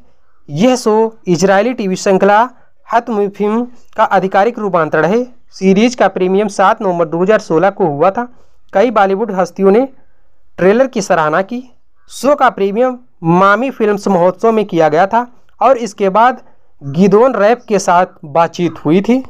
B: यह शो इजरायली टीवी श्रृंखला हतम का आधिकारिक रूपांतरण है सीरीज का प्रीमियम सात नवंबर 2016 को हुआ था कई बॉलीवुड हस्तियों ने ट्रेलर की सराहना की शो का प्रीमियम मामी फिल्म्स महोत्सव में किया गया था और इसके बाद गिदोन रैप के साथ बातचीत हुई थी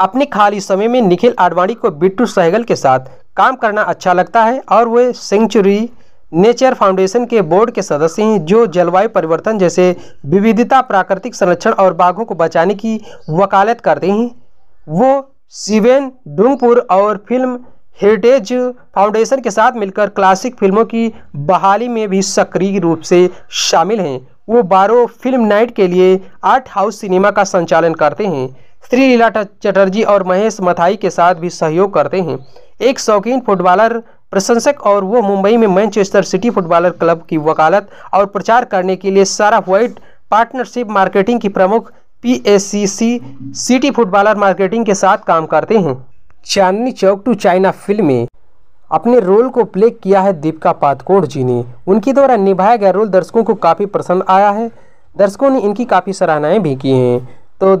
B: अपने खाली समय में निखिल आडवाणी को बिट्टू सहगल के साथ काम करना अच्छा लगता है और वे सेंचुरी नेचर फाउंडेशन के बोर्ड के सदस्य हैं जो जलवायु परिवर्तन जैसे विविधता प्राकृतिक संरक्षण और बाघों को बचाने की वकालत करते हैं वो सिवेन डूंगपुर और फिल्म हेरिटेज फाउंडेशन के साथ मिलकर क्लासिक फिल्मों की बहाली में भी सक्रिय रूप से शामिल हैं वो बारो फिल्म नाइट के लिए आर्ट हाउस सिनेमा का संचालन करते हैं श्री लीला चटर्जी और महेश मथाई के साथ भी सहयोग करते हैं एक शौकीन फुटबॉलर प्रशंसक और वो मुंबई में मैनचेस्टर सिटी फुटबॉलर क्लब की वकालत और प्रचार करने के लिए सारा वाइट पार्टनरशिप मार्केटिंग की प्रमुख पीएससीसी सिटी फुटबॉलर मार्केटिंग के साथ काम करते हैं Chandni Chowk to China film में अपने रोल को प्ले किया है दीपिका पादकोड़ जी ने उनके द्वारा निभाया गया रोल दर्शकों को काफ़ी पसंद आया है दर्शकों ने इनकी काफ़ी सराहनाएं भी की हैं तो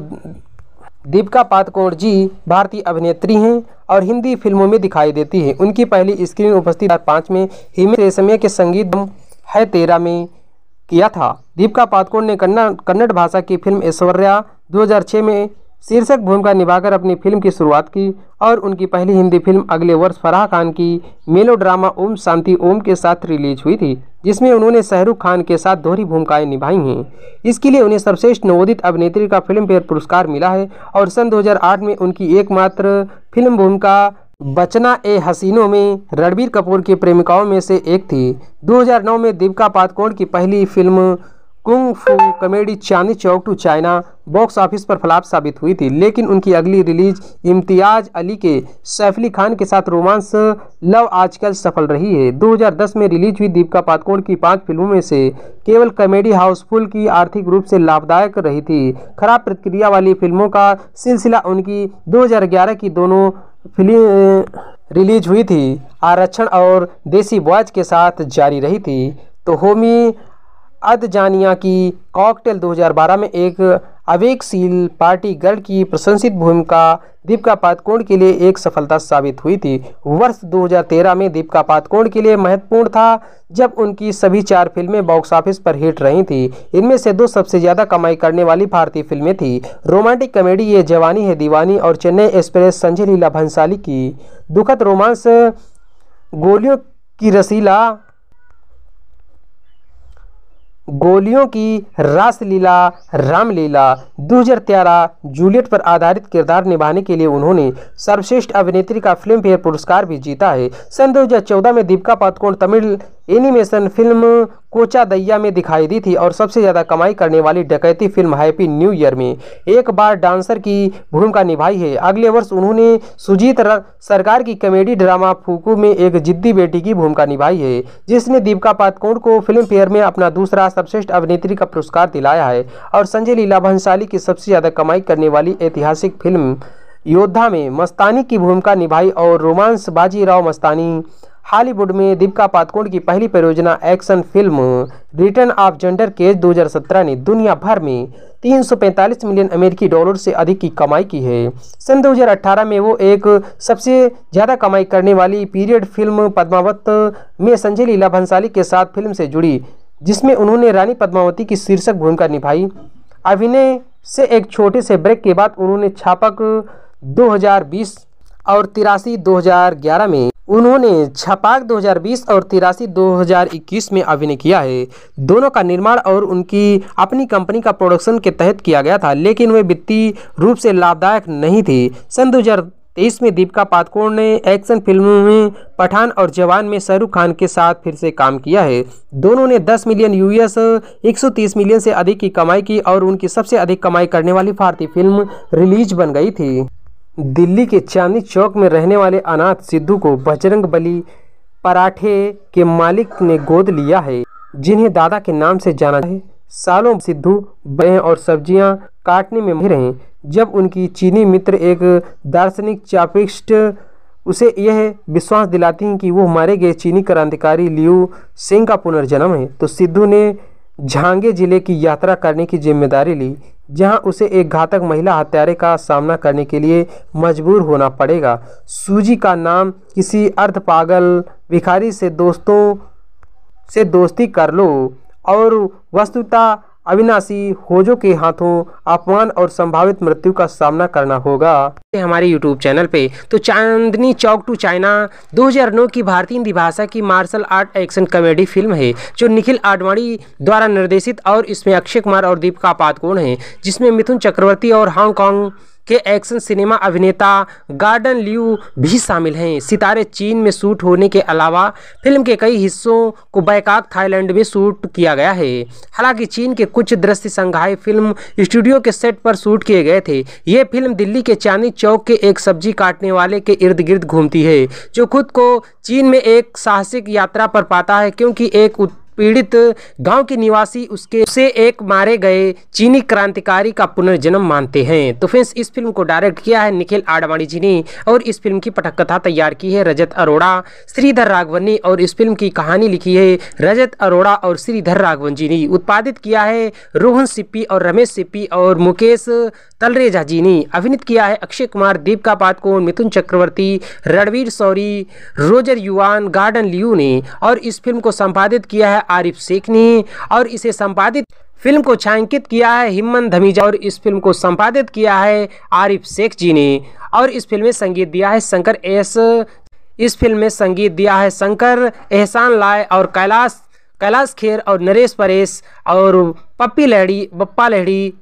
B: दीपिका पातकोर जी भारतीय अभिनेत्री हैं और हिंदी फिल्मों में दिखाई देती हैं उनकी पहली स्क्रीन उपस्थिति पाँच में हिमेश रेशमिया के संगीत है तेरा में किया था दीपिका पातकोर ने कन्नड़ कन्नड़ भाषा की फिल्म ऐश्वर्या 2006 में शीर्षक भूमिका निभाकर अपनी फिल्म की शुरुआत की और उनकी पहली हिंदी फिल्म अगले वर्ष फराह खान की मेलो ड्रामा ओम शांति ओम के साथ रिलीज हुई थी जिसमें उन्होंने शाहरुख खान के साथ दोहरी भूमिकाएं निभाई हैं इसके लिए उन्हें सर्वश्रेष्ठ नवोदित अभिनेत्री का फिल्म फेयर पुरस्कार मिला है और सन 2008 में उनकी एकमात्र फिल्म भूमिका बचना ए हसीनों में रणबीर कपूर की प्रेमिकाओं में से एक थी दो में दीपिका पादकोण की पहली film kung fu comedy Chandni Chowk to China box office पर फ्लॉप साबित हुई थी लेकिन उनकी अगली रिलीज इम्तियाज अली के सैफ अली खान के साथ रोमांस लव आजकल सफल रही है 2010 में रिलीज हुई दीपिका पादुकोण की पांच फिल्मों में से केवल कॉमेडी हाउसफुल की आर्थिक रूप से लाभदायक रही थी खराब प्रतिक्रिया वाली फिल्मों का सिलसिला उनकी दो की दोनों फिल्म रिलीज हुई थी आरक्षण और देसी बॉयज के साथ जारी रही थी तो होमी अदजानिया की कॉकटेल 2012 में एक आवेगशील पार्टी गर्ल की प्रशंसित भूमिका दीपिका पादकोण के लिए एक सफलता साबित हुई थी वर्ष 2013 में दीपिका पादकोण के लिए महत्वपूर्ण था जब उनकी सभी चार फिल्में बॉक्स ऑफिस पर हिट रही थी इनमें से दो सबसे ज़्यादा कमाई करने वाली भारतीय फिल्में थी रोमांटिक कॉमेडी ये जवानी है दीवानी और चेन्नई एक्सप्रेस संजय लीला भंसाली की दुखद रोमांस गोलियों की रसीला गोलियों की रासलीला रामलीला दो हज़ार तेरह जूलियट पर आधारित किरदार निभाने के लिए उन्होंने सर्वश्रेष्ठ अभिनेत्री का फिल्म फेयर पुरस्कार भी जीता है सन 2014 में Deepika Padukone Tamil animation film Kochadaiiyaan में दिखाई दी थी और सबसे ज़्यादा कमाई करने वाली डकैती फिल्म हैप्पी न्यू ईयर में एक बार डांसर की भूमिका निभाई है अगले वर्ष उन्होंने सुजीत सरकार की कॉमेडी ड्रामा फूकू में एक जिद्दी बेटी की भूमिका निभाई है जिसने दीपिका पातकोण को फिल्म फेयर में अपना दूसरा सर्वश्रेष्ठ अभिनेत्री का पुरस्कार दिलाया है और संजय लीला भंसाली की सबसे ज़्यादा कमाई करने वाली ऐतिहासिक फिल्म योद्धा में मस्तानी की भूमिका निभाई और रोमांस बाजीराव मस्तानी हॉलीवुड में दीपिका पादुकोण की पहली परियोजना action film return of Xander Cage 2017 ने दुनिया भर में 345 मिलियन अमेरिकी डॉलर से अधिक की कमाई की है सन 2018 में वो एक सबसे ज़्यादा कमाई करने वाली पीरियड फिल्म पद्मावत में संजय लीला भंसाली के साथ फिल्म से जुड़ी जिसमें उन्होंने रानी पद्मावती की शीर्षक भूमिका निभाई अभिनय से एक छोटे से ब्रेक के बाद उन्होंने छापक 2020 और तिरासी 2011 में उन्होंने छपाक 2020 और तिरासी 2021 में अभिनय किया है दोनों का निर्माण और उनकी अपनी कंपनी का प्रोडक्शन के तहत किया गया था लेकिन वे वित्तीय रूप से लाभदायक नहीं थे सन तेईस में दीपिका पादुकोण ने एक्शन फिल्मों में पठान और जवान में शाहरुख खान के साथ फिर से काम किया है दोनों ने 10 मिलियन यूएस 130 मिलियन से अधिक की कमाई की और उनकी सबसे अधिक कमाई करने वाली भारतीय फिल्म रिलीज बन गई थी दिल्ली के चांदनी चौक में रहने वाले अनाथ सिद्धू को बजरंग बली पराठे के मालिक ने गोद लिया है जिन्हें दादा के नाम से जाना है सालों सिद्धू बह और सब्जियां काटने में माहिर हैं जब उनकी चीनी मित्र एक दार्शनिक चापिस्ट उसे यह विश्वास दिलाती हैं कि वो मारे गए चीनी क्रांतिकारी लियू सिंह का पुनर्जन्म है तो सिद्धू ने झांगे जिले की यात्रा करने की जिम्मेदारी ली जहां उसे एक घातक महिला हत्यारे का सामना करने के लिए मजबूर होना पड़ेगा सूजी का नाम किसी अर्ध पागल भिखारी से दोस्तों से दोस्ती कर लो और वस्तुता अविनाशी होजो के हाथों अपमान और संभावित मृत्यु का सामना करना होगा हमारे YouTube चैनल पे तो चांदनी चौक टू चाइना 2009 की भारतीय हिंदी भाषा की martial art action comedy film है जो निखिल आडवाणी द्वारा निर्देशित और इसमें अक्षय कुमार और दीपिका पादकोण है जिसमें मिथुन चक्रवर्ती और हांगकॉन्ग के एक्शन सिनेमा अभिनेता गार्डन लियू भी शामिल हैं सितारे चीन में शूट होने के अलावा फिल्म के कई हिस्सों को बैकाक थाईलैंड में शूट किया गया है हालांकि चीन के कुछ दृश्य संघाई फिल्म स्टूडियो के सेट पर शूट किए गए थे ये फिल्म दिल्ली के चांदनी चौक के एक सब्जी काटने वाले के इर्द गिर्द घूमती है जो खुद को चीन में एक साहसिक यात्रा पर पाता है क्योंकि एक पीड़ित गांव के निवासी उसके से एक मारे गए चीनी क्रांतिकारी का पुनर्जन्म मानते हैं तो फ्रेंड्स इस फिल्म को डायरेक्ट किया है निखिल आडवाणी जी ने और इस फिल्म की पटक कथा तैयार की है रजत अरोड़ा श्रीधर राघवन ने और इस फिल्म की कहानी लिखी है रजत अरोड़ा और श्रीधर राघवन जी ने उत्पादित किया है रोहन सिप्पी और रमेश सिप्पी और मुकेश तलरेजा जीनी अभिनीत किया है Akshay Kumar Deepika Padukone Mithun Chakraborty Ranvir Shorey Roger Yuan Gordon Liu ने और इस फिल्म को संपादित किया है आरिफ शेख ने और इसे संपादित फिल्म को छायांकित किया है हिम्मन धमीजा और इस फिल्म को संपादित किया है आरिफ शेख जी ने और इस फिल्म में संगीत दिया है शंकर एस इस फिल्म में संगीत दिया है शंकर एहसान लाय और कैलाश कैलाश खेर और नरेश परेश और पप्पी लहड़ी बप्पा लहड़ी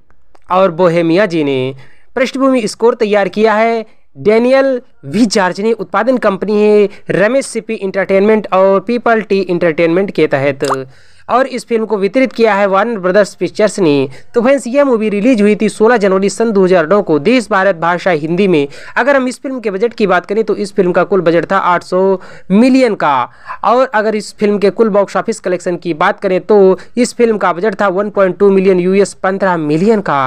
B: और बोहेमिया जी ने पृष्ठभूमि स्कोर तैयार किया है डेनियल वी जार्ज ने उत्पादन कंपनी है रमेश सिपी इंटरटेनमेंट और पीपल टी इंटरटेनमेंट के तहत और इस फिल्म को वितरित किया है वार्नर ब्रदर्स पिक्चर्स ने तो फ्रेंड्स यह मूवी रिलीज हुई थी 16 जनवरी सन 2009 को देश भारत भाषा हिंदी में अगर हम इस फिल्म के बजट की बात करें तो इस फिल्म का कुल बजट था 800 मिलियन का और अगर इस फिल्म के कुल बॉक्स ऑफिस कलेक्शन की बात करें तो इस फिल्म का बजट था 1.2 मिलियन यूएस 15 मिलियन का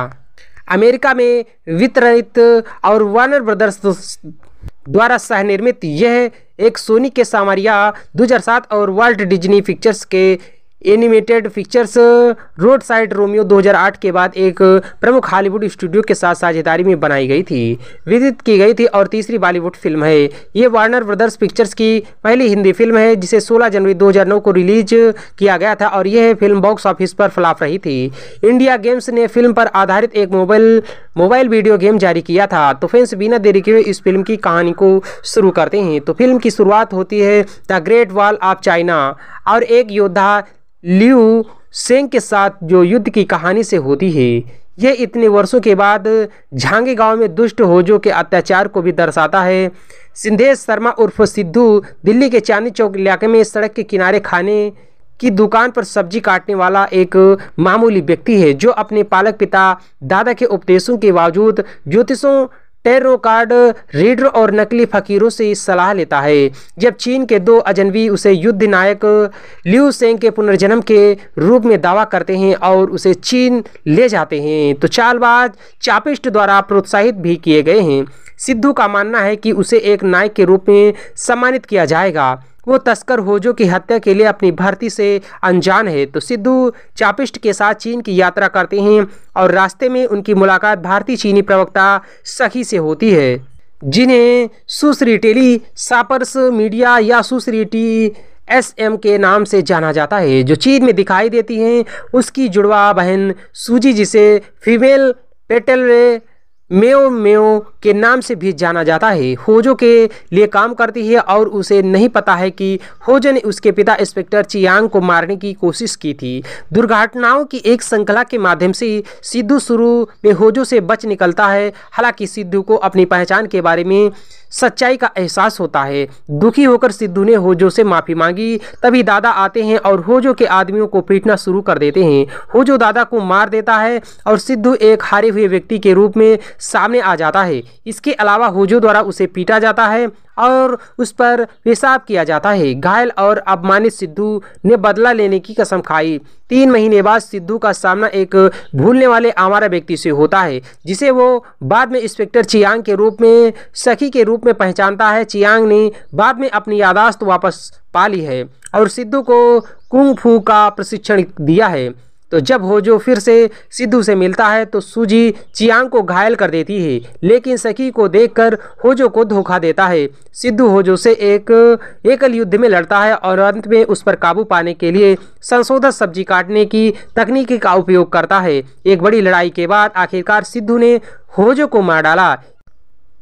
B: अमेरिका में वितरित और वार्नर ब्रदर्स द्वारा सह निर्मित यह एक सोनी के सामरिया 2007 और वर्ल्ड डिज्नी पिक्चर्स के animated pictures road side Romeo 2008 के बाद एक प्रमुख हॉलीवुड स्टूडियो के साथ साझेदारी में बनाई गई थी विदित की गई थी और तीसरी बॉलीवुड फिल्म है ये वार्नर ब्रदर्स पिक्चर्स की पहली हिंदी फिल्म है जिसे 16 जनवरी 2009 को रिलीज किया गया था और यह फिल्म बॉक्स ऑफिस पर फ्लाफ रही थी इंडिया गेम्स ने फिल्म पर आधारित एक मोबाइल मोबाइल वीडियो गेम जारी किया था तो फैंस बिना देरी के इस फिल्म की कहानी को शुरू करते हैं तो फिल्म की शुरुआत होती है the great wall of China और एक योद्धा लियू सेंग के साथ जो युद्ध की कहानी से होती है यह इतने वर्षों के बाद झांगे गांव में दुष्ट होजो के अत्याचार को भी दर्शाता है सिंधेश शर्मा उर्फ सिद्धू दिल्ली के चांदी चौक इलाके में सड़क के किनारे खाने की दुकान पर सब्जी काटने वाला एक मामूली व्यक्ति है जो अपने पालक पिता दादा के उपदेशों के बावजूद ज्योतिषों टेरो कार्ड रीडर और नकली फकीरों से सलाह लेता है जब चीन के दो अजनबी उसे युद्ध नायक लियू सेंग के पुनर्जन्म के रूप में दावा करते हैं और उसे चीन ले जाते हैं तो चालबाज चापिस्ट द्वारा प्रोत्साहित भी किए गए हैं सिद्धू का मानना है कि उसे एक नायक के रूप में सम्मानित किया जाएगा वो तस्कर होजो की हत्या के लिए अपनी भर्ती से अनजान है तो सिद्धू चापिस्ट के साथ चीन की यात्रा करते हैं और रास्ते में उनकी मुलाकात भारतीय चीनी प्रवक्ता सखी से होती है जिन्हें सुश्री टेली सापर्स मीडिया या सुश्री टी एस एम के नाम से जाना जाता है जो चीन में दिखाई देती हैं उसकी जुड़वा बहन सूजी जिसे फीमेल पेटल मेो मेो के नाम से भी जाना जाता है होजो के लिए काम करती है और उसे नहीं पता है कि होजो ने उसके पिता इंस्पेक्टर चियांग को मारने की कोशिश की थी दुर्घटनाओं की एक श्रृंखला के माध्यम से सिद्धू शुरू में होजो से बच निकलता है हालांकि सिद्धू को अपनी पहचान के बारे में सच्चाई का एहसास होता है दुखी होकर सिद्धू ने होजो से माफ़ी मांगी तभी दादा आते हैं और होजो के आदमियों को पीटना शुरू कर देते हैं होजो दादा को मार देता है और सिद्धू एक हारे हुए व्यक्ति के रूप में सामने आ जाता है इसके अलावा हुजू द्वारा उसे पीटा जाता है और उस पर पेशाब किया जाता है घायल और अपमानित सिद्धू ने बदला लेने की कसम खाई तीन महीने बाद सिद्धू का सामना एक भूलने वाले आवारा व्यक्ति से होता है जिसे वो बाद में इंस्पेक्टर चियांग के रूप में सखी के रूप में पहचानता है चियांग ने बाद में अपनी यादाश्त वापस पा ली है और सिद्धू को कुंग फू का प्रशिक्षण दिया है तो जब होजो फिर से सिद्धू से मिलता है तो सूजी चियांग को घायल कर देती है लेकिन सखी को देखकर होजो को धोखा देता है सिद्धू होजो से एक एकल युद्ध में लड़ता है और अंत में उस पर काबू पाने के लिए संशोधित सब्जी काटने की तकनीकी का उपयोग करता है एक बड़ी लड़ाई के बाद आखिरकार सिद्धू ने होजो को मार डाला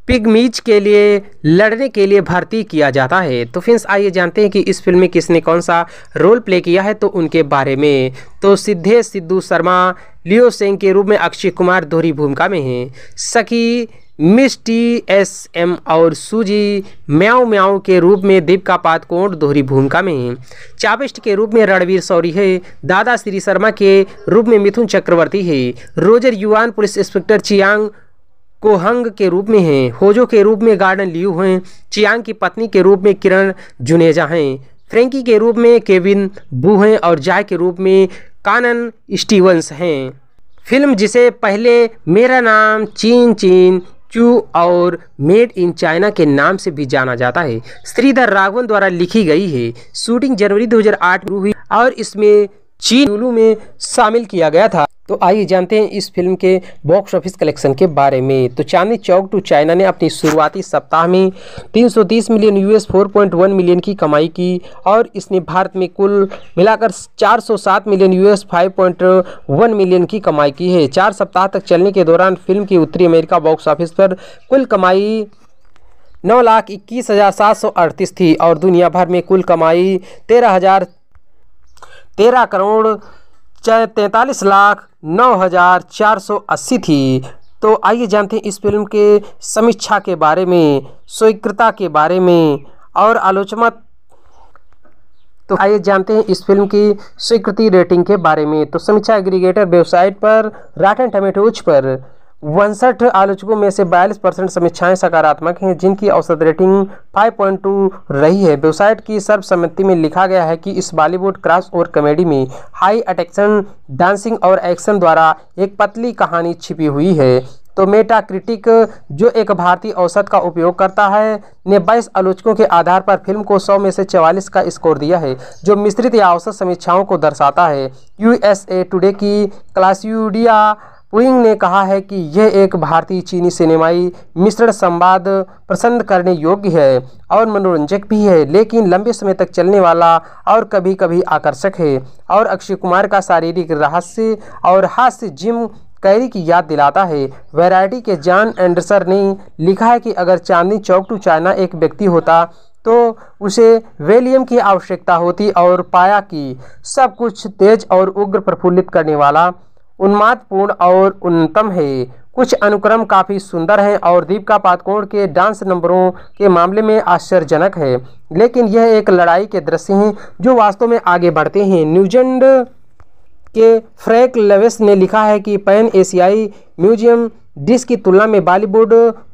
B: पिग मीच के लिए लड़ने के लिए भर्ती किया जाता है तो फ्रेंड्स आइए जानते हैं कि इस फिल्म में किसने कौन सा रोल प्ले किया है तो उनके बारे में तो सिद्धेश सिद्धू शर्मा लियो सेंग के रूप में अक्षय कुमार दोहरी भूमिका में हैं सखी मिस टी एस एम और सूजी म्याओ म्याओ के रूप में दीपिका पादकोण दोहरी भूमिका में हैं चाविष्ट के रूप में रणवीर सौरी है दादा श्री शर्मा के रूप में मिथुन चक्रवर्ती है रोजर युवान पुलिस इंस्पेक्टर चियांग कोहंग के रूप में हैं होजो के रूप में गार्डन लियू हैं चियांग की पत्नी के रूप में किरण जुनेजा हैं फ्रेंकी के रूप में केविन बू हैं और जाय के रूप में कानन स्टीवंस हैं फिल्म जिसे पहले मेरा नाम चीन चीन चू और मेड इन चाइना के नाम से भी जाना जाता है श्रीधर राघवन द्वारा लिखी गई है शूटिंग जनवरी 2008 में हुई और इसमें चीन में शामिल किया गया था तो आइए जानते हैं इस फिल्म के बॉक्स ऑफिस कलेक्शन के बारे में तो चांदनी चौक टू चाइना ने अपनी शुरुआती सप्ताह में 330 मिलियन यूएस 4.1 मिलियन की कमाई की और इसने भारत में कुल मिलाकर 407 मिलियन यूएस 5.1 मिलियन की कमाई की है चार सप्ताह तक चलने के दौरान फिल्म की उत्तरी अमेरिका बॉक्स ऑफिस पर कुल कमाई नौ लाख इक्कीस हज़ार सात सौ अड़तीस थी और दुनिया भर में कुल कमाई तेरह हज़ार तेरह करोड़ तैंतालीस लाख नौ हज़ार चार सौ अस्सी थी तो आइए जानते हैं इस फिल्म के समीक्षा के बारे में स्वीकृता के बारे में और आलोचना तो आइए जानते हैं इस फिल्म की स्वीकृति रेटिंग के बारे में तो समीक्षा एग्रीगेटर वेबसाइट पर राटन टमेटोज पर उनसठ आलोचकों में से बयालीस परसेंट समीक्षाएँ सकारात्मक हैं जिनकी औसत रेटिंग 5.2 रही है वेबसाइट की सर्वसम्मति में लिखा गया है कि इस बॉलीवुड क्रॉस और कॉमेडी में हाई अटेक्शन डांसिंग और एक्शन द्वारा एक पतली कहानी छिपी हुई है तो मेटा क्रिटिक जो एक भारतीय औसत का उपयोग करता है ने बाईस आलोचकों के आधार पर फिल्म को 100 में से 44 का स्कोर दिया है जो मिश्रित या औसत समीक्षाओं को दर्शाता है यूएसए टुडे की क्लासियोडिया पुइंग ने कहा है कि यह एक भारतीय चीनी सिनेमाई मिश्रण संवाद पसंद करने योग्य है और मनोरंजक भी है लेकिन लंबे समय तक चलने वाला और कभी कभी आकर्षक है और अक्षय कुमार का शारीरिक रहस्य और हास्य जिम कैरी की याद दिलाता है वैरायटी के जॉन एंडरसर ने लिखा है कि अगर चांदनी चौक टू चाइना एक व्यक्ति होता तो उसे वेलियम की आवश्यकता होती और पाया कि सब कुछ तेज और उग्र प्रफुल्लित करने वाला उन्मादपूर्ण और उन्नतम है कुछ अनुक्रम काफ़ी सुंदर हैं और दीपिका पादकोण के डांस नंबरों के मामले में आश्चर्यजनक है लेकिन यह एक लड़ाई के दृश्य हैं जो वास्तव में आगे बढ़ते हैं न्यूजीलैंड के फ्रैंक लेवेस ने लिखा है कि पैन एशियाई म्यूजियम डिस की तुलना में बॉलीवुड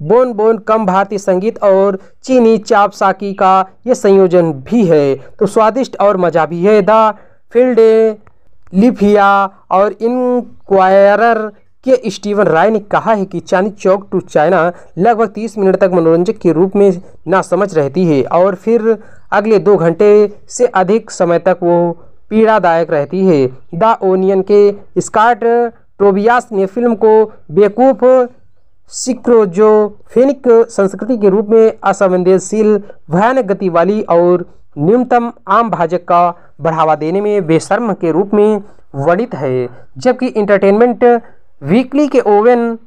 B: बोन बोन कम भारतीय संगीत और चीनी चाप साकी का यह संयोजन भी है तो स्वादिष्ट और मजा भी है द फील्ड लिफिया और इनक्वायरर के स्टीवन राय ने कहा है कि चांदी चौक टू चाइना लगभग 30 मिनट तक मनोरंजक के रूप में ना समझ रहती है और फिर अगले दो घंटे से अधिक समय तक वो पीड़ादायक रहती है द ओनियन के स्कॉट टोबियास ने फिल्म को बेकूफ सिक्रोजोफेनिक संस्कृति के रूप में असंवेदनशील भयानक गति वाली और न्यूनतम आम भाजक का बढ़ावा देने में बेशर्म के रूप में वर्णित है जबकि इंटरटेनमेंट वीकली के ओवन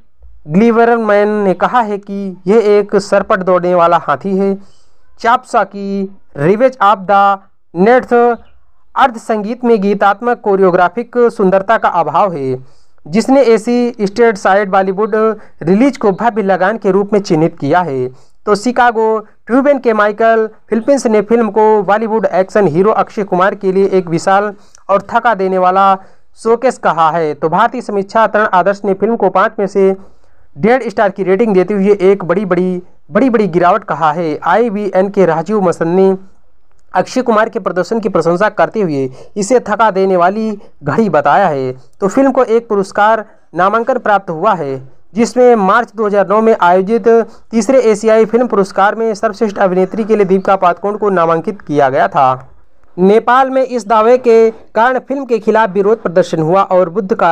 B: ग्लीवरमैन ने कहा है कि यह एक सरपट दौड़ने वाला हाथी है चापसा की रिवेज ऑफ द नेट्स अर्ध संगीत में गीतात्मक कोरियोग्राफिक सुंदरता का अभाव है जिसने ऐसी स्टेट साइड बॉलीवुड रिलीज को भव्य लगान के रूप में चिन्हित किया है तो शिकागो ट्यूबेन के माइकल फिलिपींस ने फिल्म को बॉलीवुड एक्शन हीरो अक्षय कुमार के लिए एक विशाल और थका देने वाला शोकेस कहा है तो भारतीय समीक्षा तरण आदर्श ने फिल्म को पाँच में से डेढ़ स्टार की रेटिंग देते हुए एक बड़ी बड़ी बड़ी बड़ी गिरावट कहा है एन के राजीव मसन्नी अक्षय कुमार के प्रदर्शन की प्रशंसा करते हुए इसे थका देने वाली घड़ी बताया है तो फिल्म को एक पुरस्कार नामांकन प्राप्त हुआ है जिसमें मार्च 2009 में आयोजित तीसरे एशियाई फिल्म पुरस्कार में सर्वश्रेष्ठ अभिनेत्री के लिए दीपिका पादुकोण को नामांकित किया गया था नेपाल में इस दावे के कारण फिल्म के खिलाफ विरोध प्रदर्शन हुआ और बुद्ध का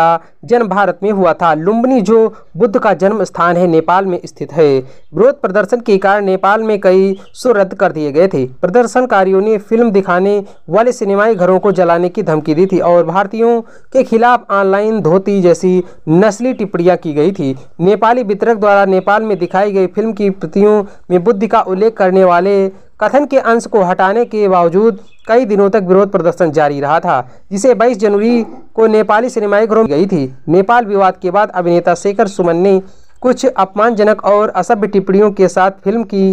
B: जन्म भारत में हुआ था लुम्बनी जो बुद्ध का जन्म स्थान है नेपाल में स्थित है विरोध प्रदर्शन के कारण नेपाल में कई शो रद्द कर दिए गए थे प्रदर्शनकारियों ने फिल्म दिखाने वाले सिनेमाई घरों को जलाने की धमकी दी थी और भारतीयों के खिलाफ ऑनलाइन धोती जैसी नस्ली टिप्पणियाँ की गई थी नेपाली वितरक द्वारा नेपाल में दिखाई गई फिल्म की प्रतियों में बुद्ध का उल्लेख करने वाले कथन के अंश को हटाने के बावजूद कई दिनों तक विरोध प्रदर्शन जारी रहा था जिसे 22 जनवरी को नेपाली घरों गई थी नेपाल विवाद के बाद अभिनेता शेखर सुमन ने कुछ अपमानजनक और असभ्य टिप्पणियों के साथ फिल्म की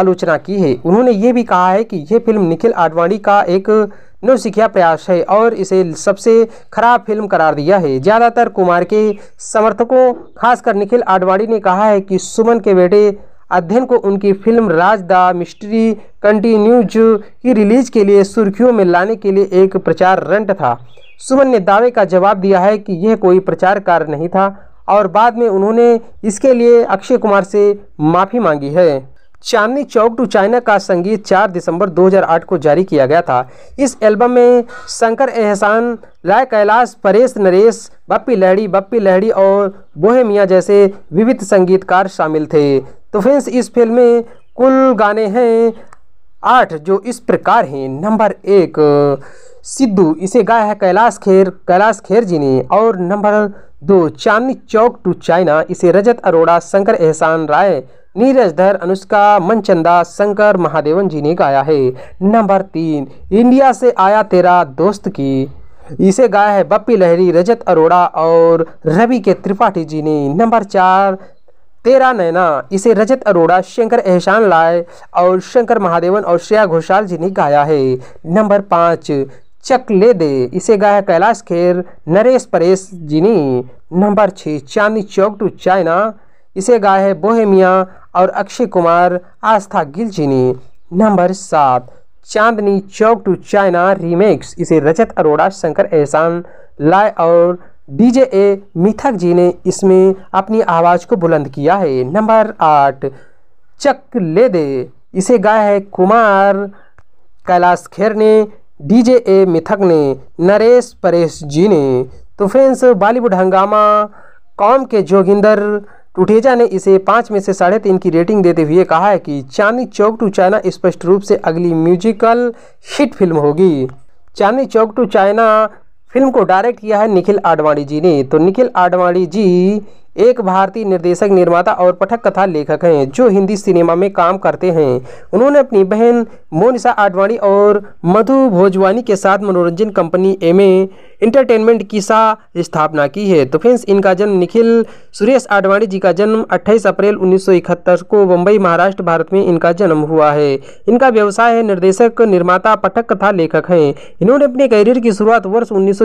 B: आलोचना की है उन्होंने ये भी कहा है कि यह फिल्म निखिल आडवाणी का एक नवसिखिया प्रयास है और इसे सबसे खराब फिल्म करार दिया है ज़्यादातर कुमार के समर्थकों खासकर निखिल आडवाणी ने कहा है कि सुमन के बेटे अध्ययन को उनकी film Raaz the mystery continues की रिलीज के लिए सुर्खियों में लाने के लिए एक प्रचार रंट था सुमन ने दावे का जवाब दिया है कि यह कोई प्रचार कार्य नहीं था और बाद में उन्होंने इसके लिए अक्षय कुमार से माफ़ी मांगी है चांदनी चौक टू चाइना का संगीत 4 दिसंबर 2008 को जारी किया गया था इस एल्बम में शंकर एहसान लाय कैलाश परेश नरेश बप्पी लहड़ी बप्पी लहड़ी और बोहेमिया जैसे विविध संगीतकार शामिल थे तो फ्रेंड्स इस फिल्म में कुल गाने हैं आठ जो इस प्रकार हैं नंबर एक सिद्धू इसे गाया है कैलाश खेर कैलाश खेर जी ने और नंबर दो चांदनी चौक टू चाइना इसे रजत अरोड़ा शंकर एहसान राय नीरज धर अनुष्का मनचंदा शंकर महादेवन जी ने गाया है नंबर तीन इंडिया से आया तेरा दोस्त की इसे गाया है बप्पी लहरी रजत अरोड़ा और रवि के त्रिपाठी जी ने नंबर चार तेरा नैना इसे रजत अरोड़ा शंकर एहसान लाए और शंकर महादेवन और श्रेया घोषाल जी ने गाया है नंबर पाँच चक ले दे इसे गाया कैलाश खेर नरेश परेश जी ने नंबर छः चांदनी चौक टू चाइना इसे गाया है बोहेमिया और अक्षय कुमार आस्था गिल जी ने नंबर सात Chandni Chowk to China remakes इसे रजत अरोड़ा शंकर एहसान लाए और डीजे ए मिथक जी ने इसमें अपनी आवाज़ को बुलंद किया है नंबर आठ चक ले दे इसे गाया है कुमार कैलाश खेर ने डीजे ए मिथक ने नरेश परेश जी ने तो फ्रेंड्स बॉलीवुड हंगामा कॉम के जोगिंदर टुटेजा ने इसे पाँच में से साढ़े तीन की रेटिंग देते हुए कहा है कि चांदनी चौक टू चाइना स्पष्ट रूप से अगली म्यूजिकल हिट फिल्म होगी Chandni Chowk to China film को डायरेक्ट किया है निखिल आडवाणी जी ने तो निखिल आडवाणी जी एक भारतीय निर्देशक निर्माता और पठक कथा लेखक हैं जो हिंदी सिनेमा में काम करते हैं उन्होंने अपनी बहन मोनिशा आडवाणी और मधु भोजवानी के साथ मनोरंजन कंपनी एम एंटरटेनमेंट की सा स्थापना की है तो फ्रेंड्स इनका जन्म निखिल सुरेश आडवाणी जी का जन्म 28 अप्रैल 1971 को मुंबई महाराष्ट्र भारत में इनका जन्म हुआ है इनका व्यवसाय है निर्देशक निर्माता पठक कथा लेखक हैं इन्होंने अपने करियर की शुरुआत वर्ष उन्नीस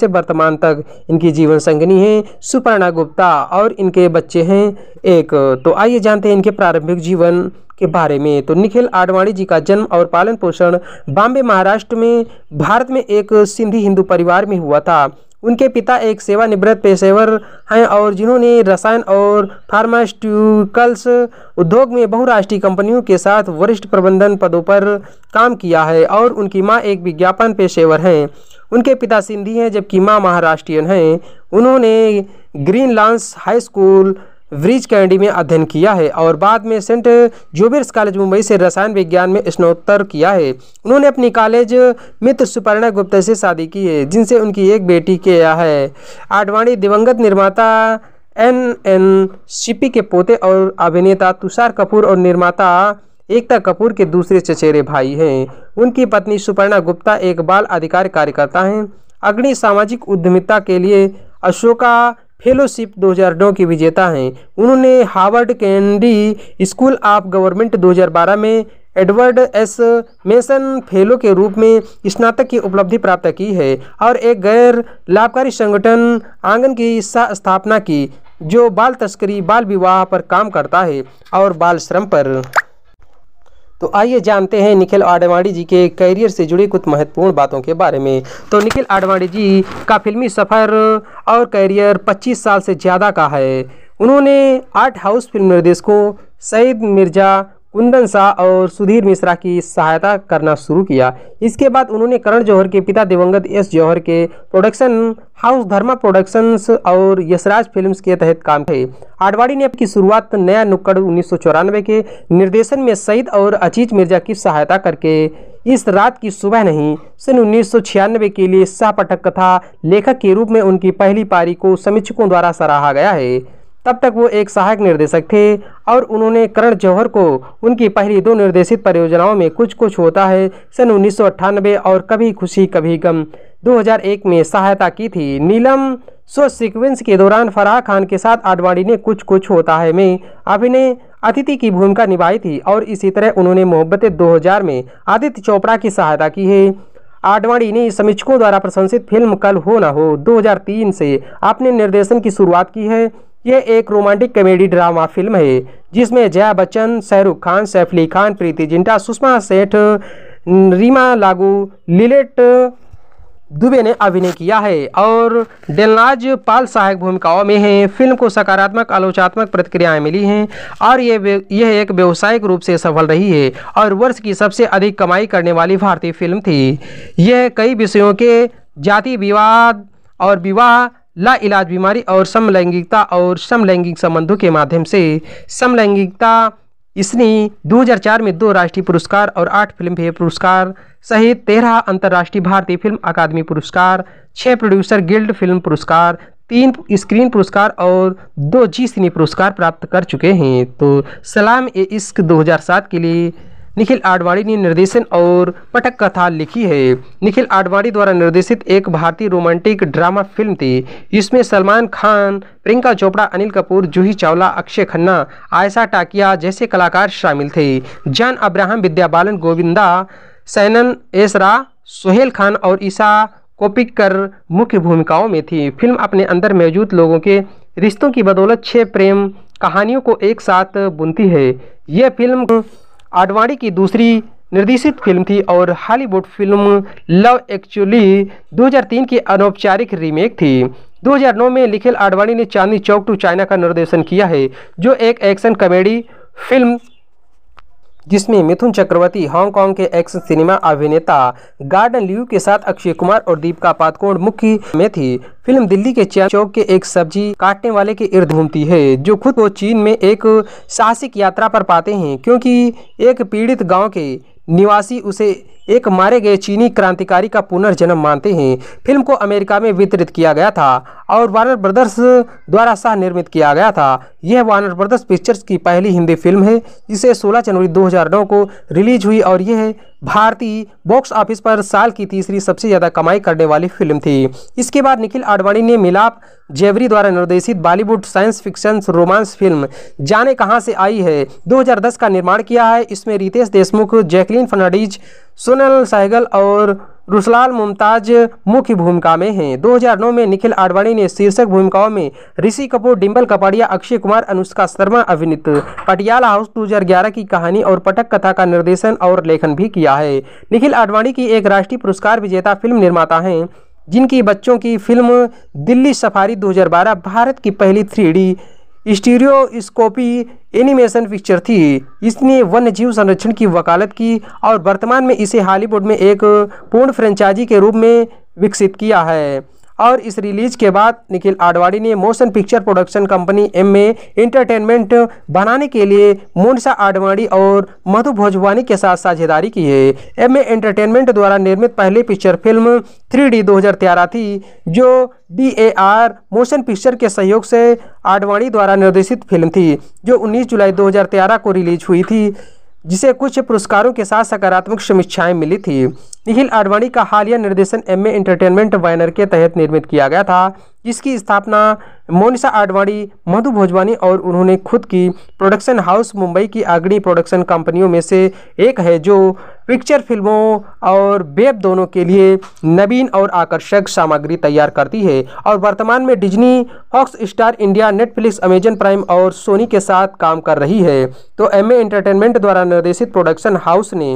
B: से वर्तमान तक इनकी जीवन संगनी है सुपर्णा गुप्ता और इनके बच्चे हैं एक तो आइए जानते हैं इनके प्रारंभिक जीवन के बारे में तो निखिल आडवाणी जी का जन्म और पालन पोषण बॉम्बे महाराष्ट्र में भारत में एक सिंधी हिंदू परिवार में हुआ था उनके पिता एक सेवानिवृत्त पेशेवर हैं और जिन्होंने रसायन और फार्मास्यूटिकल्स उद्योग में बहुराष्ट्रीय कंपनियों के साथ वरिष्ठ प्रबंधन पदों पर काम किया है और उनकी माँ एक विज्ञापन पेशेवर हैं उनके पिता सिंधी हैं जबकि माँ महाराष्ट्रियन हैं उन्होंने green lance high school Breach Candy में अध्ययन किया है और बाद में सेंट जोबिर्स कॉलेज मुंबई से रसायन विज्ञान में स्नोत्तर किया है उन्होंने अपनी कॉलेज मित्र सुपर्णा गुप्ता से शादी की है जिनसे उनकी एक बेटी किया है आडवाणी दिवंगत निर्माता एन एन सीपी के पोते और अभिनेता तुषार कपूर और निर्माता एकता कपूर के दूसरे चचेरे भाई हैं उनकी पत्नी सुपर्णा गुप्ता एक बाल अधिकार कार्यकर्ता हैं अग्नि सामाजिक उद्यमिता के लिए अशोका फेलोशिप 2009 की विजेता हैं उन्होंने Harvard Kennedy school of government 2012 में एडवर्ड एस मेसन फेलो के रूप में स्नातक की उपलब्धि प्राप्त की है और एक गैर लाभकारी संगठन आंगन की स्थापना की जो बाल तस्करी बाल विवाह पर काम करता है और बाल श्रम पर तो आइए जानते हैं निखिल आडवाणी जी के करियर से जुड़ी कुछ महत्वपूर्ण बातों के बारे में तो निखिल आडवाणी जी का फिल्मी सफ़र और करियर 25 साल से ज़्यादा का है उन्होंने आर्ट हाउस फिल्म निर्देशकों सईद मिर्ज़ा कुंदन शाह और सुधीर मिश्रा की सहायता करना शुरू किया इसके बाद उन्होंने करण जौहर के पिता दिवंगत एस जौहर के प्रोडक्शन हाउस धर्मा प्रोडक्शंस और यशराज फिल्म्स के तहत काम थे आडवाणी ने अपनी शुरुआत नया नुक्कड़ उन्नीस के निर्देशन में सईद और अचीज मिर्जा की सहायता करके इस रात की सुबह नहीं सन उन्नीस के लिए शाह पटक कथा लेखक के रूप में उनकी पहली पारी को समीक्षकों द्वारा सराहा गया है तब तक वो एक सहायक निर्देशक थे और उन्होंने करण जौहर को उनकी पहली दो निर्देशित परियोजनाओं में कुछ कुछ होता है सन उन्नीस और कभी खुशी कभी गम 2001 में सहायता की थी नीलम सो सीक्वेंस के दौरान फराह खान के साथ आडवाणी ने कुछ कुछ होता है में अभिनय अतिथि की भूमिका निभाई थी और इसी तरह उन्होंने मोहब्बत 2000 में आदित्य चोपड़ा की सहायता की है आडवाणी ने समीक्षकों द्वारा प्रशंसित फिल्म कल हो ना हो 2003 से अपने निर्देशन की शुरुआत की है ये एक रोमांटिक कॉमेडी ड्रामा फिल्म है जिसमें जया बच्चन शाहरुख खान सैफ अली खान प्रीति जिंटा सुषमा सेठ रीमा लागू लिलेट दुबे ने अभिनय किया है और डेलनाज पाल सहायक भूमिकाओं में हैं फिल्म को सकारात्मक आलोचनात्मक प्रतिक्रियाएं मिली हैं और ये यह एक व्यावसायिक रूप से सफल रही है और वर्ष की सबसे अधिक कमाई करने वाली भारतीय फिल्म थी यह कई विषयों के जाति विवाद और विवाह ला इलाज बीमारी और समलैंगिकता और समलैंगिक संबंधों के माध्यम से समलैंगिकता इसने 2004 में दो राष्ट्रीय पुरस्कार और आठ फिल्म फेयर पुरस्कार सहित तेरह अंतर्राष्ट्रीय भारतीय फिल्म अकादमी पुरस्कार छः प्रोड्यूसर गिल्ड फिल्म पुरस्कार तीन स्क्रीन पुरस्कार और दो जी सिने पुरस्कार प्राप्त कर चुके हैं तो सलाम ए इश्क दो के लिए निखिल आडवाणी ने निर्देशन और पटक कथा लिखी है निखिल आडवाणी द्वारा निर्देशित एक भारतीय रोमांटिक ड्रामा फिल्म थी इसमें सलमान खान प्रियंका चोपड़ा अनिल कपूर जूही चावला अक्षय खन्ना आयशा टाकिया जैसे कलाकार शामिल थे जान अब्राहम विद्या बालन गोविंदा सैनन एसरा सोहेल खान और ईसा कोपिक कर मुख्य भूमिकाओं में थी फिल्म अपने अंदर मौजूद लोगों के रिश्तों की बदौलत छह प्रेम कहानियों को एक साथ बुनती है यह फिल्म आडवाणी की दूसरी निर्देशित फिल्म थी और हॉलीवुड फिल्म लव एक्चुअली 2003 की अनौपचारिक रीमेक थी 2009 में लिखिल आडवाणी ने चांदनी चौक टू चाइना का निर्देशन किया है जो एक एक्शन कॉमेडी फिल्म जिसमें मिथुन चक्रवर्ती हांगकांग के एक्शन सिनेमा अभिनेता गार्डन लियू के साथ अक्षय कुमार और दीपिका पादकोण मुख्य में थी फिल्म दिल्ली के चौक के एक सब्जी काटने वाले के इर्द घूमती है जो खुद को चीन में एक साहसिक यात्रा पर पाते हैं क्योंकि एक पीड़ित गांव के निवासी उसे एक मारे गए चीनी क्रांतिकारी का पुनर्जन्म मानते हैं फिल्म को अमेरिका में वितरित किया गया था और वार्नर ब्रदर्स द्वारा सह निर्मित किया गया था यह वार्नर ब्रदर्स पिक्चर्स की पहली हिंदी फिल्म है इसे 16 जनवरी 2009 को रिलीज हुई और यह भारतीय बॉक्स ऑफिस पर साल की तीसरी सबसे ज़्यादा कमाई करने वाली फिल्म थी इसके बाद निखिल आडवाणी ने मिलाप जेवरी द्वारा निर्देशित Bollywood science fiction romance film Jaane Kahan से आई है 2010 का निर्माण किया है इसमें रितेश देशमुख जैकलीन फर्नाडीज सोनल सहगल और रुसलाल मुमताज मुख्य भूमिका में हैं 2009 में निखिल आडवाणी ने शीर्षक भूमिकाओं में ऋषि कपूर डिम्बल कपाड़िया अक्षय कुमार अनुष्का शर्मा अभिनीत पटियाला हाउस 2011 की कहानी और पटक कथा का निर्देशन और लेखन भी किया है निखिल आडवाणी की एक राष्ट्रीय पुरस्कार विजेता फिल्म निर्माता हैं जिनकी बच्चों की फिल्म दिल्ली सफारी 2012 भारत की पहली थ्री स्टीरियोस्कोपी एनिमेशन पिक्चर थी इसने वन्य जीव संरक्षण की वकालत की और वर्तमान में इसे हॉलीवुड में एक पूर्ण फ्रेंचाइजी के रूप में विकसित किया है और इस रिलीज के बाद निखिल आडवाणी ने motion picture production company Emmay entertainment बनाने के लिए मोनिशा आडवाणी और मधु भोजवानी के साथ साझेदारी की है एम एंटरटेनमेंट द्वारा निर्मित पहली पिक्चर फिल्म थ्री डी दो थी जो D A R motion picture के सहयोग से आडवाणी द्वारा निर्देशित फिल्म थी जो 19 जुलाई 2013 को रिलीज हुई थी जिसे कुछ पुरस्कारों के साथ सकारात्मक समीक्षाएं मिली थी निखिल आडवाणी का हालिया निर्देशन एम ए एंटरटेनमेंट बैनर के तहत निर्मित किया गया था जिसकी स्थापना मोनिशा आडवाणी मधु भोजवानी और उन्होंने खुद की प्रोडक्शन हाउस मुंबई की अग्रणी प्रोडक्शन कंपनियों में से एक है जो पिक्चर फिल्मों और वेब दोनों के लिए नवीन और आकर्षक सामग्री तैयार करती है और वर्तमान में Disney Fox Star India Netflix Amazon Prime और सोनी के साथ काम कर रही है तो एम ए एंटरटेनमेंट द्वारा निर्देशित प्रोडक्शन हाउस ने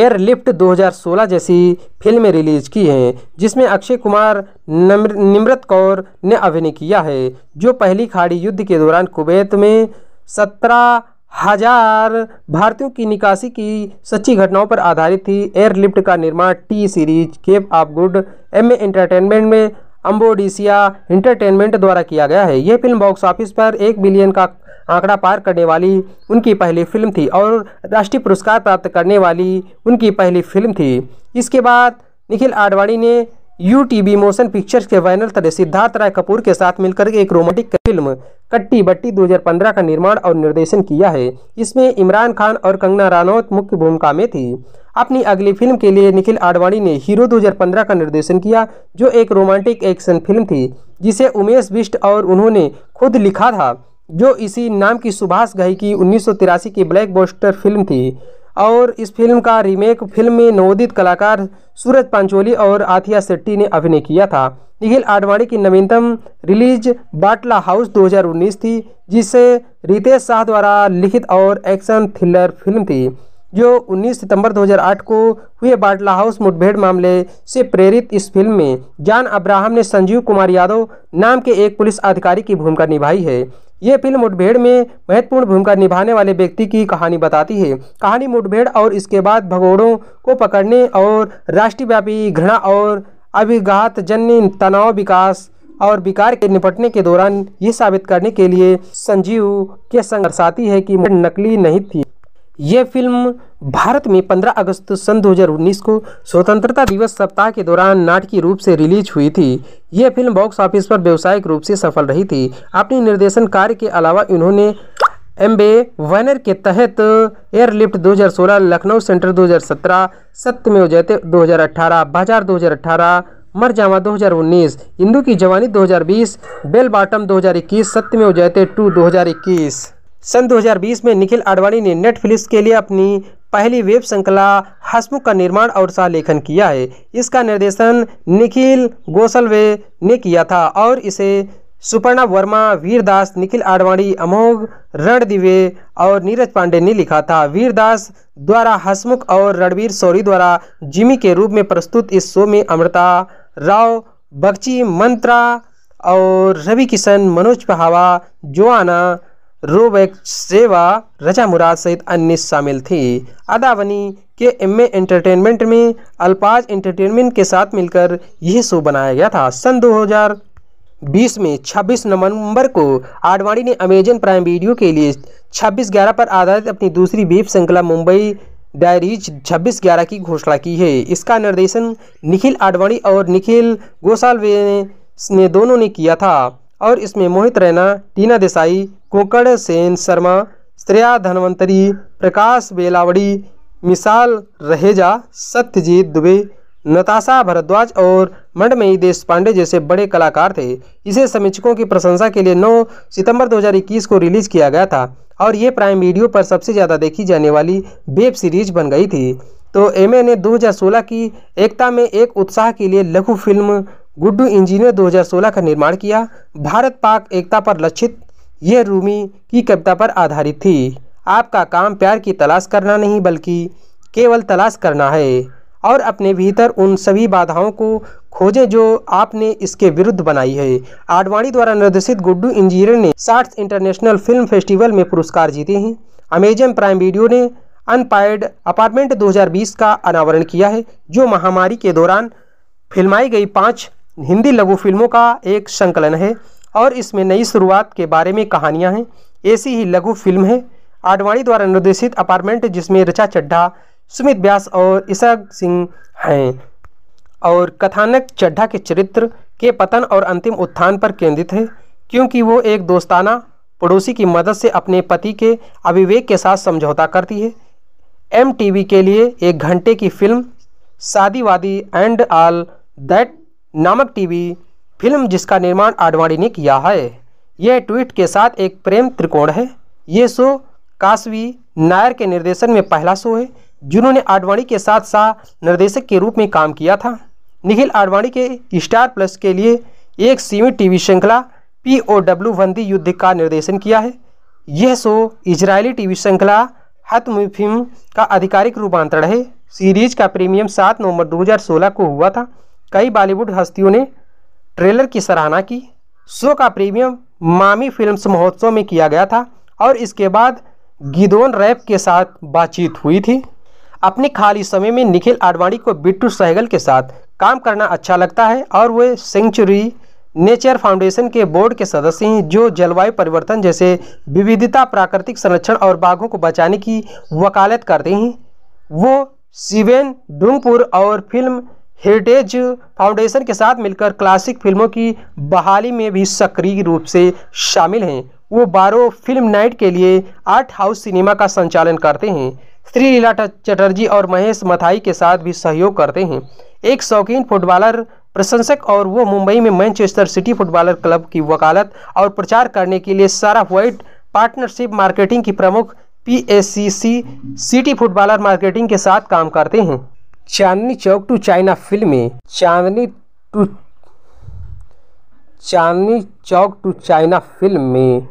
B: एयरलिफ्ट 2016 जैसी फिल्में रिलीज की हैं जिसमें अक्षय कुमार निमृत कौर ने अभिनय किया है जो पहली खाड़ी युद्ध के दौरान कुवैत में सत्रह हजार भारतीयों की निकासी की सच्ची घटनाओं पर आधारित थी एयरलिफ्ट का निर्माण T series cap of good Emmay entertainment में अम्बोडिसिया इंटरटेनमेंट द्वारा किया गया है यह फिल्म बॉक्स ऑफिस पर एक बिलियन का आंकड़ा पार करने वाली उनकी पहली फिल्म थी और राष्ट्रीय पुरस्कार प्राप्त करने वाली उनकी पहली फिल्म थी इसके बाद निखिल आडवाणी ने यू टीवी मोशन पिक्चर्स के बैनर तरह सिद्धार्थ राय कपूर के साथ मिलकर एक रोमांटिक फिल्म कट्टी बट्टी 2015 का निर्माण और निर्देशन किया है इसमें इमरान खान और कंगना रानौत मुख्य भूमिका में थी अपनी अगली फिल्म के लिए निखिल आडवाणी ने हीरो 2015 का निर्देशन किया जो एक रोमांटिक एक्शन फिल्म थी जिसे उमेश बिष्ट और उन्होंने खुद लिखा था जो इसी नाम की सुभाष घई की उन्नीस की ब्लैक बोस्टर फिल्म थी और इस फिल्म का रीमेक फिल्म में नवोदित कलाकार सूरज पांचोली और आथिया शेट्टी ने अभिनय किया था निखिल आडवाणी की नवीनतम रिलीज बाटला हाउस 2019 थी जिसे रितेश शाह द्वारा लिखित और एक्शन थ्रिलर फिल्म थी जो 19 सितंबर 2008 को हुए बाटला हाउस मुठभेड़ मामले से प्रेरित इस फिल्म में जान अब्राहम ने संजीव कुमार यादव नाम के एक पुलिस अधिकारी की भूमिका निभाई है ये फिल्म मुठभेड़ में महत्वपूर्ण भूमिका निभाने वाले व्यक्ति की कहानी बताती है कहानी मुठभेड़ और इसके बाद भगोड़ों को पकड़ने और राष्ट्रव्यापी घृणा और जन्य तनाव विकास और विकार के निपटने के दौरान ये साबित करने के लिए संजीव के संग दर्शाती है कि नकली नहीं थी ये फिल्म भारत में 15 अगस्त सन 2019 को स्वतंत्रता दिवस सप्ताह के दौरान नाटकीय रूप से रिलीज हुई थी यह फिल्म बॉक्स ऑफिस पर व्यावसायिक रूप से सफल रही थी अपने निर्देशन कार्य के अलावा इन्होंने एम्बे वैनर के तहत एयरलिफ्ट 2016 लखनऊ सेंटर 2017 में जयते 2018 बाजार 2018 मर जावा 2019 इंदू की जवानी 2020 बेल बॉटम 2021 में उजैते टू 2021 सन 2020 में निखिल आडवाणी ने नेटफ्लिक्स के लिए अपनी पहली वेब श्रृंखला हसमुख का निर्माण और सा लेखन किया है इसका निर्देशन निखिल गोसलवे ने किया था और इसे सुपर्णा वर्मा वीरदास निखिल आडवाणी अमोघ रणदिवे और नीरज पांडे ने लिखा था वीरदास द्वारा हसमुख और रणवीर सौरी द्वारा जिमी के रूप में प्रस्तुत इस शो में अमृता राव बग्ची मंत्रा और रवि किशन मनोज पहावा जोआना रोबेक सेवा रजा मुराद सहित अन्य शामिल थी अदावनी के एम एंटरटेनमेंट में अल्पाज एंटरटेनमेंट के साथ मिलकर यह शो बनाया गया था सन 2020 में 26 नवंबर को आडवाणी ने अमेजन प्राइम वीडियो के लिए 26 ग्यारह पर आधारित अपनी दूसरी वेब श्रृंखला मुंबई डायरीज छब्बीस ग्यारह की घोषणा की है इसका निर्देशन निखिल आडवाणी और निखिल गोसालवे ने दोनों ने किया था और इसमें मोहित रैना टीना देसाई कोकण सेन शर्मा श्रेया धनवंतरी प्रकाश बेलावड़ी मिसाल रहेजा सत्यजीत दुबे नताशा भरद्वाज और मंडमयी देश पांडे जैसे बड़े कलाकार थे इसे समीक्षकों की प्रशंसा के लिए 9 सितंबर 2021 को रिलीज किया गया था और ये प्राइम वीडियो पर सबसे ज़्यादा देखी जाने वाली वेब सीरीज बन गई थी तो एम ने 2016 की एकता में एक उत्साह के लिए लघु फिल्म गुड्डू इंजीनियर 2016 का निर्माण किया भारत पाक एकता पर लक्षित यह रूमी की कविता पर आधारित थी आपका काम प्यार की तलाश करना नहीं बल्कि केवल तलाश करना है और अपने भीतर उन सभी बाधाओं को खोजें जो आपने इसके विरुद्ध बनाई है आडवाणी द्वारा निर्देशित गुड्डू इंजीनियर ने साठ इंटरनेशनल फिल्म फेस्टिवल में पुरस्कार जीते हैं अमेजन प्राइम वीडियो ने अनपायर्ड अपार्टमेंट 2020 का अनावरण किया है जो महामारी के दौरान फिल्माई गई पाँच हिंदी लघु फिल्मों का एक संकलन है और इसमें नई शुरुआत के बारे में कहानियाँ हैं ऐसी ही लघु फिल्म है आडवाणी द्वारा निर्देशित अपार्टमेंट जिसमें रचा चड्ढा सुमित व्यास और ईशा सिंह हैं और कथानक चड्ढा के चरित्र के पतन और अंतिम उत्थान पर केंद्रित है क्योंकि वो एक दोस्ताना पड़ोसी की मदद से अपने पति के अविवेक के साथ समझौता करती है एम के लिए एक घंटे की फिल्म शादीवादी एंड आल दैट नामक टीवी फिल्म जिसका निर्माण आडवाणी ने किया है यह ट्वीट के साथ एक प्रेम त्रिकोण है ये शो काशवी नायर के निर्देशन में पहला शो है जिन्होंने आडवाणी के साथ साथ निर्देशक के रूप में काम किया था निखिल आडवाणी के स्टार प्लस के लिए एक सीमित टीवी श्रृंखला पी ओ डब्ल्यू वंदी युद्ध का निर्देशन किया है यह शो इजरायली टीवी श्रृंखला हतम का आधिकारिक रूपांतरण है सीरीज का प्रीमियम सात नवंबर 2016 को हुआ था कई बॉलीवुड हस्तियों ने ट्रेलर की सराहना की शो का प्रीमियम मामी फिल्म्स महोत्सव में किया गया था और इसके बाद गिदोन रैप के साथ बातचीत हुई थी अपने खाली समय में निखिल आडवाणी को बिट्टू सहगल के साथ काम करना अच्छा लगता है और वे सेंचुरी नेचर फाउंडेशन के बोर्ड के सदस्य हैं जो जलवायु परिवर्तन जैसे विविधता प्राकृतिक संरक्षण और बाघों को बचाने की वकालत करते हैं वो सिवेन डूंगपुर और फिल्म हेरिटेज फाउंडेशन के साथ मिलकर क्लासिक फिल्मों की बहाली में भी सक्रिय रूप से शामिल हैं वो बारो फिल्म नाइट के लिए आर्ट हाउस सिनेमा का संचालन करते हैं श्री लीला चटर्जी और महेश मथाई के साथ भी सहयोग करते हैं एक शौकीन फुटबॉलर प्रशंसक और वो मुंबई में मैनचेस्टर सिटी फुटबॉलर क्लब की वकालत और प्रचार करने के लिए सारा वाइट पार्टनरशिप मार्केटिंग की प्रमुख पी सिटी फुटबॉलर मार्केटिंग के साथ काम करते हैं Chandni Chowk to China film में Chandni to Chandni Chowk to China film में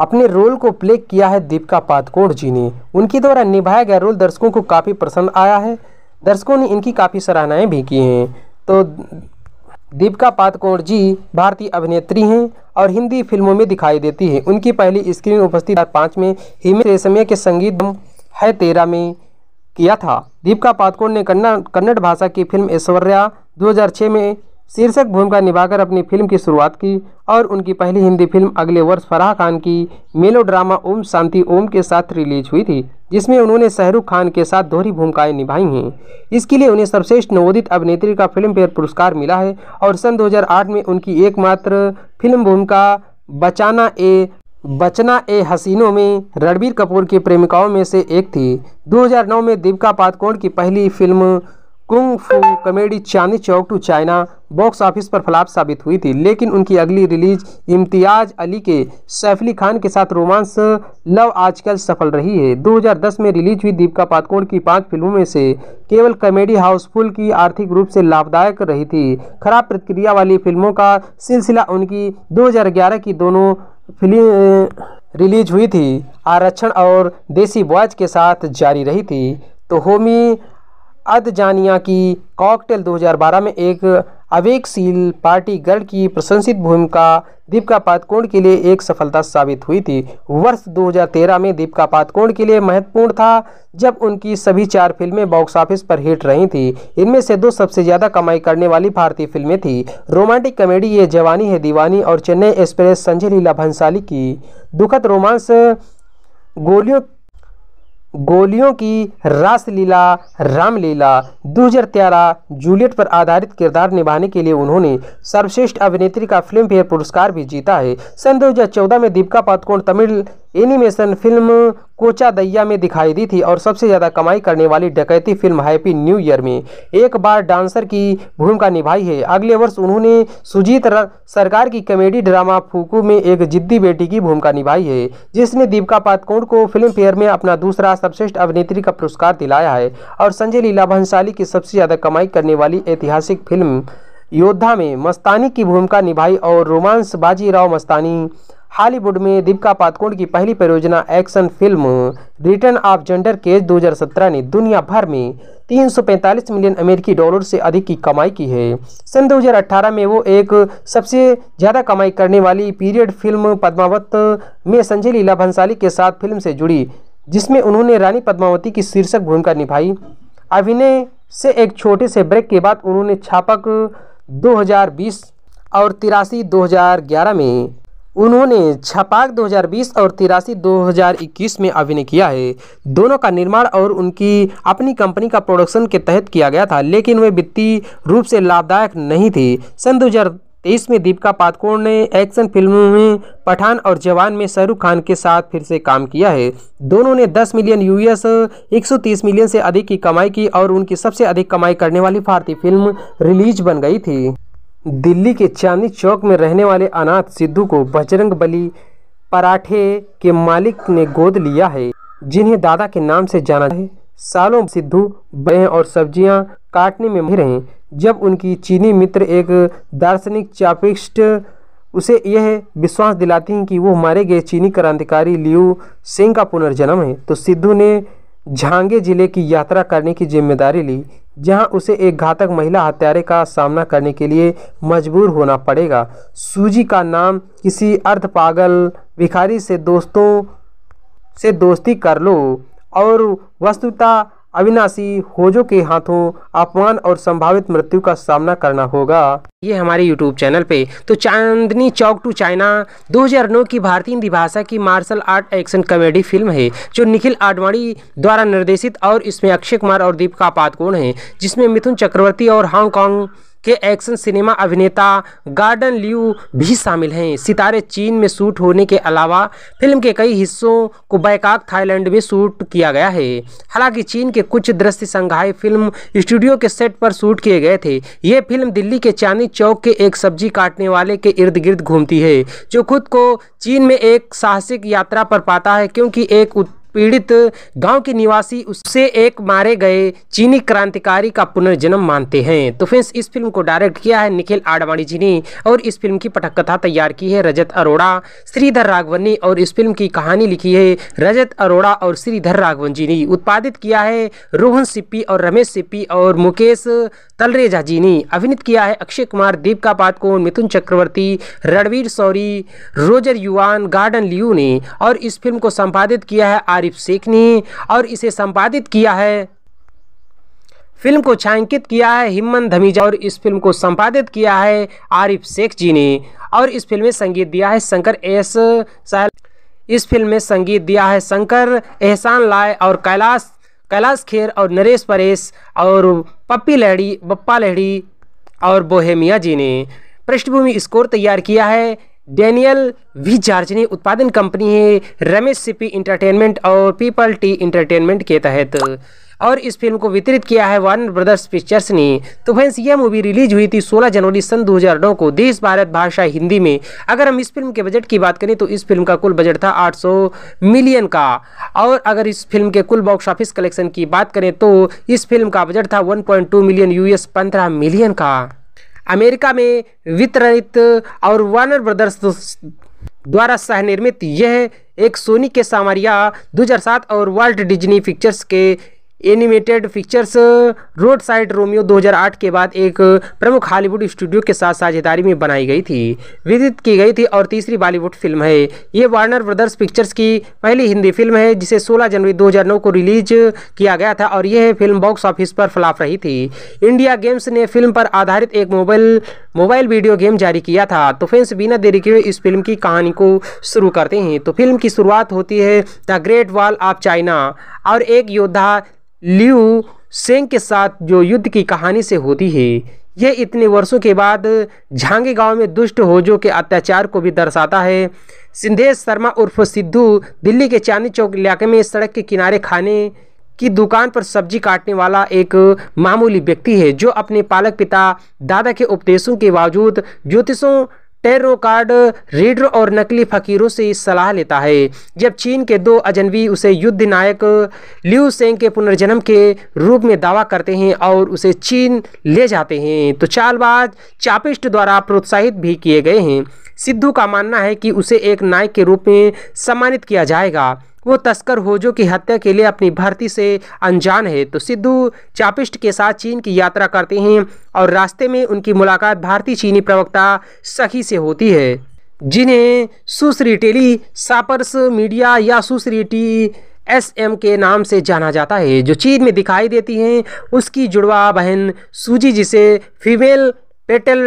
B: अपने रोल को प्ले किया है दीपिका पादकोण जी ने उनके द्वारा निभाया गया रोल दर्शकों को काफ़ी पसंद आया है दर्शकों ने इनकी काफ़ी सराहनाएं भी की हैं तो दीपिका पादकोण जी भारतीय अभिनेत्री हैं और हिंदी फिल्मों में दिखाई देती हैं उनकी पहली स्क्रीन उपस्थित पाँच में हिमेश रेशमिया के संगीत है तेरह में किया था दीपिका पादुकोण ने कन्नड़ भाषा की फिल्म ऐश्वर्या 2006 में शीर्षक भूमिका निभाकर अपनी फिल्म की शुरुआत की और उनकी पहली हिंदी फिल्म अगले वर्ष फराह खान की मेलो ड्रामा ओम शांति ओम के साथ रिलीज हुई थी जिसमें उन्होंने शाहरुख खान के साथ दोहरी भूमिकाएं निभाई हैं इसके लिए उन्हें सर्वश्रेष्ठ नवोदित अभिनेत्री का फिल्म फेयर पुरस्कार मिला है और सन दो में उनकी एकमात्र फिल्म भूमिका बचाना ए बचना ए हसीनों में रणबीर कपूर की प्रेमिकाओं में से एक थी 2009 में दीपिका पादकोण की पहली film kung fu comedy Chandni Chowk to China box office पर फ्लाप साबित हुई थी लेकिन उनकी अगली रिलीज इम्तियाज अली के सैफ अली खान के साथ रोमांस लव आजकल सफल रही है 2010 में रिलीज हुई दीपिका पादुकोण की पांच फिल्मों में से केवल कॉमेडी हाउसफुल की आर्थिक रूप से लाभदायक रही थी खराब प्रतिक्रिया वाली फिल्मों का सिलसिला उनकी दो की दोनों फिल्म रिलीज हुई थी आरक्षण और देसी बॉयज के साथ जारी रही थी तो होमी अदजानिया की कॉकटेल 2012 में एक आवेगशील पार्टी गर्ल की प्रशंसित भूमिका दीपिका पादकोण के लिए एक सफलता साबित हुई थी वर्ष 2013 में दीपिका पादकोण के लिए महत्वपूर्ण था जब उनकी सभी चार फिल्में बॉक्स ऑफिस पर हिट रही थी इनमें से दो सबसे ज़्यादा कमाई करने वाली भारतीय फिल्में थी रोमांटिक कॉमेडी ये जवानी है दीवानी और चेन्नई एक्सप्रेस संजय लीला भंसाली की दुखद रोमांस गोलियों गोलियों की रासलीला रामलीला दो हज़ार तेरह जूलियट पर आधारित किरदार निभाने के लिए उन्होंने सर्वश्रेष्ठ अभिनेत्री का फिल्म फेयर पुरस्कार भी जीता है सन 2014 में Deepika Padukone Tamil animation film Kochadaiiyaan में दिखाई दी थी और सबसे ज़्यादा कमाई करने वाली डकैती फिल्म हैप्पी न्यू ईयर में एक बार डांसर की भूमिका निभाई है अगले वर्ष उन्होंने सुजीत सरकार की कॉमेडी ड्रामा फूकू में एक जिद्दी बेटी की भूमिका निभाई है जिसने दीपिका पादकोण को फिल्म फेयर में अपना दूसरा सर्वश्रेष्ठ अभिनेत्री का पुरस्कार दिलाया है और संजय लीला भंसाली की सबसे ज़्यादा कमाई करने वाली ऐतिहासिक फिल्म योद्धा में मस्तानी की भूमिका निभाई और रोमांस बाजीराव मस्तानी हॉलीवुड में दीपिका पादुकोण की पहली परियोजना action film return of Xander Cage 2017 ने दुनिया भर में 345 मिलियन अमेरिकी डॉलर से अधिक की कमाई की है सन 2018 में वो एक सबसे ज़्यादा कमाई करने वाली पीरियड फिल्म पद्मावत में संजय लीला भंसाली के साथ फिल्म से जुड़ी जिसमें उन्होंने रानी पद्मावती की शीर्षक भूमिका निभाई अभिनय से एक छोटे से ब्रेक के बाद उन्होंने छापक 2020 और तिरासी 2011 में उन्होंने छपाक 2020 और तिरासी 2021 में अभिनय किया है दोनों का निर्माण और उनकी अपनी कंपनी का प्रोडक्शन के तहत किया गया था लेकिन वे वित्तीय रूप से लाभदायक नहीं थे सन तेईस में दीपिका पादुकोण ने एक्शन फिल्मों में पठान और जवान में शाहरुख खान के साथ फिर से काम किया है दोनों ने 10 मिलियन यूएस 130 मिलियन से अधिक की कमाई की और उनकी सबसे अधिक कमाई करने वाली भारतीय फिल्म रिलीज बन गई थी दिल्ली के चांदनी चौक में रहने वाले अनाथ सिद्धू को बजरंग बली पराठे के मालिक ने गोद लिया है जिन्हें दादा के नाम से जाना है सालों सिद्धू बड़े और सब्जियां काटने में रहे जब उनकी चीनी मित्र एक दार्शनिक चापिस्ट उसे यह विश्वास दिलाती हैं कि वो मारे गए चीनी क्रांतिकारी लियू सिंह का पुनर्जन्म है तो सिद्धू ने झांगे जिले की यात्रा करने की जिम्मेदारी ली जहां उसे एक घातक महिला हत्यारे का सामना करने के लिए मजबूर होना पड़ेगा सूजी का नाम किसी अर्ध पागल भिखारी से दोस्तों से दोस्ती कर लो और वस्तुता अविनाशी होजो के हाथों अपमान और संभावित मृत्यु का सामना करना होगा ये हमारे YouTube चैनल पे तो चांदनी चौक टू चाइना 2009 की भारतीय हिंदी भाषा की martial art action comedy film है जो निखिल आडवाणी द्वारा निर्देशित और इसमें अक्षय कुमार और दीपिका पादकोण है जिसमें मिथुन चक्रवर्ती और हांगकॉन्ग के एक्शन सिनेमा अभिनेता गार्डन ल्यू भी शामिल हैं सितारे चीन में शूट होने के अलावा फिल्म के कई हिस्सों को बैकाक थाईलैंड में शूट किया गया है हालांकि चीन के कुछ दृश्य संघाई फिल्म स्टूडियो के सेट पर शूट किए गए थे ये फिल्म दिल्ली के चांदनी चौक के एक सब्जी काटने वाले के इर्द गिर्द घूमती है जो खुद को चीन में एक साहसिक यात्रा पर पाता है क्योंकि एक पीड़ित गांव के निवासी उससे एक मारे गए चीनी क्रांतिकारी का पुनर्जन्म मानते हैं तो फ्रेंड्स इस फिल्म को डायरेक्ट किया है निखिल आडवाणी जी ने और इस फिल्म की पटक कथा तैयार की है रजत अरोड़ा श्रीधर राघवन ने और इस फिल्म की कहानी लिखी है रजत अरोड़ा और श्रीधर राघवन जी ने उत्पादित किया है रोहन सिप्पी और रमेश सिप्पी और मुकेश तलरेजा जी ने अभिनित किया है Akshay Kumar Deepika Padukone Mithun Chakraborty Ranvir Shorey Roger Yuan Gordon Liu ने और इस फिल्म को संपादित किया है आरिफ शेखनी और इसे संपादित किया है फिल्म को छायांकित किया है हिम्मन धमीजा और इस फिल्म को संपादित किया है आरिफ शेख जी ने और इस फिल्म में संगीत दिया है शंकर एस सहल इस फिल्म में संगीत दिया है शंकर एहसान लाय और कैलाश कैलाश खेर और नरेश परेश और पप्पी लहड़ी बप्पा लहड़ी और बोहेमिया जी ने पृष्ठभूमि स्कोर तैयार किया है डेनियल वी जार्जनी उत्पादन कंपनी है रमेश सिपी इंटरटेनमेंट और पीपल टी इंटरटेनमेंट के तहत और इस फिल्म को वितरित किया है वार्न ब्रदर्स पिक्चर्स ने तो फ्रेंड्स यह मूवी रिलीज हुई थी 16 जनवरी सन 2009 को देश भारत भाषा हिंदी में अगर हम इस फिल्म के बजट की बात करें तो इस फिल्म का कुल बजट था 800 मिलियन का और अगर इस फिल्म के कुल बॉक्स ऑफिस कलेक्शन की बात करें तो इस फिल्म का बजट था वन मिलियन यू पंद्रह मिलियन का अमेरिका में वितरित और वार्नर ब्रदर्स द्वारा सहनिर्मित यह एक सोनी के सामरिया 2007 और वर्ल्ड डिज्नी पिक्चर्स के animated pictures road side Romeo 2008 के बाद एक प्रमुख हॉलीवुड स्टूडियो के साथ साझेदारी में बनाई गई थी विदित की गई थी और तीसरी बॉलीवुड फिल्म है ये वार्नर ब्रदर्स पिक्चर्स की पहली हिंदी फिल्म है जिसे 16 जनवरी 2009 को रिलीज किया गया था और यह फिल्म बॉक्स ऑफिस पर फ्लाफ रही थी इंडिया गेम्स ने फिल्म पर आधारित एक मोबाइल मोबाइल वीडियो गेम जारी किया था तो फ्रेंड्स बिना देरी के इस फिल्म की कहानी को शुरू करते हैं तो फिल्म की शुरुआत होती है the great wall of China और एक योद्धा लियू सेंग के साथ जो युद्ध की कहानी से होती है यह इतने वर्षों के बाद झांगे गांव में दुष्ट होजो के अत्याचार को भी दर्शाता है सिंधेश शर्मा उर्फ सिद्धू दिल्ली के चांदी चौक इलाके में सड़क के किनारे खाने की दुकान पर सब्जी काटने वाला एक मामूली व्यक्ति है जो अपने पालक पिता दादा के उपदेशों के बावजूद ज्योतिषों टेरो कार्ड रीडर और नकली फकीरों से सलाह लेता है जब चीन के दो अजनबी उसे युद्ध नायक लियू सेंग के पुनर्जन्म के रूप में दावा करते हैं और उसे चीन ले जाते हैं तो चालबाज चापिस्ट द्वारा प्रोत्साहित भी किए गए हैं सिद्धू का मानना है कि उसे एक नायक के रूप में सम्मानित किया जाएगा वो तस्कर होजो की हत्या के लिए अपनी भर्ती से अनजान है तो सिद्धू चापिस्ट के साथ चीन की यात्रा करते हैं और रास्ते में उनकी मुलाकात भारतीय चीनी प्रवक्ता सखी से होती है जिन्हें सुश्री टेली सापर्स मीडिया या सुश्री टी एस एम के नाम से जाना जाता है जो चीन में दिखाई देती हैं उसकी जुड़वा बहन सूजी जिसे फीमेल पेटल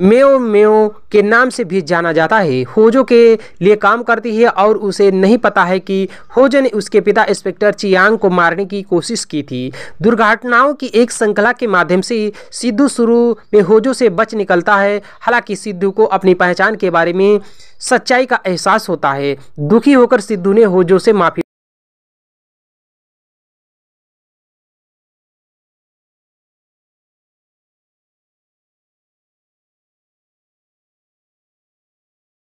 B: मेओ मेओ के नाम से भी जाना जाता है होजो के लिए काम करती है और उसे नहीं पता है कि होजो ने उसके पिता इंस्पेक्टर चियांग को मारने की कोशिश की थी दुर्घटनाओं की एक श्रृंखला के माध्यम से सिद्धू शुरू में होजो से बच निकलता है हालांकि सिद्धू को अपनी पहचान के बारे में सच्चाई का एहसास होता है दुखी होकर सिद्धू ने होजो से माफ़ी